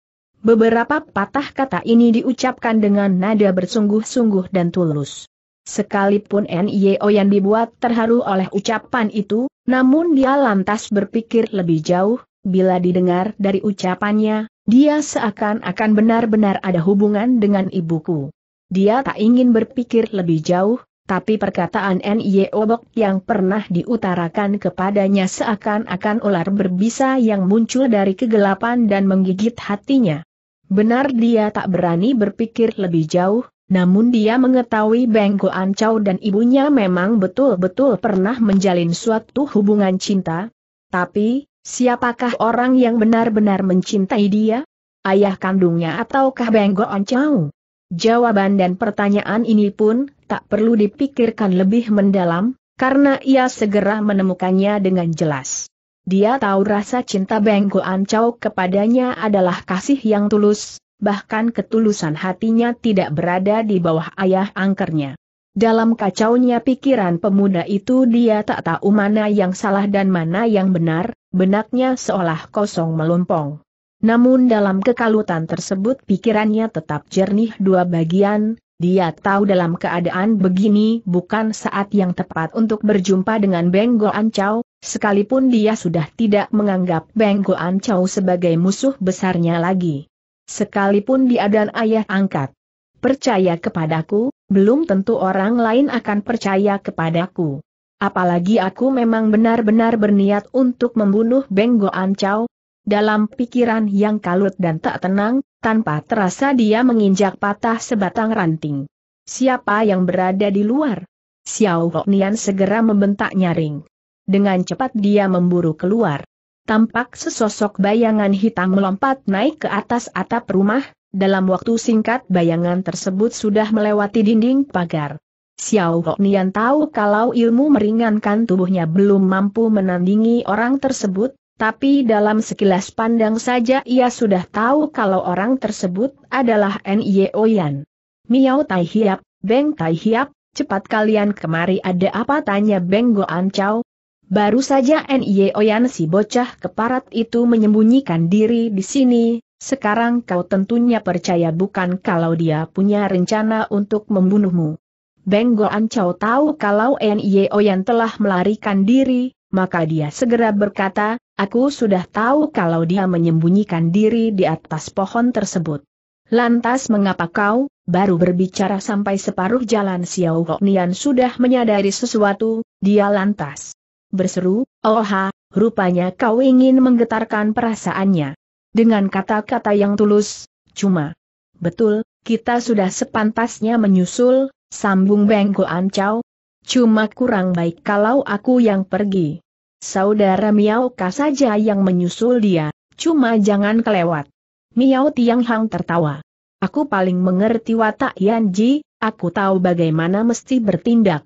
Beberapa patah kata ini diucapkan dengan nada bersungguh-sungguh dan tulus. Sekalipun NIO yang dibuat terharu oleh ucapan itu, namun dia lantas berpikir lebih jauh, bila didengar dari ucapannya, dia seakan-akan benar-benar ada hubungan dengan ibuku. Dia tak ingin berpikir lebih jauh, tapi perkataan NIO Bok yang pernah diutarakan kepadanya seakan-akan ular berbisa yang muncul dari kegelapan dan menggigit hatinya. Benar dia tak berani berpikir lebih jauh, namun dia mengetahui Bengko Ancau dan ibunya memang betul-betul pernah menjalin suatu hubungan cinta. Tapi, siapakah orang yang benar-benar mencintai dia? Ayah kandungnya ataukah Bengko Ancau? Jawaban dan pertanyaan ini pun tak perlu dipikirkan lebih mendalam, karena ia segera menemukannya dengan jelas. Dia tahu rasa cinta Bengko Ancau kepadanya adalah kasih yang tulus, bahkan ketulusan hatinya tidak berada di bawah ayah angkernya. Dalam kacaunya pikiran pemuda itu dia tak tahu mana yang salah dan mana yang benar, benaknya seolah kosong melompong. Namun dalam kekalutan tersebut pikirannya tetap jernih dua bagian, dia tahu dalam keadaan begini bukan saat yang tepat untuk berjumpa dengan Benggo Ancau, sekalipun dia sudah tidak menganggap Beng Goan Chow sebagai musuh besarnya lagi. Sekalipun dia dan ayah angkat. Percaya kepadaku, belum tentu orang lain akan percaya kepadaku. Apalagi aku memang benar-benar berniat untuk membunuh Beng Goan Chow. Dalam pikiran yang kalut dan tak tenang, tanpa terasa dia menginjak patah sebatang ranting. Siapa yang berada di luar? Xiao Nian segera membentak nyaring dengan cepat dia memburu keluar. Tampak sesosok bayangan hitam melompat naik ke atas atap rumah, dalam waktu singkat bayangan tersebut sudah melewati dinding pagar. Xiao Hoknian tahu kalau ilmu meringankan tubuhnya belum mampu menandingi orang tersebut, tapi dalam sekilas pandang saja ia sudah tahu kalau orang tersebut adalah Nye Oyan. Miao Tai Hiap, Beng Tai Hiap, cepat kalian kemari ada apa tanya Beng Goan Chow, Baru saja N.I.E. Oyan si bocah keparat itu menyembunyikan diri di sini, sekarang kau tentunya percaya bukan kalau dia punya rencana untuk membunuhmu. Beng Ancau tahu kalau N.I.E. Oyan telah melarikan diri, maka dia segera berkata, aku sudah tahu kalau dia menyembunyikan diri di atas pohon tersebut. Lantas mengapa kau, baru berbicara sampai separuh jalan Xiao Nian sudah menyadari sesuatu, dia lantas berseru, Oha, rupanya kau ingin menggetarkan perasaannya. Dengan kata-kata yang tulus, cuma. Betul, kita sudah sepantasnya menyusul, sambung Bengko Ancau. Cuma kurang baik kalau aku yang pergi. Saudara Miao Ka saja yang menyusul dia, cuma jangan kelewat. Miao Tiang Hang tertawa. Aku paling mengerti watak Yan Ji, aku tahu bagaimana mesti bertindak.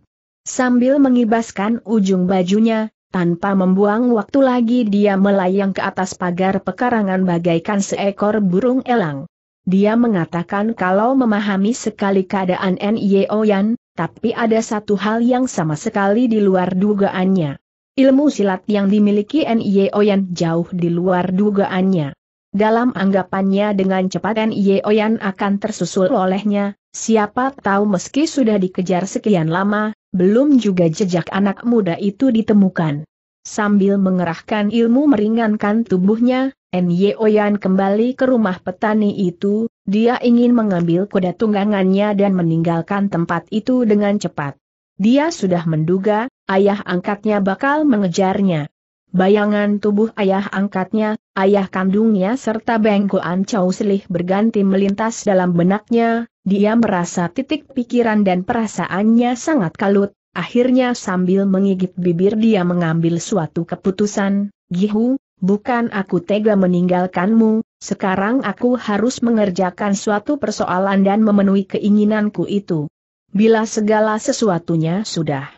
Sambil mengibaskan ujung bajunya, tanpa membuang waktu lagi dia melayang ke atas pagar pekarangan bagaikan seekor burung elang. Dia mengatakan kalau memahami sekali keadaan N.Y.O. Yan, tapi ada satu hal yang sama sekali di luar dugaannya. Ilmu silat yang dimiliki N.Y.O. Yan jauh di luar dugaannya. Dalam anggapannya dengan cepat N.Y.O. Yan akan tersusul olehnya, siapa tahu meski sudah dikejar sekian lama, belum juga jejak anak muda itu ditemukan. Sambil mengerahkan ilmu meringankan tubuhnya, Nye Oyan kembali ke rumah petani itu, dia ingin mengambil kuda tunggangannya dan meninggalkan tempat itu dengan cepat. Dia sudah menduga, ayah angkatnya bakal mengejarnya. Bayangan tubuh ayah angkatnya, ayah kandungnya serta Bengkoan Chow Selih berganti melintas dalam benaknya, dia merasa titik pikiran dan perasaannya sangat kalut, akhirnya sambil mengigit bibir dia mengambil suatu keputusan, Gihu, bukan aku tega meninggalkanmu, sekarang aku harus mengerjakan suatu persoalan dan memenuhi keinginanku itu. Bila segala sesuatunya sudah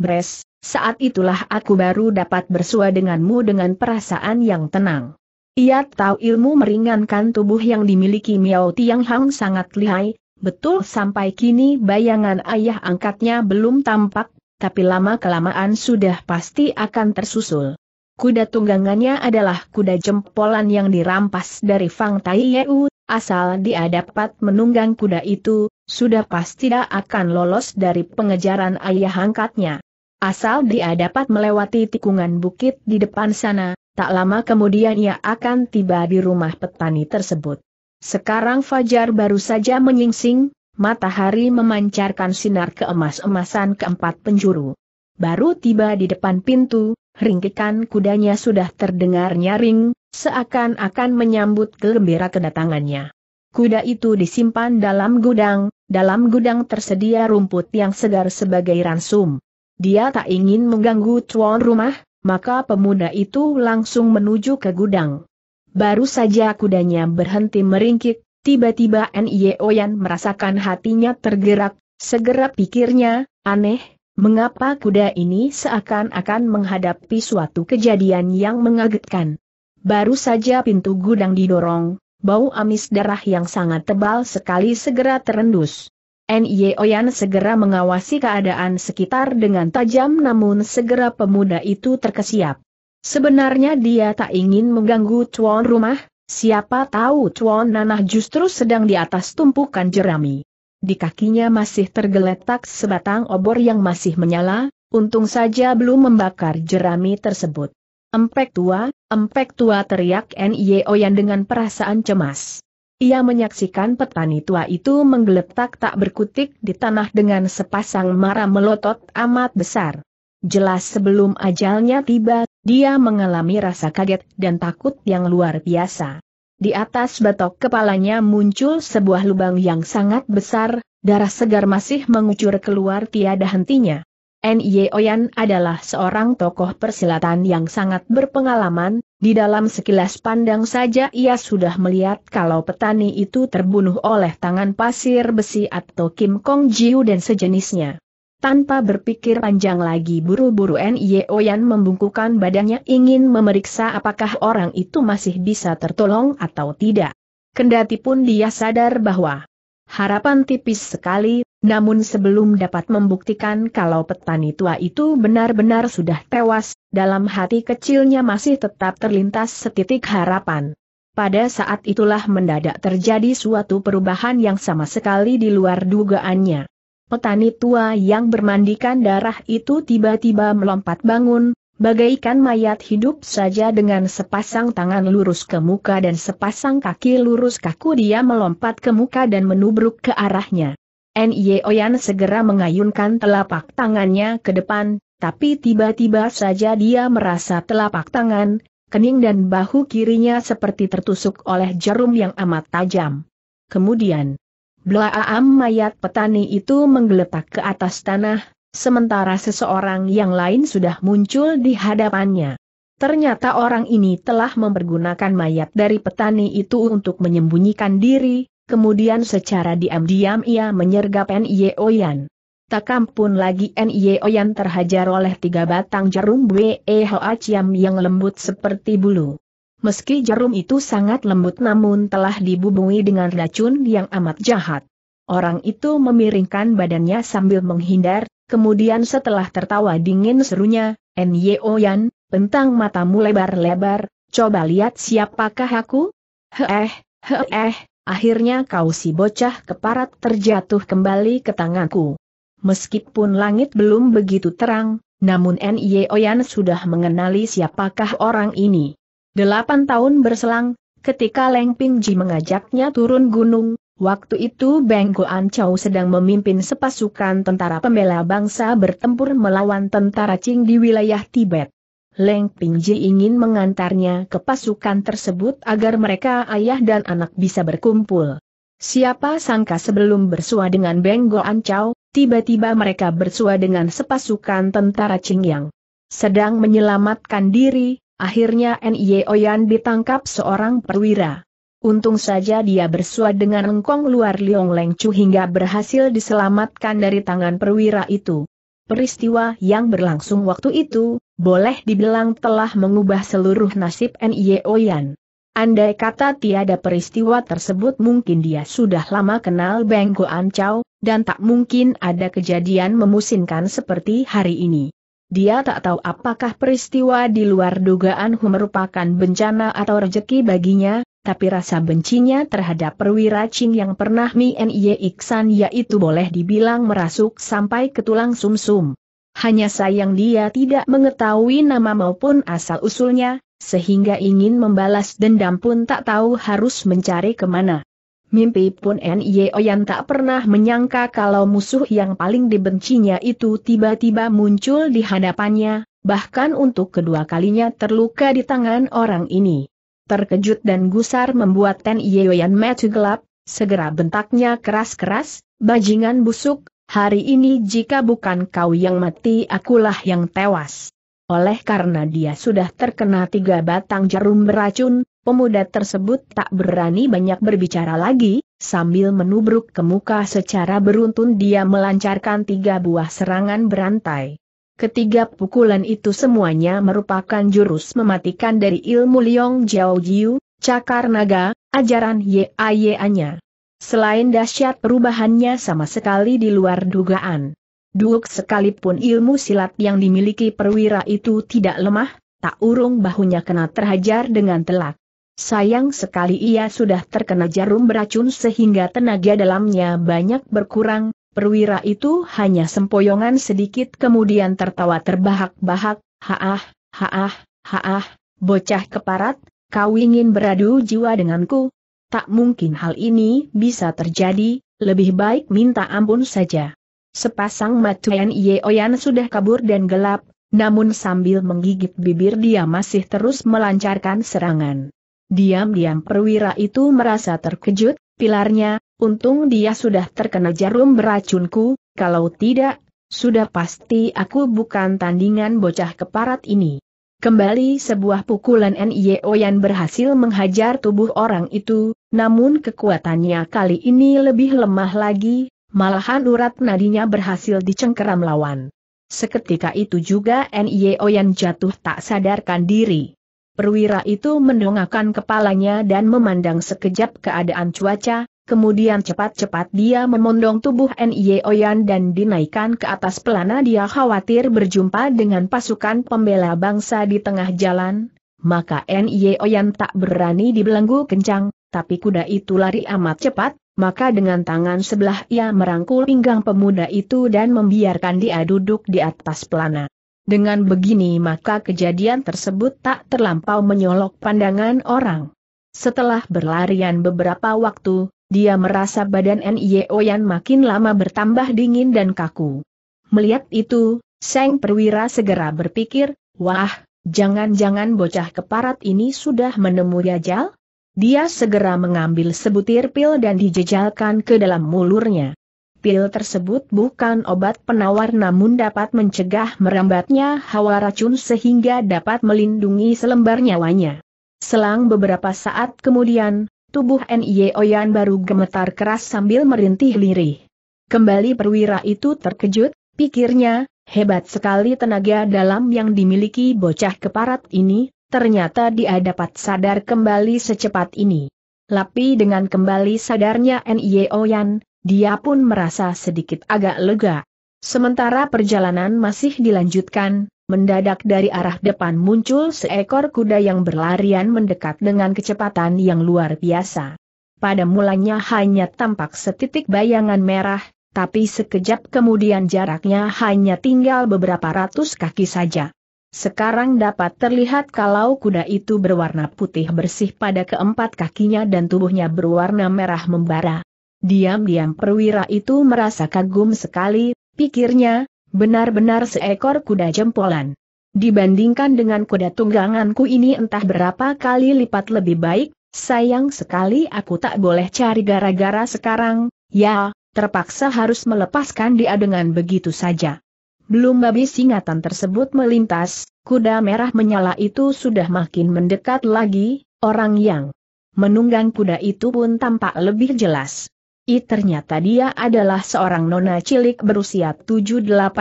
Bres, saat itulah aku baru dapat bersua denganmu dengan perasaan yang tenang. Ia tahu ilmu meringankan tubuh yang dimiliki Miao Tiang Hang sangat lihai, Betul sampai kini bayangan ayah angkatnya belum tampak, tapi lama-kelamaan sudah pasti akan tersusul. Kuda tunggangannya adalah kuda jempolan yang dirampas dari Fang Tai Yeu, asal dia dapat menunggang kuda itu, sudah pasti tidak akan lolos dari pengejaran ayah angkatnya. Asal dia dapat melewati tikungan bukit di depan sana, tak lama kemudian ia akan tiba di rumah petani tersebut. Sekarang Fajar baru saja menyingsing, matahari memancarkan sinar keemas-emasan keempat penjuru. Baru tiba di depan pintu, ringkikan kudanya sudah terdengar nyaring, seakan-akan menyambut gembira kedatangannya. Kuda itu disimpan dalam gudang, dalam gudang tersedia rumput yang segar sebagai ransum. Dia tak ingin mengganggu tuan rumah, maka pemuda itu langsung menuju ke gudang. Baru saja kudanya berhenti meringkik, tiba-tiba Nioyan merasakan hatinya tergerak, segera pikirnya, aneh, mengapa kuda ini seakan-akan menghadapi suatu kejadian yang mengagetkan. Baru saja pintu gudang didorong, bau amis darah yang sangat tebal sekali segera terendus. Nioyan segera mengawasi keadaan sekitar dengan tajam namun segera pemuda itu terkesiap. Sebenarnya dia tak ingin mengganggu cuan rumah, siapa tahu cuan nanah justru sedang di atas tumpukan jerami. Di kakinya masih tergeletak sebatang obor yang masih menyala, untung saja belum membakar jerami tersebut. Empek tua, empek tua teriak N.Y.O. yang dengan perasaan cemas. Ia menyaksikan petani tua itu menggeletak tak berkutik di tanah dengan sepasang mara melotot amat besar. Jelas sebelum ajalnya tiba, dia mengalami rasa kaget dan takut yang luar biasa. Di atas batok kepalanya muncul sebuah lubang yang sangat besar, darah segar masih mengucur keluar tiada hentinya. N.Y. Oyan adalah seorang tokoh persilatan yang sangat berpengalaman, di dalam sekilas pandang saja ia sudah melihat kalau petani itu terbunuh oleh tangan pasir besi atau Kim Kong Jiu dan sejenisnya. Tanpa berpikir panjang lagi buru-buru N.Y.O. Yan membungkukan badannya ingin memeriksa apakah orang itu masih bisa tertolong atau tidak. Kendati pun dia sadar bahwa harapan tipis sekali, namun sebelum dapat membuktikan kalau petani tua itu benar-benar sudah tewas, dalam hati kecilnya masih tetap terlintas setitik harapan. Pada saat itulah mendadak terjadi suatu perubahan yang sama sekali di luar dugaannya. Petani tua yang bermandikan darah itu tiba-tiba melompat bangun, bagaikan mayat hidup saja dengan sepasang tangan lurus ke muka dan sepasang kaki lurus kaku dia melompat ke muka dan menubruk ke arahnya. Nye Oyan segera mengayunkan telapak tangannya ke depan, tapi tiba-tiba saja dia merasa telapak tangan, kening dan bahu kirinya seperti tertusuk oleh jarum yang amat tajam. Kemudian, Blaaam mayat petani itu menggeletak ke atas tanah, sementara seseorang yang lain sudah muncul di hadapannya. Ternyata orang ini telah mempergunakan mayat dari petani itu untuk menyembunyikan diri, kemudian secara diam-diam ia menyergap Oyan. Takam pun lagi Oyan terhajar oleh tiga batang jarum B.E.H.A. Ciam yang lembut seperti bulu meski jarum itu sangat lembut namun telah dibubungi dengan racun yang amat jahat. Orang itu memiringkan badannya sambil menghindar, kemudian setelah tertawa dingin serunya, Nyo Yan, bentang matamu lebar-lebar, coba lihat siapakah aku? Heeh, heeh, akhirnya kau si bocah keparat terjatuh kembali ke tanganku. Meskipun langit belum begitu terang, namun Nyo Yan sudah mengenali siapakah orang ini. Delapan tahun berselang, ketika Leng Ping Ji mengajaknya turun gunung, waktu itu Beng Goan Chow sedang memimpin sepasukan tentara pembela bangsa bertempur melawan tentara Qing di wilayah Tibet. Leng Ping Ji ingin mengantarnya ke pasukan tersebut agar mereka ayah dan anak bisa berkumpul. Siapa sangka sebelum bersua dengan Beng Goan Chow, tiba-tiba mereka bersua dengan sepasukan tentara Qing yang sedang menyelamatkan diri, Akhirnya N.Y. Oyan ditangkap seorang perwira. Untung saja dia bersuah dengan engkong luar Liong Leng Chu hingga berhasil diselamatkan dari tangan perwira itu. Peristiwa yang berlangsung waktu itu, boleh dibilang telah mengubah seluruh nasib N.Y. Oyan. Andai kata tiada peristiwa tersebut mungkin dia sudah lama kenal Beng Goan Chow, dan tak mungkin ada kejadian memusinkan seperti hari ini. Dia tak tahu apakah peristiwa di luar dugaan Hu merupakan bencana atau rejeki baginya, tapi rasa bencinya terhadap perwira Ching yang pernah Mien Ye Iksan yaitu boleh dibilang merasuk sampai ke tulang sumsum. -sum. Hanya sayang dia tidak mengetahui nama maupun asal-usulnya, sehingga ingin membalas dendam pun tak tahu harus mencari kemana. Mimpi pun Nio Oyan tak pernah menyangka kalau musuh yang paling dibencinya itu tiba-tiba muncul di hadapannya, bahkan untuk kedua kalinya terluka di tangan orang ini. Terkejut dan gusar membuat Ten Yeoyan metu gelap, segera bentaknya keras-keras, bajingan busuk, hari ini jika bukan kau yang mati akulah yang tewas. Oleh karena dia sudah terkena tiga batang jarum beracun, Pemuda tersebut tak berani banyak berbicara lagi, sambil menubruk ke muka secara beruntun dia melancarkan tiga buah serangan berantai. Ketiga pukulan itu semuanya merupakan jurus mematikan dari ilmu Liong Jiao Jiu, cakar naga, ajaran YAYA-nya. Selain dahsyat perubahannya sama sekali di luar dugaan. Duk sekalipun ilmu silat yang dimiliki perwira itu tidak lemah, tak urung bahunya kena terhajar dengan telak. Sayang sekali ia sudah terkena jarum beracun sehingga tenaga dalamnya banyak berkurang, perwira itu hanya sempoyongan sedikit kemudian tertawa terbahak-bahak, haah, haah, haah, bocah keparat, kau ingin beradu jiwa denganku? Tak mungkin hal ini bisa terjadi, lebih baik minta ampun saja. Sepasang Matuan Yeoyan sudah kabur dan gelap, namun sambil menggigit bibir dia masih terus melancarkan serangan. Diam-diam perwira itu merasa terkejut, pilarnya, untung dia sudah terkena jarum beracunku, kalau tidak, sudah pasti aku bukan tandingan bocah keparat ini. Kembali sebuah pukulan NIO yang berhasil menghajar tubuh orang itu, namun kekuatannya kali ini lebih lemah lagi, malahan urat nadinya berhasil dicengkeram lawan. Seketika itu juga NIO yang jatuh tak sadarkan diri perwira itu mendongakkan kepalanya dan memandang sekejap keadaan cuaca, kemudian cepat-cepat dia memondong tubuh N.I.E. Oyan dan dinaikkan ke atas pelana dia khawatir berjumpa dengan pasukan pembela bangsa di tengah jalan, maka N.I.E. Oyan tak berani dibelenggu kencang, tapi kuda itu lari amat cepat, maka dengan tangan sebelah ia merangkul pinggang pemuda itu dan membiarkan dia duduk di atas pelana. Dengan begini maka kejadian tersebut tak terlampau menyolok pandangan orang. Setelah berlarian beberapa waktu, dia merasa badan N.I.O. yang makin lama bertambah dingin dan kaku. Melihat itu, Seng Perwira segera berpikir, wah, jangan-jangan bocah keparat ini sudah menemui ajal? Dia segera mengambil sebutir pil dan dijejalkan ke dalam mulurnya. Pil tersebut bukan obat penawar namun dapat mencegah merambatnya hawa racun sehingga dapat melindungi selembar nyawanya. Selang beberapa saat kemudian, tubuh N.I.E. Oyan baru gemetar keras sambil merintih lirih. Kembali perwira itu terkejut, pikirnya, hebat sekali tenaga dalam yang dimiliki bocah keparat ini, ternyata dia dapat sadar kembali secepat ini. Lapi dengan kembali sadarnya N.I.E. Oyan, dia pun merasa sedikit agak lega. Sementara perjalanan masih dilanjutkan, mendadak dari arah depan muncul seekor kuda yang berlarian mendekat dengan kecepatan yang luar biasa. Pada mulanya hanya tampak setitik bayangan merah, tapi sekejap kemudian jaraknya hanya tinggal beberapa ratus kaki saja. Sekarang dapat terlihat kalau kuda itu berwarna putih bersih pada keempat kakinya dan tubuhnya berwarna merah membara. Diam-diam perwira itu merasa kagum sekali, pikirnya, benar-benar seekor kuda jempolan. Dibandingkan dengan kuda tungganganku ini entah berapa kali lipat lebih baik, sayang sekali aku tak boleh cari gara-gara sekarang, ya, terpaksa harus melepaskan dia dengan begitu saja. Belum babi singatan tersebut melintas, kuda merah menyala itu sudah makin mendekat lagi, orang yang menunggang kuda itu pun tampak lebih jelas. I ternyata dia adalah seorang nona cilik berusia 7-18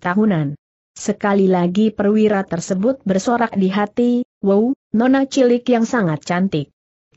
tahunan. Sekali lagi perwira tersebut bersorak di hati, wow, nona cilik yang sangat cantik.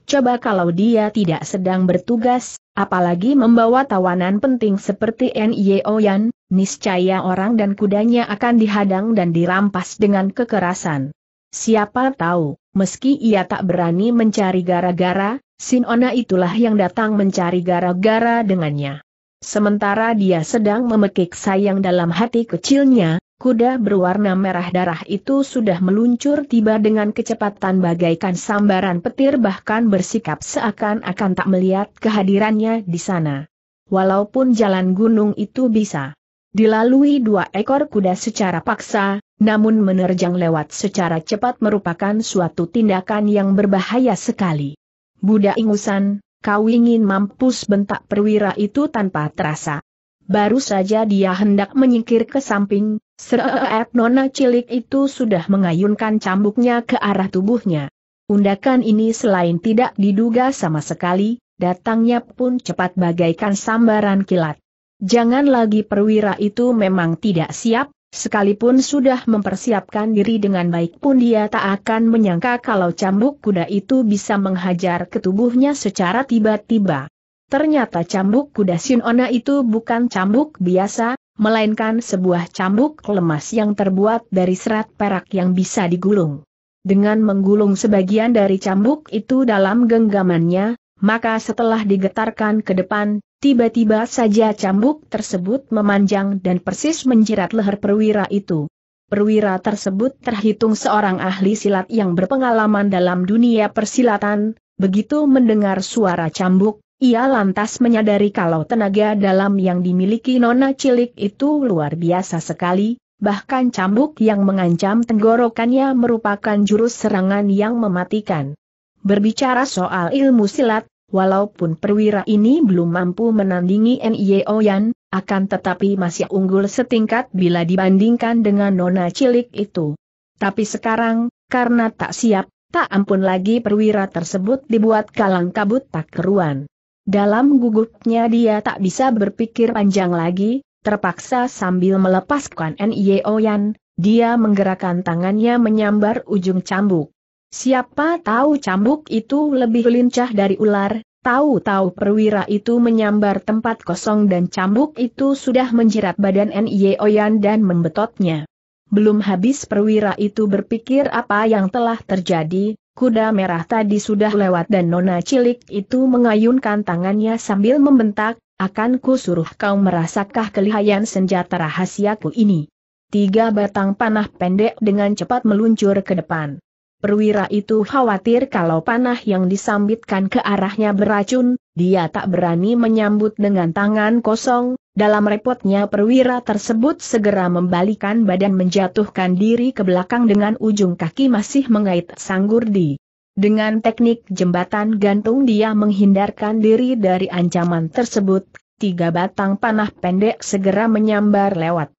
Coba kalau dia tidak sedang bertugas, apalagi membawa tawanan penting seperti N.Y.O. Yan, niscaya orang dan kudanya akan dihadang dan dirampas dengan kekerasan. Siapa tahu, meski ia tak berani mencari gara-gara, Sinona itulah yang datang mencari gara-gara dengannya. Sementara dia sedang memekik sayang dalam hati kecilnya, kuda berwarna merah darah itu sudah meluncur tiba dengan kecepatan bagaikan sambaran petir bahkan bersikap seakan-akan tak melihat kehadirannya di sana. Walaupun jalan gunung itu bisa dilalui dua ekor kuda secara paksa, namun menerjang lewat secara cepat merupakan suatu tindakan yang berbahaya sekali. Budak ingusan, kau ingin mampus bentak perwira itu tanpa terasa. Baru saja dia hendak menyingkir ke samping, sereet nona cilik itu sudah mengayunkan cambuknya ke arah tubuhnya. Undakan ini selain tidak diduga sama sekali, datangnya pun cepat bagaikan sambaran kilat. Jangan lagi perwira itu memang tidak siap, Sekalipun sudah mempersiapkan diri dengan baik pun dia tak akan menyangka kalau cambuk kuda itu bisa menghajar ke tubuhnya secara tiba-tiba. Ternyata cambuk kuda Sinona itu bukan cambuk biasa, melainkan sebuah cambuk lemas yang terbuat dari serat perak yang bisa digulung. Dengan menggulung sebagian dari cambuk itu dalam genggamannya, maka setelah digetarkan ke depan, Tiba-tiba saja cambuk tersebut memanjang dan persis menjerat leher perwira itu. Perwira tersebut terhitung seorang ahli silat yang berpengalaman dalam dunia persilatan, begitu mendengar suara cambuk, ia lantas menyadari kalau tenaga dalam yang dimiliki nona cilik itu luar biasa sekali, bahkan cambuk yang mengancam tenggorokannya merupakan jurus serangan yang mematikan. Berbicara soal ilmu silat, Walaupun perwira ini belum mampu menandingi Nio Oyan, akan tetapi masih unggul setingkat bila dibandingkan dengan nona cilik itu. Tapi sekarang, karena tak siap, tak ampun lagi perwira tersebut dibuat kalang kabut tak keruan. Dalam gugupnya dia tak bisa berpikir panjang lagi, terpaksa sambil melepaskan Nio Oyan, dia menggerakkan tangannya menyambar ujung cambuk. Siapa tahu cambuk itu lebih lincah dari ular, tahu-tahu perwira itu menyambar tempat kosong dan cambuk itu sudah menjerat badan Nye Oyan dan membetotnya. Belum habis perwira itu berpikir apa yang telah terjadi, kuda merah tadi sudah lewat dan nona cilik itu mengayunkan tangannya sambil membentak, akan ku suruh kau merasakah kelihayan senjata rahasiaku ini. Tiga batang panah pendek dengan cepat meluncur ke depan. Perwira itu khawatir kalau panah yang disambitkan ke arahnya beracun, dia tak berani menyambut dengan tangan kosong, dalam repotnya perwira tersebut segera membalikan badan menjatuhkan diri ke belakang dengan ujung kaki masih mengait sanggur di. Dengan teknik jembatan gantung dia menghindarkan diri dari ancaman tersebut, tiga batang panah pendek segera menyambar lewat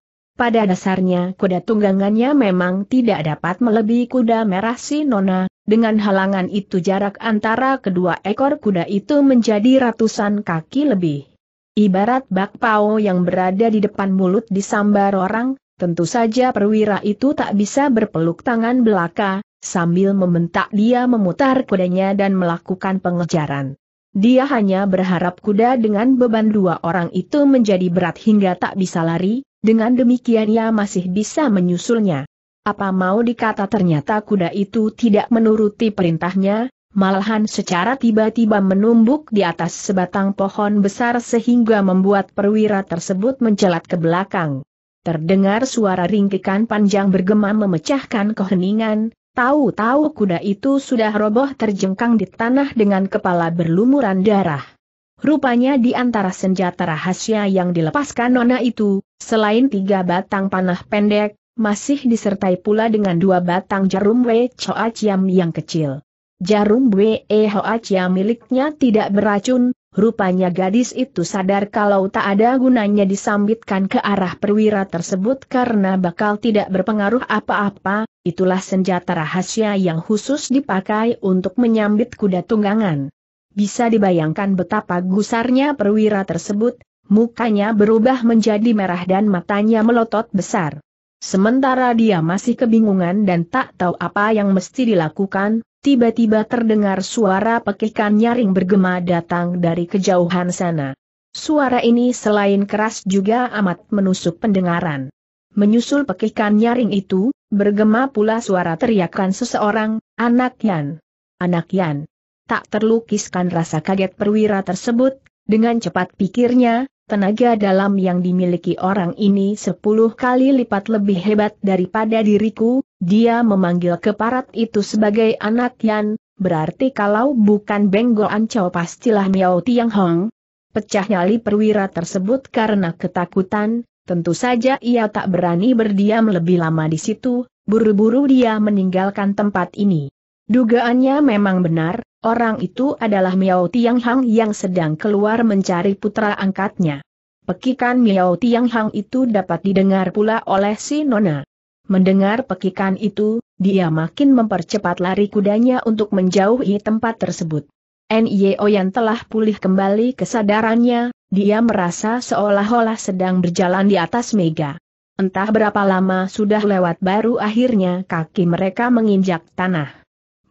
pada dasarnya kuda tunggangannya memang tidak dapat melebihi kuda merah si Nona, dengan halangan itu jarak antara kedua ekor kuda itu menjadi ratusan kaki lebih. Ibarat bakpao yang berada di depan mulut disambar orang, tentu saja perwira itu tak bisa berpeluk tangan belaka, sambil membentak dia memutar kudanya dan melakukan pengejaran. Dia hanya berharap kuda dengan beban dua orang itu menjadi berat hingga tak bisa lari, dengan demikian ia masih bisa menyusulnya. Apa mau dikata ternyata kuda itu tidak menuruti perintahnya, malahan secara tiba-tiba menumbuk di atas sebatang pohon besar sehingga membuat perwira tersebut mencelat ke belakang. Terdengar suara ringkikan panjang bergema memecahkan keheningan, tahu-tahu kuda itu sudah roboh terjengkang di tanah dengan kepala berlumuran darah. Rupanya di antara senjata rahasia yang dilepaskan Nona itu, selain tiga batang panah pendek, masih disertai pula dengan dua batang jarum Wei Choa Chiam yang kecil. Jarum Wei Hoa Chiam miliknya tidak beracun, rupanya gadis itu sadar kalau tak ada gunanya disambitkan ke arah perwira tersebut karena bakal tidak berpengaruh apa-apa, itulah senjata rahasia yang khusus dipakai untuk menyambit kuda tunggangan. Bisa dibayangkan betapa gusarnya perwira tersebut, mukanya berubah menjadi merah dan matanya melotot besar. Sementara dia masih kebingungan dan tak tahu apa yang mesti dilakukan, tiba-tiba terdengar suara pekikan nyaring bergema datang dari kejauhan sana. Suara ini selain keras juga amat menusuk pendengaran. Menyusul pekikan nyaring itu, bergema pula suara teriakan seseorang, anak Yan. Anak Yan tak terlukiskan rasa kaget perwira tersebut, dengan cepat pikirnya, tenaga dalam yang dimiliki orang ini sepuluh kali lipat lebih hebat daripada diriku, dia memanggil keparat itu sebagai anak Yan, berarti kalau bukan Benggo Ancau pastilah Miao Tiang Hong. Pecah nyali perwira tersebut karena ketakutan, tentu saja ia tak berani berdiam lebih lama di situ, buru-buru dia meninggalkan tempat ini. Dugaannya memang benar, Orang itu adalah Miao Tianghang yang sedang keluar mencari putra angkatnya. Pekikan Miao Tianghang itu dapat didengar pula oleh si Nona. Mendengar pekikan itu, dia makin mempercepat lari kudanya untuk menjauhi tempat tersebut. NIO yang telah pulih kembali kesadarannya, dia merasa seolah-olah sedang berjalan di atas mega. Entah berapa lama sudah lewat baru akhirnya kaki mereka menginjak tanah.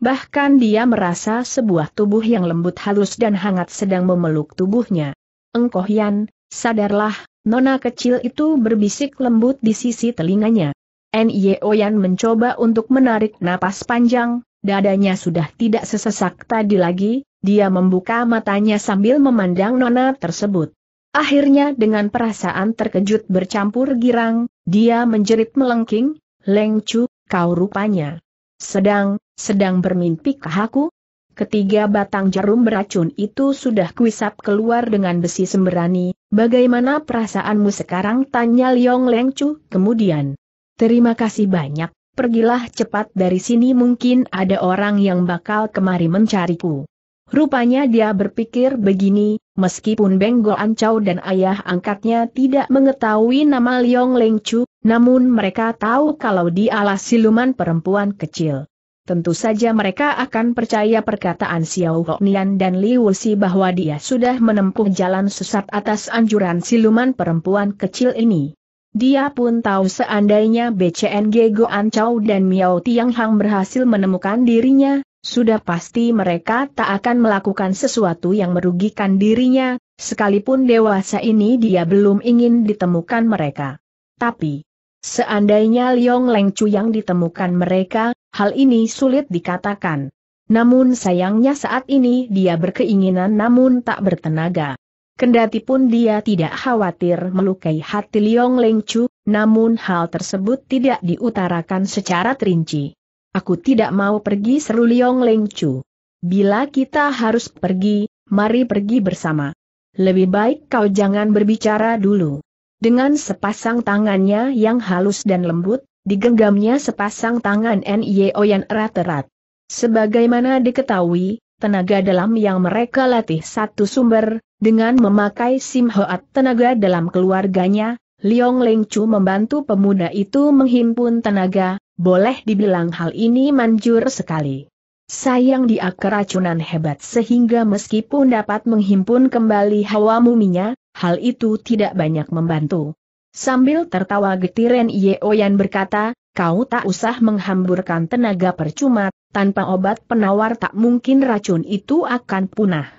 Bahkan dia merasa sebuah tubuh yang lembut halus dan hangat sedang memeluk tubuhnya. Engkoh Yan, sadarlah, nona kecil itu berbisik lembut di sisi telinganya. N.I.O. Yan mencoba untuk menarik napas panjang, dadanya sudah tidak sesesak tadi lagi, dia membuka matanya sambil memandang nona tersebut. Akhirnya dengan perasaan terkejut bercampur girang, dia menjerit melengking, Leng Chu, kau rupanya. Sedang, sedang bermimpikah aku? Ketiga batang jarum beracun itu sudah kuisap keluar dengan besi sembrani. bagaimana perasaanmu sekarang? Tanya Liong Lengcu, kemudian. Terima kasih banyak, pergilah cepat dari sini mungkin ada orang yang bakal kemari mencariku. Rupanya dia berpikir begini, meskipun Beng Go Ancau dan ayah angkatnya tidak mengetahui nama Liong Leng Chu, namun mereka tahu kalau dialah siluman perempuan kecil. Tentu saja mereka akan percaya perkataan Xiao Nian dan Li Wuxi bahwa dia sudah menempuh jalan sesat atas anjuran siluman perempuan kecil ini. Dia pun tahu seandainya BCNG Go Ancau dan Miao Tianghang berhasil menemukan dirinya, sudah pasti mereka tak akan melakukan sesuatu yang merugikan dirinya, sekalipun dewasa ini dia belum ingin ditemukan mereka. Tapi, seandainya Liong Leng Chu yang ditemukan mereka, hal ini sulit dikatakan. Namun sayangnya saat ini dia berkeinginan namun tak bertenaga. Kendati pun dia tidak khawatir melukai hati Liong Leng Chu, namun hal tersebut tidak diutarakan secara terinci. Aku tidak mau pergi seru Liong Leng Chu. Bila kita harus pergi, mari pergi bersama. Lebih baik kau jangan berbicara dulu. Dengan sepasang tangannya yang halus dan lembut, digenggamnya sepasang tangan N.I.O. yang erat-erat. Sebagaimana diketahui, tenaga dalam yang mereka latih satu sumber, dengan memakai Sim Hoat tenaga dalam keluarganya, Liong Leng Chu membantu pemuda itu menghimpun tenaga, boleh dibilang hal ini manjur sekali. Sayang dia keracunan hebat sehingga meskipun dapat menghimpun kembali hawa muminya, hal itu tidak banyak membantu. Sambil tertawa getiren Yeoyan berkata, kau tak usah menghamburkan tenaga percuma, tanpa obat penawar tak mungkin racun itu akan punah.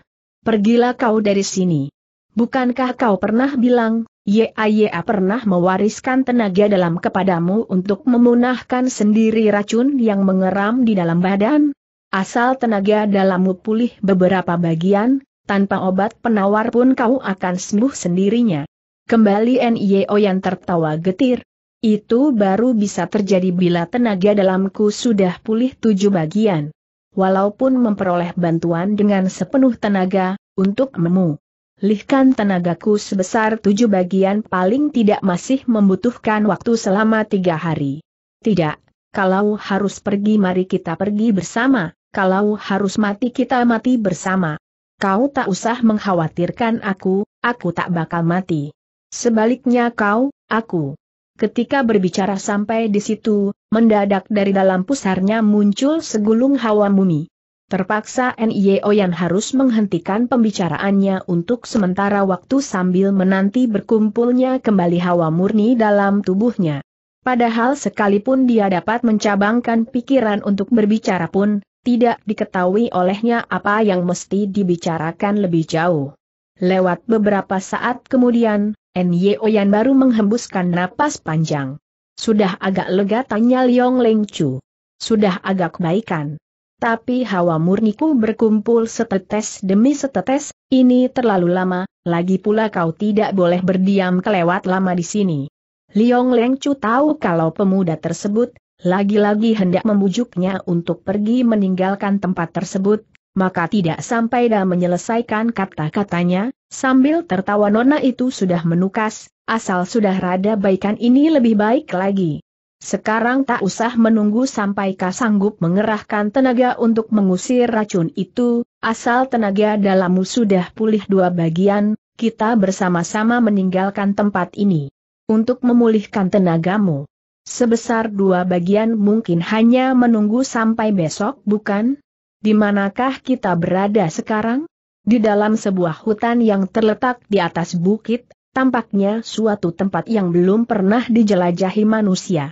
Pergilah kau dari sini. Bukankah kau pernah bilang, Yaya pernah mewariskan tenaga dalam kepadamu untuk memunahkan sendiri racun yang mengeram di dalam badan? Asal tenaga dalammu pulih beberapa bagian, tanpa obat penawar pun kau akan sembuh sendirinya. Kembali NIO yang tertawa getir. Itu baru bisa terjadi bila tenaga dalamku sudah pulih tujuh bagian. Walaupun memperoleh bantuan dengan sepenuh tenaga, untuk memu lihkan tenagaku sebesar tujuh bagian paling tidak masih membutuhkan waktu selama tiga hari. Tidak, kalau harus pergi mari kita pergi bersama, kalau harus mati kita mati bersama. Kau tak usah mengkhawatirkan aku, aku tak bakal mati. Sebaliknya kau, aku. Ketika berbicara sampai di situ, mendadak dari dalam pusarnya muncul segulung hawa mumi. Terpaksa NIO e yang harus menghentikan pembicaraannya untuk sementara waktu sambil menanti berkumpulnya kembali hawa murni dalam tubuhnya. Padahal sekalipun dia dapat mencabangkan pikiran untuk berbicara pun, tidak diketahui olehnya apa yang mesti dibicarakan lebih jauh. Lewat beberapa saat kemudian, NYO e Yan baru menghembuskan napas panjang. Sudah agak lega tanya Liong Leng Chu. Sudah agak baikan. Tapi hawa murniku berkumpul setetes demi setetes, ini terlalu lama, lagi pula kau tidak boleh berdiam kelewat lama di sini. Liong Lengcu tahu kalau pemuda tersebut, lagi-lagi hendak membujuknya untuk pergi meninggalkan tempat tersebut, maka tidak sampai dah menyelesaikan kata-katanya, sambil tertawa nona itu sudah menukas, asal sudah rada baikan ini lebih baik lagi. Sekarang tak usah menunggu sampai kau sanggup mengerahkan tenaga untuk mengusir racun itu, asal tenaga dalammu sudah pulih dua bagian, kita bersama-sama meninggalkan tempat ini. Untuk memulihkan tenagamu. Sebesar dua bagian mungkin hanya menunggu sampai besok bukan? Di manakah kita berada sekarang? Di dalam sebuah hutan yang terletak di atas bukit, tampaknya suatu tempat yang belum pernah dijelajahi manusia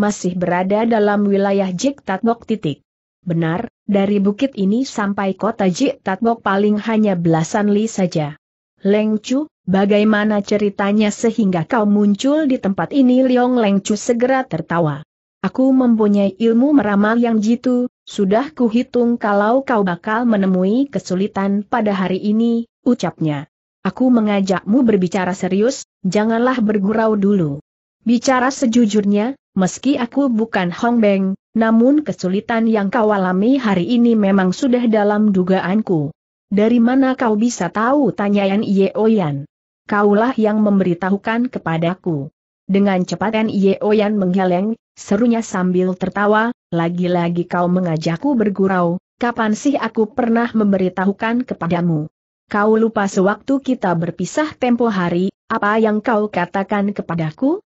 masih berada dalam wilayah Jik Tatbok titik. Benar, dari bukit ini sampai kota Jik Tatbok paling hanya belasan li saja. Leng bagaimana ceritanya sehingga kau muncul di tempat ini? Liong Leng segera tertawa. Aku mempunyai ilmu meramal yang jitu, sudah kuhitung kalau kau bakal menemui kesulitan pada hari ini, ucapnya. Aku mengajakmu berbicara serius, janganlah bergurau dulu. Bicara sejujurnya, Meski aku bukan Hong Beng, namun kesulitan yang kau alami hari ini memang sudah dalam dugaanku. Dari mana kau bisa tahu? Tanya Ye Oyan? Kaulah yang memberitahukan kepadaku. Dengan cepat Ye Oyan menggeleng, serunya sambil tertawa, lagi-lagi kau mengajakku bergurau, kapan sih aku pernah memberitahukan kepadamu? Kau lupa sewaktu kita berpisah tempo hari, apa yang kau katakan kepadaku?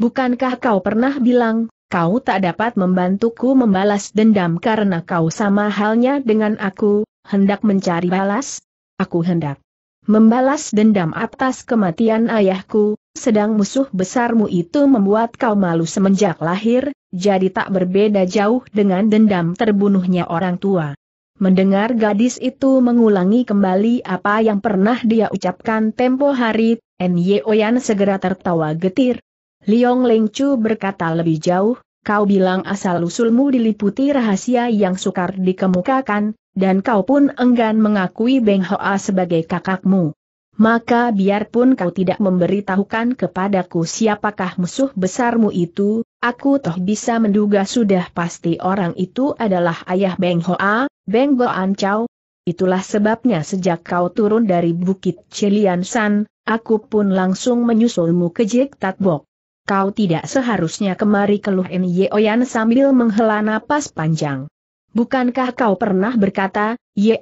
Bukankah kau pernah bilang, kau tak dapat membantuku membalas dendam karena kau sama halnya dengan aku, hendak mencari balas? Aku hendak membalas dendam atas kematian ayahku, sedang musuh besarmu itu membuat kau malu semenjak lahir, jadi tak berbeda jauh dengan dendam terbunuhnya orang tua. Mendengar gadis itu mengulangi kembali apa yang pernah dia ucapkan tempo hari, Nye Oyan segera tertawa getir, Liong Leng berkata lebih jauh, kau bilang asal-usulmu diliputi rahasia yang sukar dikemukakan, dan kau pun enggan mengakui Beng Hoa sebagai kakakmu. Maka biarpun kau tidak memberitahukan kepadaku siapakah musuh besarmu itu, aku toh bisa menduga sudah pasti orang itu adalah ayah Beng Hoa, Beng Goan Chow. Itulah sebabnya sejak kau turun dari Bukit Cilian San, aku pun langsung menyusulmu ke Jek Tatbok kau tidak seharusnya kemari keluh N. Yeoyan sambil menghela napas panjang. Bukankah kau pernah berkata,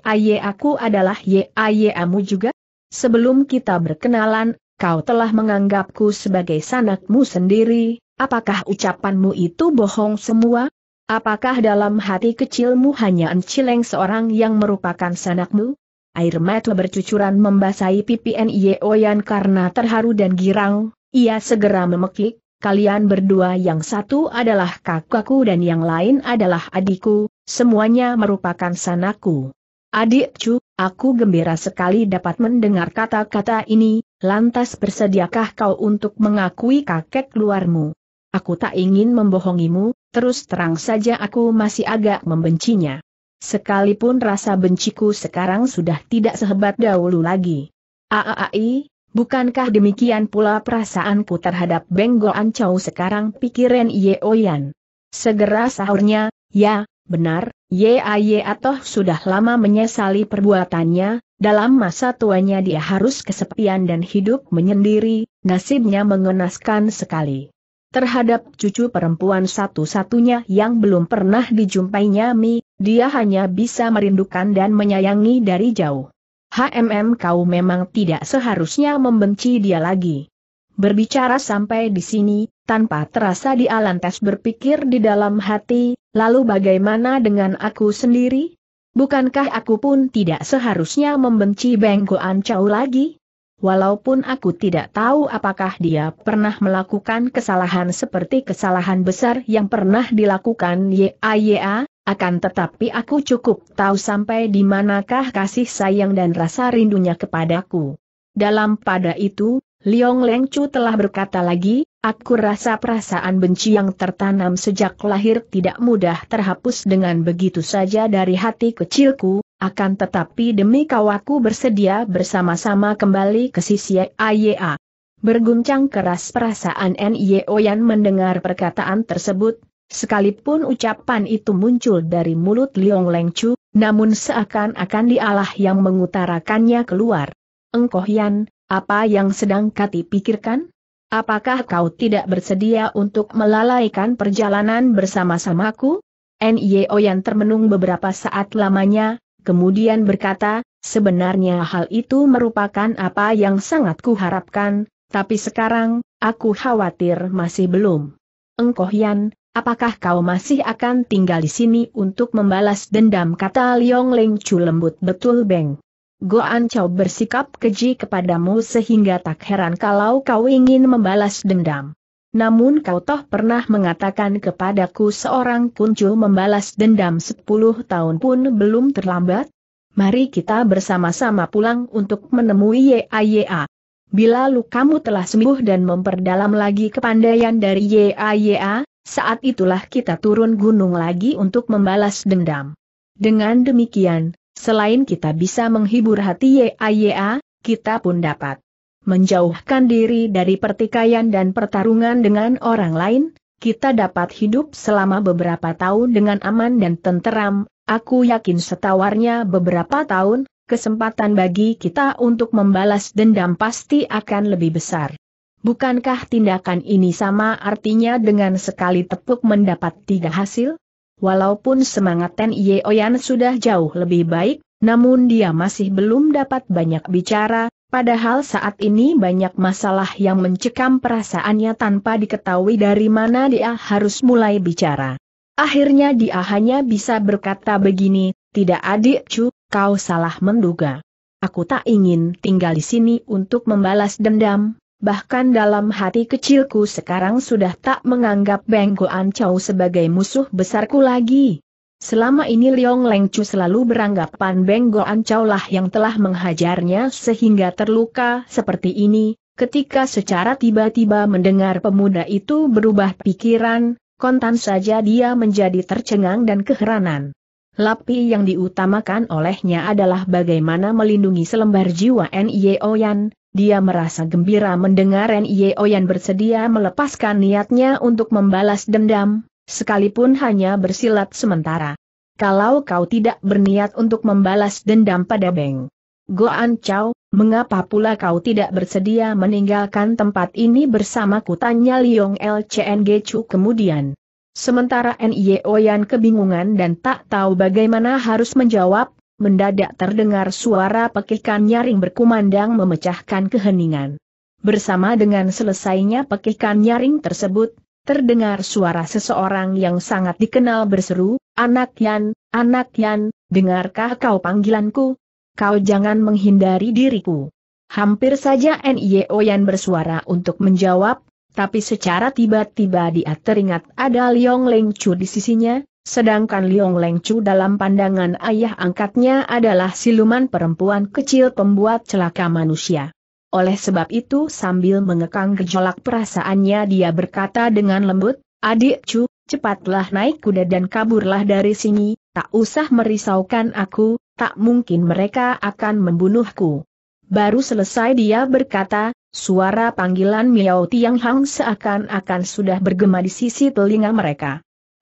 aye aku adalah aye amu juga? Sebelum kita berkenalan, kau telah menganggapku sebagai sanakmu sendiri, apakah ucapanmu itu bohong semua? Apakah dalam hati kecilmu hanya encileng seorang yang merupakan sanakmu? Air mata bercucuran membasahi pipi Nye Oyan karena terharu dan girang, ia segera memekik, kalian berdua yang satu adalah kakakku dan yang lain adalah adikku, semuanya merupakan sanaku. Adik Chu, aku gembira sekali dapat mendengar kata-kata ini, lantas bersediakah kau untuk mengakui kakek luarmu? Aku tak ingin membohongimu, terus terang saja aku masih agak membencinya. Sekalipun rasa benciku sekarang sudah tidak sehebat dahulu lagi. Aai, Bukankah demikian pula perasaanku terhadap Benggo Ancau sekarang pikiran Ye Oyan? Segera sahurnya, ya, benar, Ye Aye atau sudah lama menyesali perbuatannya, dalam masa tuanya dia harus kesepian dan hidup menyendiri, nasibnya mengenaskan sekali. Terhadap cucu perempuan satu-satunya yang belum pernah dijumpainya Mi, dia hanya bisa merindukan dan menyayangi dari jauh. HMM kau memang tidak seharusnya membenci dia lagi. Berbicara sampai di sini, tanpa terasa dia lantas berpikir di dalam hati, lalu bagaimana dengan aku sendiri? Bukankah aku pun tidak seharusnya membenci Bengko Ancau lagi? Walaupun aku tidak tahu apakah dia pernah melakukan kesalahan seperti kesalahan besar yang pernah dilakukan YAYA, akan tetapi aku cukup tahu sampai di manakah kasih sayang dan rasa rindunya kepadaku. Dalam pada itu, Liong Leng Chu telah berkata lagi, aku rasa perasaan benci yang tertanam sejak lahir tidak mudah terhapus dengan begitu saja dari hati kecilku, akan tetapi demi kau aku bersedia bersama-sama kembali ke sisi AYA. Berguncang keras perasaan Nio Yan mendengar perkataan tersebut, Sekalipun ucapan itu muncul dari mulut Liong Leng Chu, namun seakan-akan dialah yang mengutarakannya keluar. Engkoh Yan, apa yang sedang Kati pikirkan? Apakah kau tidak bersedia untuk melalaikan perjalanan bersama-samaku? Nyeo yang termenung beberapa saat lamanya, kemudian berkata, sebenarnya hal itu merupakan apa yang sangat kuharapkan, tapi sekarang, aku khawatir masih belum. Engkoh Yan, Apakah kau masih akan tinggal di sini untuk membalas dendam kata Liong Ling Chu lembut betul Beng. Goan Chow bersikap keji kepadamu sehingga tak heran kalau kau ingin membalas dendam. Namun kau toh pernah mengatakan kepadaku seorang kuncu membalas dendam sepuluh tahun pun belum terlambat? Mari kita bersama-sama pulang untuk menemui YAYA. Bila kamu telah sembuh dan memperdalam lagi kepandaian dari YAYA, saat itulah kita turun gunung lagi untuk membalas dendam. Dengan demikian, selain kita bisa menghibur hati YAYA, kita pun dapat menjauhkan diri dari pertikaian dan pertarungan dengan orang lain, kita dapat hidup selama beberapa tahun dengan aman dan tenteram, aku yakin setawarnya beberapa tahun, kesempatan bagi kita untuk membalas dendam pasti akan lebih besar. Bukankah tindakan ini sama artinya dengan sekali tepuk mendapat tiga hasil? Walaupun semangat Ten Ye Oyan sudah jauh lebih baik, namun dia masih belum dapat banyak bicara, padahal saat ini banyak masalah yang mencekam perasaannya tanpa diketahui dari mana dia harus mulai bicara. Akhirnya dia hanya bisa berkata begini, tidak adik cu, kau salah menduga. Aku tak ingin tinggal di sini untuk membalas dendam, bahkan dalam hati kecilku sekarang sudah tak menganggap Beng Goan Chow sebagai musuh besarku lagi. Selama ini Liong Leng Chu selalu beranggapan Beng Goan Chow lah yang telah menghajarnya sehingga terluka seperti ini, ketika secara tiba-tiba mendengar pemuda itu berubah pikiran, kontan saja dia menjadi tercengang dan keheranan. Lapi yang diutamakan olehnya adalah bagaimana melindungi selembar jiwa Nye Yan, dia merasa gembira mendengar Nye Oyan bersedia melepaskan niatnya untuk membalas dendam, sekalipun hanya bersilat sementara. Kalau kau tidak berniat untuk membalas dendam pada Beng Goan Chow, mengapa pula kau tidak bersedia meninggalkan tempat ini bersamaku tanya Liong LCNG Chu kemudian. Sementara Nye Oyan kebingungan dan tak tahu bagaimana harus menjawab, mendadak terdengar suara pekikan nyaring berkumandang memecahkan keheningan. Bersama dengan selesainya pekikan nyaring tersebut, terdengar suara seseorang yang sangat dikenal berseru, Anak Yan, Anak Yan, dengarkah kau panggilanku? Kau jangan menghindari diriku. Hampir saja NIO Yan bersuara untuk menjawab, tapi secara tiba-tiba dia teringat ada Liong Leng Chu di sisinya, Sedangkan Liong Leng Chu dalam pandangan ayah angkatnya adalah siluman perempuan kecil pembuat celaka manusia. Oleh sebab itu sambil mengekang gejolak perasaannya dia berkata dengan lembut, Adik Cu, cepatlah naik kuda dan kaburlah dari sini, tak usah merisaukan aku, tak mungkin mereka akan membunuhku. Baru selesai dia berkata, suara panggilan Miao Tiang Hang seakan-akan sudah bergema di sisi telinga mereka.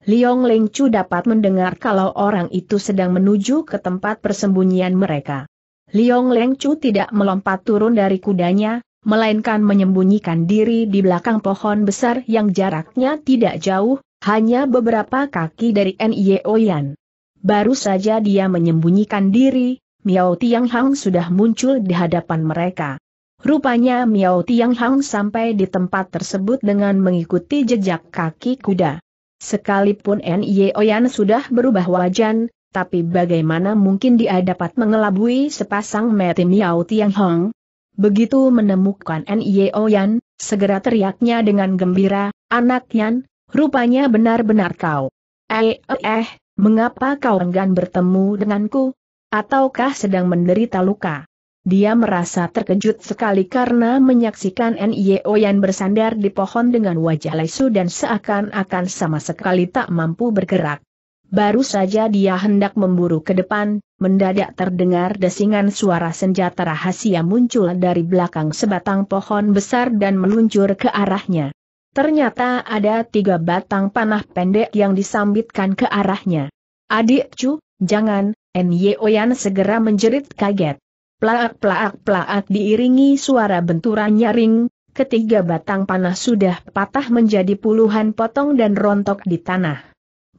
Liong Leng Chu dapat mendengar kalau orang itu sedang menuju ke tempat persembunyian mereka. Liong Leng Chu tidak melompat turun dari kudanya, melainkan menyembunyikan diri di belakang pohon besar yang jaraknya tidak jauh, hanya beberapa kaki dari Nye Oyan. Baru saja dia menyembunyikan diri, Miao Tiang Hang sudah muncul di hadapan mereka. Rupanya Miao Tiang Hang sampai di tempat tersebut dengan mengikuti jejak kaki kuda. Sekalipun Nye Oyan sudah berubah wajan, tapi bagaimana mungkin dia dapat mengelabui sepasang mati Miao Tiang Hong? Begitu menemukan Nye Oyan, segera teriaknya dengan gembira, Anak Yan, rupanya benar-benar kau. Eh, eh, eh, mengapa kau enggan bertemu denganku? Ataukah sedang menderita luka? Dia merasa terkejut sekali karena menyaksikan N.I.O. yang bersandar di pohon dengan wajah lesu dan seakan-akan sama sekali tak mampu bergerak. Baru saja dia hendak memburu ke depan, mendadak terdengar desingan suara senjata rahasia muncul dari belakang sebatang pohon besar dan meluncur ke arahnya. Ternyata ada tiga batang panah pendek yang disambitkan ke arahnya. Adik Chu, jangan, N.Y.O. segera menjerit kaget. Plaak-plaak-plaak diiringi suara benturan nyaring, ketiga batang panah sudah patah menjadi puluhan potong dan rontok di tanah.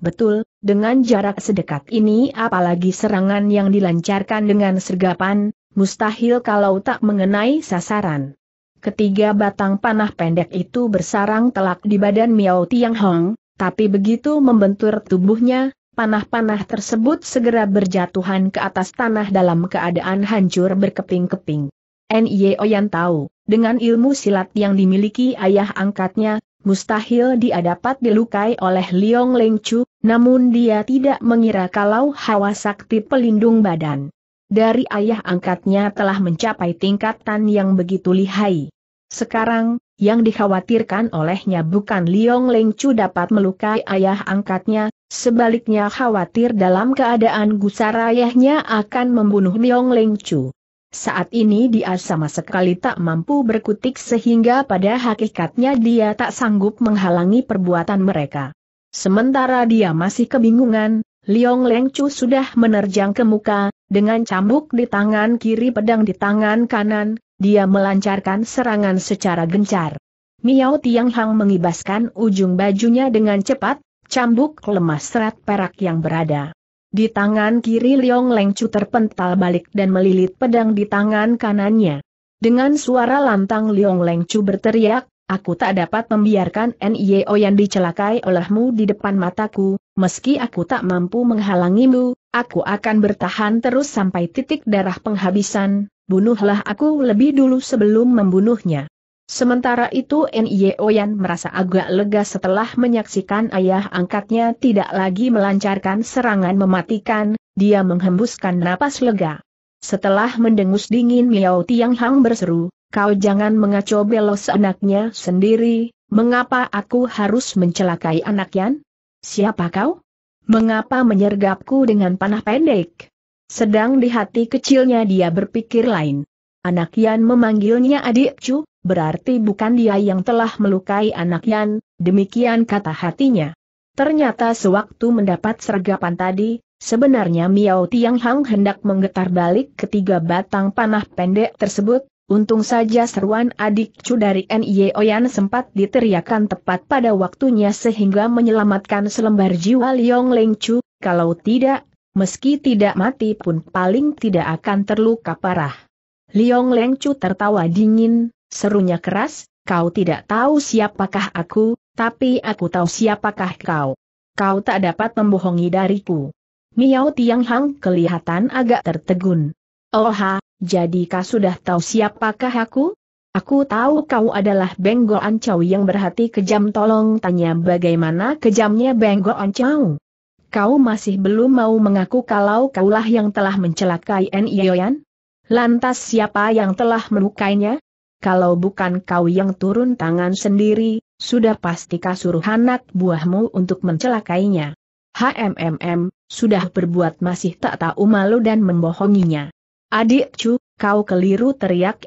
Betul, dengan jarak sedekat ini apalagi serangan yang dilancarkan dengan sergapan, mustahil kalau tak mengenai sasaran. Ketiga batang panah pendek itu bersarang telak di badan Miao Tiang Hong, tapi begitu membentur tubuhnya, panah-panah tersebut segera berjatuhan ke atas tanah dalam keadaan hancur berkeping-keping. N.Y.O. yang tahu, dengan ilmu silat yang dimiliki ayah angkatnya, mustahil dia dapat dilukai oleh Liong Leng Chu, namun dia tidak mengira kalau hawa sakti pelindung badan dari ayah angkatnya telah mencapai tingkatan yang begitu lihai. Sekarang, yang dikhawatirkan olehnya bukan Liong Leng Chu dapat melukai ayah angkatnya, sebaliknya khawatir dalam keadaan gusar ayahnya akan membunuh Liong Leng Chu. Saat ini dia sama sekali tak mampu berkutik sehingga pada hakikatnya dia tak sanggup menghalangi perbuatan mereka. Sementara dia masih kebingungan, Liong Leng Chu sudah menerjang ke muka, dengan cambuk di tangan kiri pedang di tangan kanan, dia melancarkan serangan secara gencar. Miao Tiang Hang mengibaskan ujung bajunya dengan cepat, cambuk lemas serat perak yang berada. Di tangan kiri Liong Lengcu terpental balik dan melilit pedang di tangan kanannya. Dengan suara lantang Liong Lengcu berteriak, aku tak dapat membiarkan NIO yang dicelakai olehmu di depan mataku, meski aku tak mampu menghalangimu, Aku akan bertahan terus sampai titik darah penghabisan, bunuhlah aku lebih dulu sebelum membunuhnya. Sementara itu N.Y. Oyan merasa agak lega setelah menyaksikan ayah angkatnya tidak lagi melancarkan serangan mematikan, dia menghembuskan napas lega. Setelah mendengus dingin Miao Tiang Hang berseru, kau jangan mengacau belos anaknya sendiri, mengapa aku harus mencelakai anaknya? Siapa kau? Mengapa menyergapku dengan panah pendek? Sedang di hati kecilnya dia berpikir lain. Anak Yan memanggilnya adik cu, berarti bukan dia yang telah melukai anak Yan, demikian kata hatinya. Ternyata sewaktu mendapat sergapan tadi, sebenarnya Miao Tianghang hendak menggetar balik ketiga batang panah pendek tersebut, Untung saja seruan adik cu dari N.I.E. Oyan sempat diteriakan tepat pada waktunya sehingga menyelamatkan selembar jiwa Liong Leng Chu, kalau tidak, meski tidak mati pun paling tidak akan terluka parah. Liong Leng Chu tertawa dingin, serunya keras, kau tidak tahu siapakah aku, tapi aku tahu siapakah kau. Kau tak dapat membohongi dariku. Miao Tiang Hang kelihatan agak tertegun. Oha, oh, jadi kau sudah tahu siapakah aku? Aku tahu kau adalah Benggo Ancau yang berhati kejam tolong tanya bagaimana kejamnya Benggo Ancau. Kau masih belum mau mengaku kalau kaulah yang telah mencelakai Nioyan? Lantas siapa yang telah melukainya? Kalau bukan kau yang turun tangan sendiri, sudah pasti suruh anak buahmu untuk mencelakainya. HMMM, sudah berbuat masih tak tahu malu dan membohonginya. Adik Chu, kau keliru teriak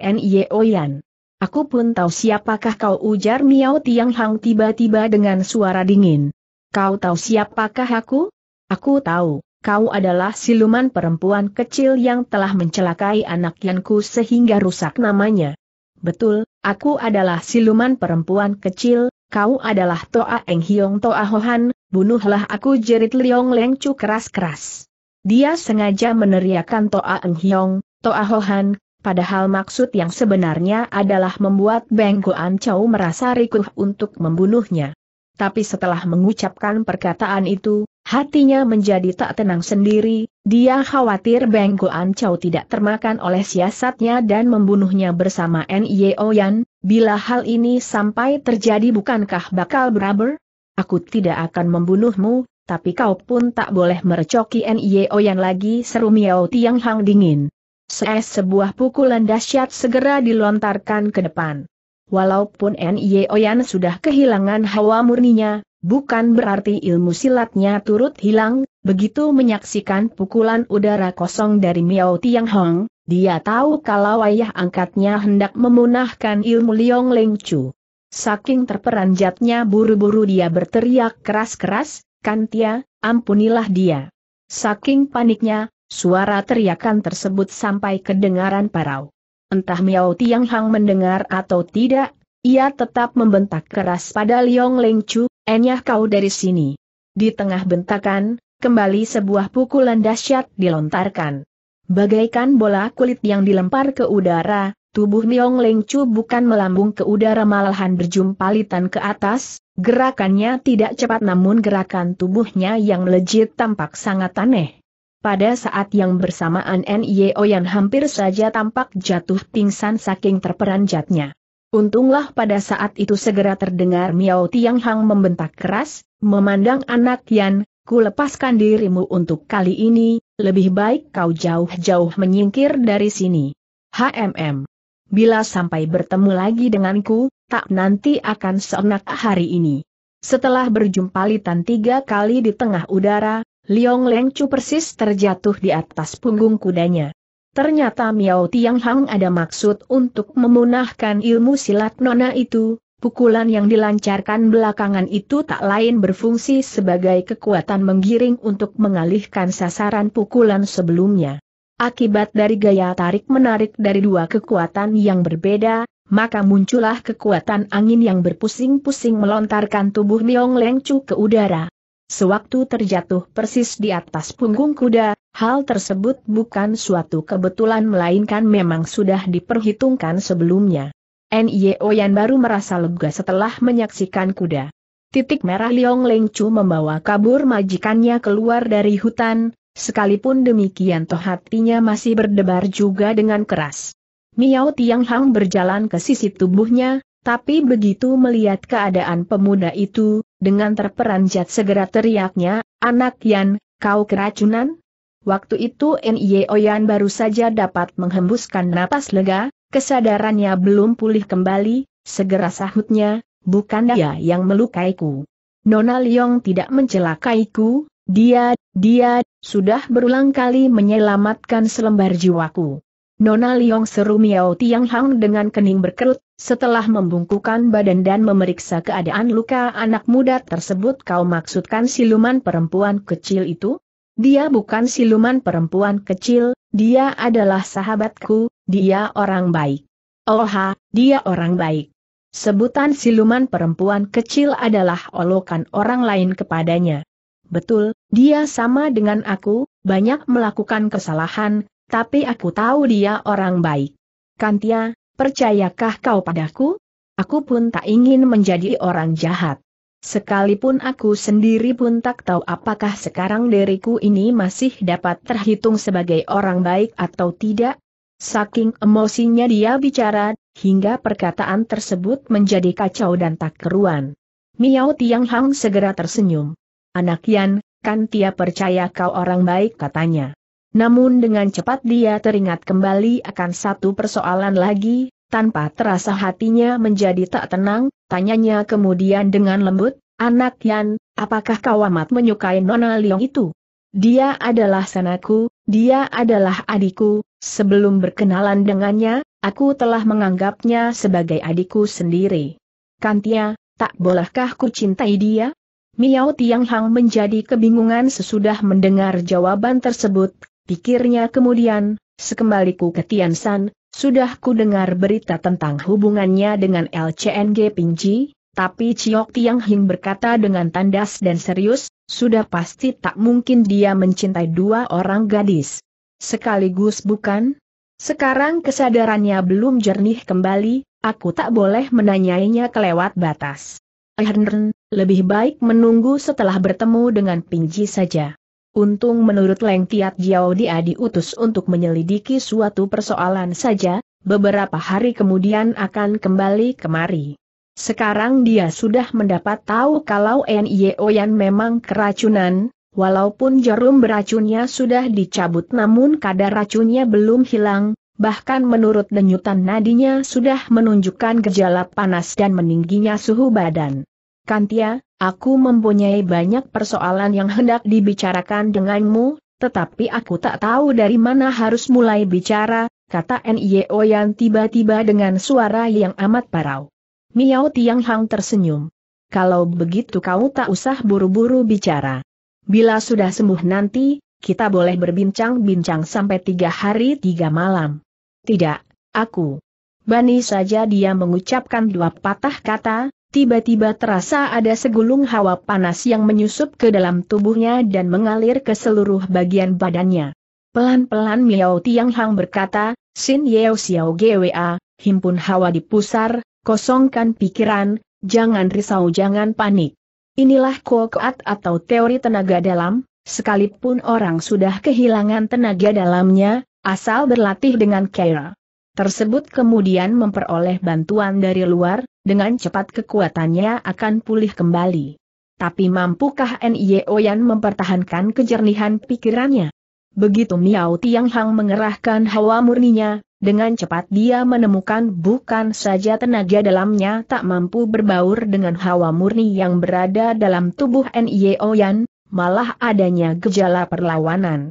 Oyan. Aku pun tahu siapakah kau ujar Miao Tiang Hang tiba-tiba dengan suara dingin. Kau tahu siapakah aku? Aku tahu, kau adalah siluman perempuan kecil yang telah mencelakai anak Yanku sehingga rusak namanya. Betul, aku adalah siluman perempuan kecil, kau adalah Toa Eng Hiong Toa Hohan, bunuhlah aku jerit Liong Leng Chu keras-keras. Dia sengaja meneriakan Toa Eng Hiong, Toa Hohan, padahal maksud yang sebenarnya adalah membuat Beng Goan Chow merasa rikuh untuk membunuhnya. Tapi setelah mengucapkan perkataan itu, hatinya menjadi tak tenang sendiri, dia khawatir Beng Goan Chow tidak termakan oleh siasatnya dan membunuhnya bersama Nye Oyan, bila hal ini sampai terjadi bukankah bakal beraber? Aku tidak akan membunuhmu, tapi kau pun tak boleh merecoki yang lagi seru Miao Tiang Hang dingin. Sees sebuah pukulan dahsyat segera dilontarkan ke depan. Walaupun yang sudah kehilangan hawa murninya, bukan berarti ilmu silatnya turut hilang, begitu menyaksikan pukulan udara kosong dari Miao Tiang Hang, dia tahu kalau ayah angkatnya hendak memunahkan ilmu Liong Leng Chu. Saking terperanjatnya buru-buru dia berteriak keras-keras, Kantia, ampunilah dia. Saking paniknya, suara teriakan tersebut sampai kedengaran parau. Entah Miao Tiang Hang mendengar atau tidak, ia tetap membentak keras pada Liong Leng Chu, enyah eh kau dari sini. Di tengah bentakan, kembali sebuah pukulan dahsyat dilontarkan. Bagaikan bola kulit yang dilempar ke udara, Tubuh Niong Leng Chu bukan melambung ke udara malahan berjumpalitan ke atas, gerakannya tidak cepat namun gerakan tubuhnya yang legit tampak sangat aneh. Pada saat yang bersamaan N.I.O. yang hampir saja tampak jatuh pingsan saking terperanjatnya. Untunglah pada saat itu segera terdengar Miao Tiang Hang membentak keras, memandang anak Yan, ku lepaskan dirimu untuk kali ini, lebih baik kau jauh-jauh menyingkir dari sini. HMM bila sampai bertemu lagi denganku, tak nanti akan seenak hari ini. Setelah berjumpa litan tiga kali di tengah udara, Liong Leng Chu persis terjatuh di atas punggung kudanya. Ternyata Miao Tiang Hang ada maksud untuk memunahkan ilmu silat nona itu, pukulan yang dilancarkan belakangan itu tak lain berfungsi sebagai kekuatan menggiring untuk mengalihkan sasaran pukulan sebelumnya. Akibat dari gaya tarik-menarik dari dua kekuatan yang berbeda, maka muncullah kekuatan angin yang berpusing-pusing melontarkan tubuh Niong Leng Chu ke udara. Sewaktu terjatuh persis di atas punggung kuda, hal tersebut bukan suatu kebetulan melainkan memang sudah diperhitungkan sebelumnya. N.I.O. Yan baru merasa lega setelah menyaksikan kuda. Titik merah Liong Leng Chu membawa kabur majikannya keluar dari hutan, Sekalipun demikian toh hatinya masih berdebar juga dengan keras. Miao Tiang Hang berjalan ke sisi tubuhnya, tapi begitu melihat keadaan pemuda itu, dengan terperanjat segera teriaknya, Anak Yan, kau keracunan? Waktu itu Nye Oyan baru saja dapat menghembuskan napas lega, kesadarannya belum pulih kembali, segera sahutnya, bukan dia yang melukaiku. Nona Leong tidak mencelakaiku, dia, dia, sudah berulang kali menyelamatkan selembar jiwaku. Nona Liong seru Miao Tiang Hang dengan kening berkerut, setelah membungkukan badan dan memeriksa keadaan luka anak muda tersebut kau maksudkan siluman perempuan kecil itu? Dia bukan siluman perempuan kecil, dia adalah sahabatku, dia orang baik. Oha, dia orang baik. Sebutan siluman perempuan kecil adalah olokan orang lain kepadanya. Betul, dia sama dengan aku, banyak melakukan kesalahan, tapi aku tahu dia orang baik. Kantia, percayakah kau padaku? Aku pun tak ingin menjadi orang jahat. Sekalipun aku sendiri pun tak tahu apakah sekarang diriku ini masih dapat terhitung sebagai orang baik atau tidak. Saking emosinya dia bicara, hingga perkataan tersebut menjadi kacau dan tak keruan. Miao Tiang Hang segera tersenyum. Anak Yan, kan dia percaya kau orang baik katanya. Namun dengan cepat dia teringat kembali akan satu persoalan lagi, tanpa terasa hatinya menjadi tak tenang, tanyanya kemudian dengan lembut, Anak Yan, apakah kau amat menyukai Nona Liong itu? Dia adalah sanaku, dia adalah adikku, sebelum berkenalan dengannya, aku telah menganggapnya sebagai adikku sendiri. Kantia, tak bolehkah ku cintai dia? Miao Hang menjadi kebingungan sesudah mendengar jawaban tersebut, pikirnya kemudian, sekembaliku ke Tian San, sudah ku dengar berita tentang hubungannya dengan LCNG Pingji, tapi Ciok Tiang Hing berkata dengan tandas dan serius, sudah pasti tak mungkin dia mencintai dua orang gadis. Sekaligus bukan? Sekarang kesadarannya belum jernih kembali, aku tak boleh menanyainya kelewat batas. Ehrn, lebih baik menunggu setelah bertemu dengan Pinji saja. Untung menurut Leng Tiat Jiao dia diutus untuk menyelidiki suatu persoalan saja, beberapa hari kemudian akan kembali kemari. Sekarang dia sudah mendapat tahu kalau N.I.O. Yan memang keracunan, walaupun jarum beracunnya sudah dicabut namun kadar racunnya belum hilang, bahkan menurut denyutan nadinya sudah menunjukkan gejala panas dan meningginya suhu badan. Kantia, aku mempunyai banyak persoalan yang hendak dibicarakan denganmu, tetapi aku tak tahu dari mana harus mulai bicara, kata N.I.O. yang tiba-tiba dengan suara yang amat parau. Miao Tiang Hang tersenyum. Kalau begitu kau tak usah buru-buru bicara. Bila sudah sembuh nanti, kita boleh berbincang-bincang sampai tiga hari tiga malam. Tidak, aku. Bani saja dia mengucapkan dua patah kata, tiba-tiba terasa ada segulung hawa panas yang menyusup ke dalam tubuhnya dan mengalir ke seluruh bagian badannya. Pelan-pelan Miao Tiang Hang berkata, Sin Yeo Xiao GWA, himpun hawa di pusar, kosongkan pikiran, jangan risau jangan panik. Inilah Kuokat atau teori tenaga dalam, sekalipun orang sudah kehilangan tenaga dalamnya, asal berlatih dengan kera tersebut kemudian memperoleh bantuan dari luar, dengan cepat kekuatannya akan pulih kembali. Tapi mampukah N.I.O. Yan mempertahankan kejernihan pikirannya? Begitu Miao Tiang mengerahkan hawa murninya, dengan cepat dia menemukan bukan saja tenaga dalamnya tak mampu berbaur dengan hawa murni yang berada dalam tubuh N.I.O. Yan, malah adanya gejala perlawanan.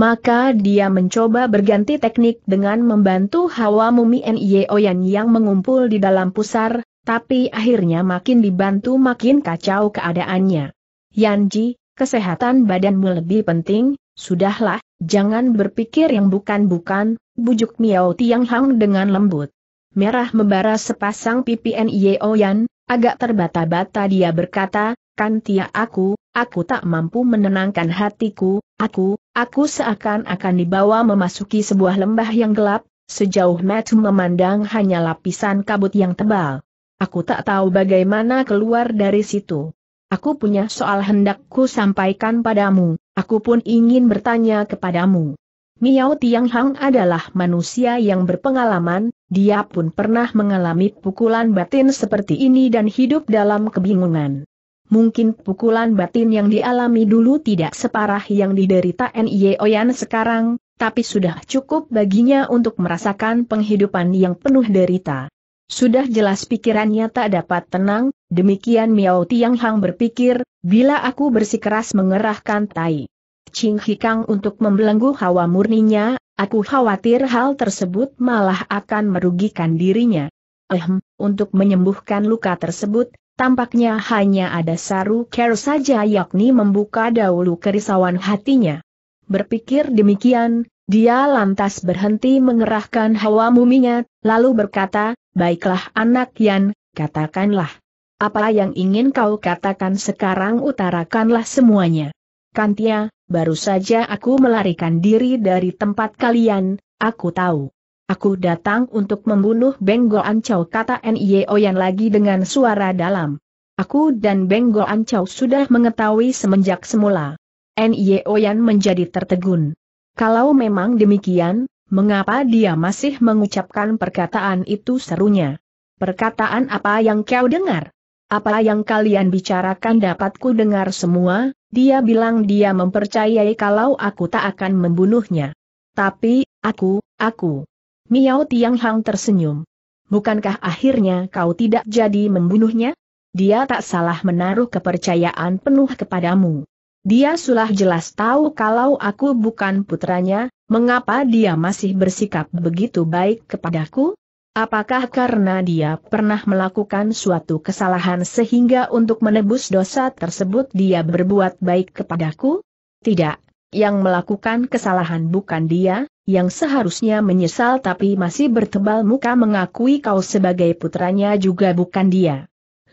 Maka dia mencoba berganti teknik dengan membantu Hawa Mumi Nioyan yang mengumpul di dalam pusar, tapi akhirnya makin dibantu makin kacau keadaannya. Yanji, kesehatan badanmu lebih penting, sudahlah, jangan berpikir yang bukan-bukan, bujuk Miao Tiang Hang dengan lembut. Merah membara sepasang pipi Nioyan, agak terbata-bata dia berkata, kan tia aku, Aku tak mampu menenangkan hatiku, aku, aku seakan-akan dibawa memasuki sebuah lembah yang gelap, sejauh mata memandang hanya lapisan kabut yang tebal. Aku tak tahu bagaimana keluar dari situ. Aku punya soal hendakku sampaikan padamu, aku pun ingin bertanya kepadamu. Miao Tiang Hang adalah manusia yang berpengalaman, dia pun pernah mengalami pukulan batin seperti ini dan hidup dalam kebingungan. Mungkin pukulan batin yang dialami dulu tidak separah yang diderita N.I.E. Oyan sekarang, tapi sudah cukup baginya untuk merasakan penghidupan yang penuh derita. Sudah jelas pikirannya tak dapat tenang, demikian Miao Tiang Hang berpikir, bila aku bersikeras mengerahkan Tai Ching Hikang untuk membelenggu hawa murninya, aku khawatir hal tersebut malah akan merugikan dirinya. Ehm, untuk menyembuhkan luka tersebut, tampaknya hanya ada saru care saja yakni membuka dahulu kerisauan hatinya. Berpikir demikian, dia lantas berhenti mengerahkan hawa muminya, lalu berkata, Baiklah anak Yan, katakanlah. Apa yang ingin kau katakan sekarang utarakanlah semuanya. Kantia, baru saja aku melarikan diri dari tempat kalian, aku tahu. Aku datang untuk membunuh Benggo Ancau kata Nio e yang lagi dengan suara dalam. Aku dan Benggo Ancau sudah mengetahui semenjak semula. Nio e yang menjadi tertegun. Kalau memang demikian, mengapa dia masih mengucapkan perkataan itu serunya? Perkataan apa yang kau dengar? Apa yang kalian bicarakan dapatku dengar semua, dia bilang dia mempercayai kalau aku tak akan membunuhnya. Tapi, aku, aku. Miao Tiang Hang tersenyum. Bukankah akhirnya kau tidak jadi membunuhnya? Dia tak salah menaruh kepercayaan penuh kepadamu. Dia sudah jelas tahu kalau aku bukan putranya, mengapa dia masih bersikap begitu baik kepadaku? Apakah karena dia pernah melakukan suatu kesalahan sehingga untuk menebus dosa tersebut dia berbuat baik kepadaku? Tidak, yang melakukan kesalahan bukan dia, yang seharusnya menyesal tapi masih bertebal muka mengakui kau sebagai putranya juga bukan dia.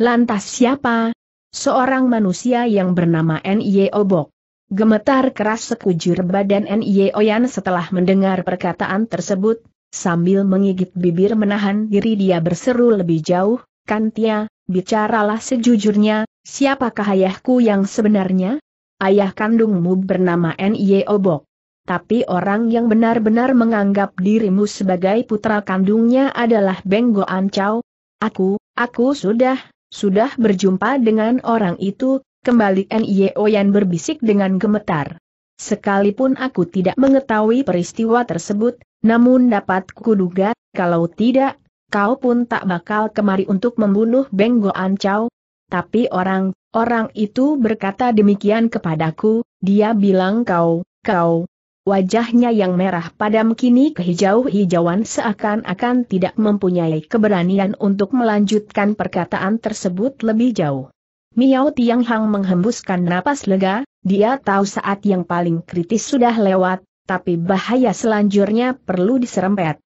Lantas siapa? Seorang manusia yang bernama N.I.E. Obok. Gemetar keras sekujur badan N.I.E. Oyan setelah mendengar perkataan tersebut, sambil mengigit bibir menahan diri dia berseru lebih jauh, Kantia, bicaralah sejujurnya, siapakah ayahku yang sebenarnya? Ayah kandungmu bernama N.I.E. Obok tapi orang yang benar-benar menganggap dirimu sebagai putra kandungnya adalah Beng Ancau. Aku, aku sudah, sudah berjumpa dengan orang itu, kembali N.I.O. yang berbisik dengan gemetar. Sekalipun aku tidak mengetahui peristiwa tersebut, namun dapat kuduga, kalau tidak, kau pun tak bakal kemari untuk membunuh Beng Ancau. Tapi orang, orang itu berkata demikian kepadaku, dia bilang kau, kau, Wajahnya yang merah padam kini kehijau-hijauan seakan-akan tidak mempunyai keberanian untuk melanjutkan perkataan tersebut lebih jauh. Miao Tiang Hang menghembuskan napas lega, dia tahu saat yang paling kritis sudah lewat, tapi bahaya selanjutnya perlu diserempet.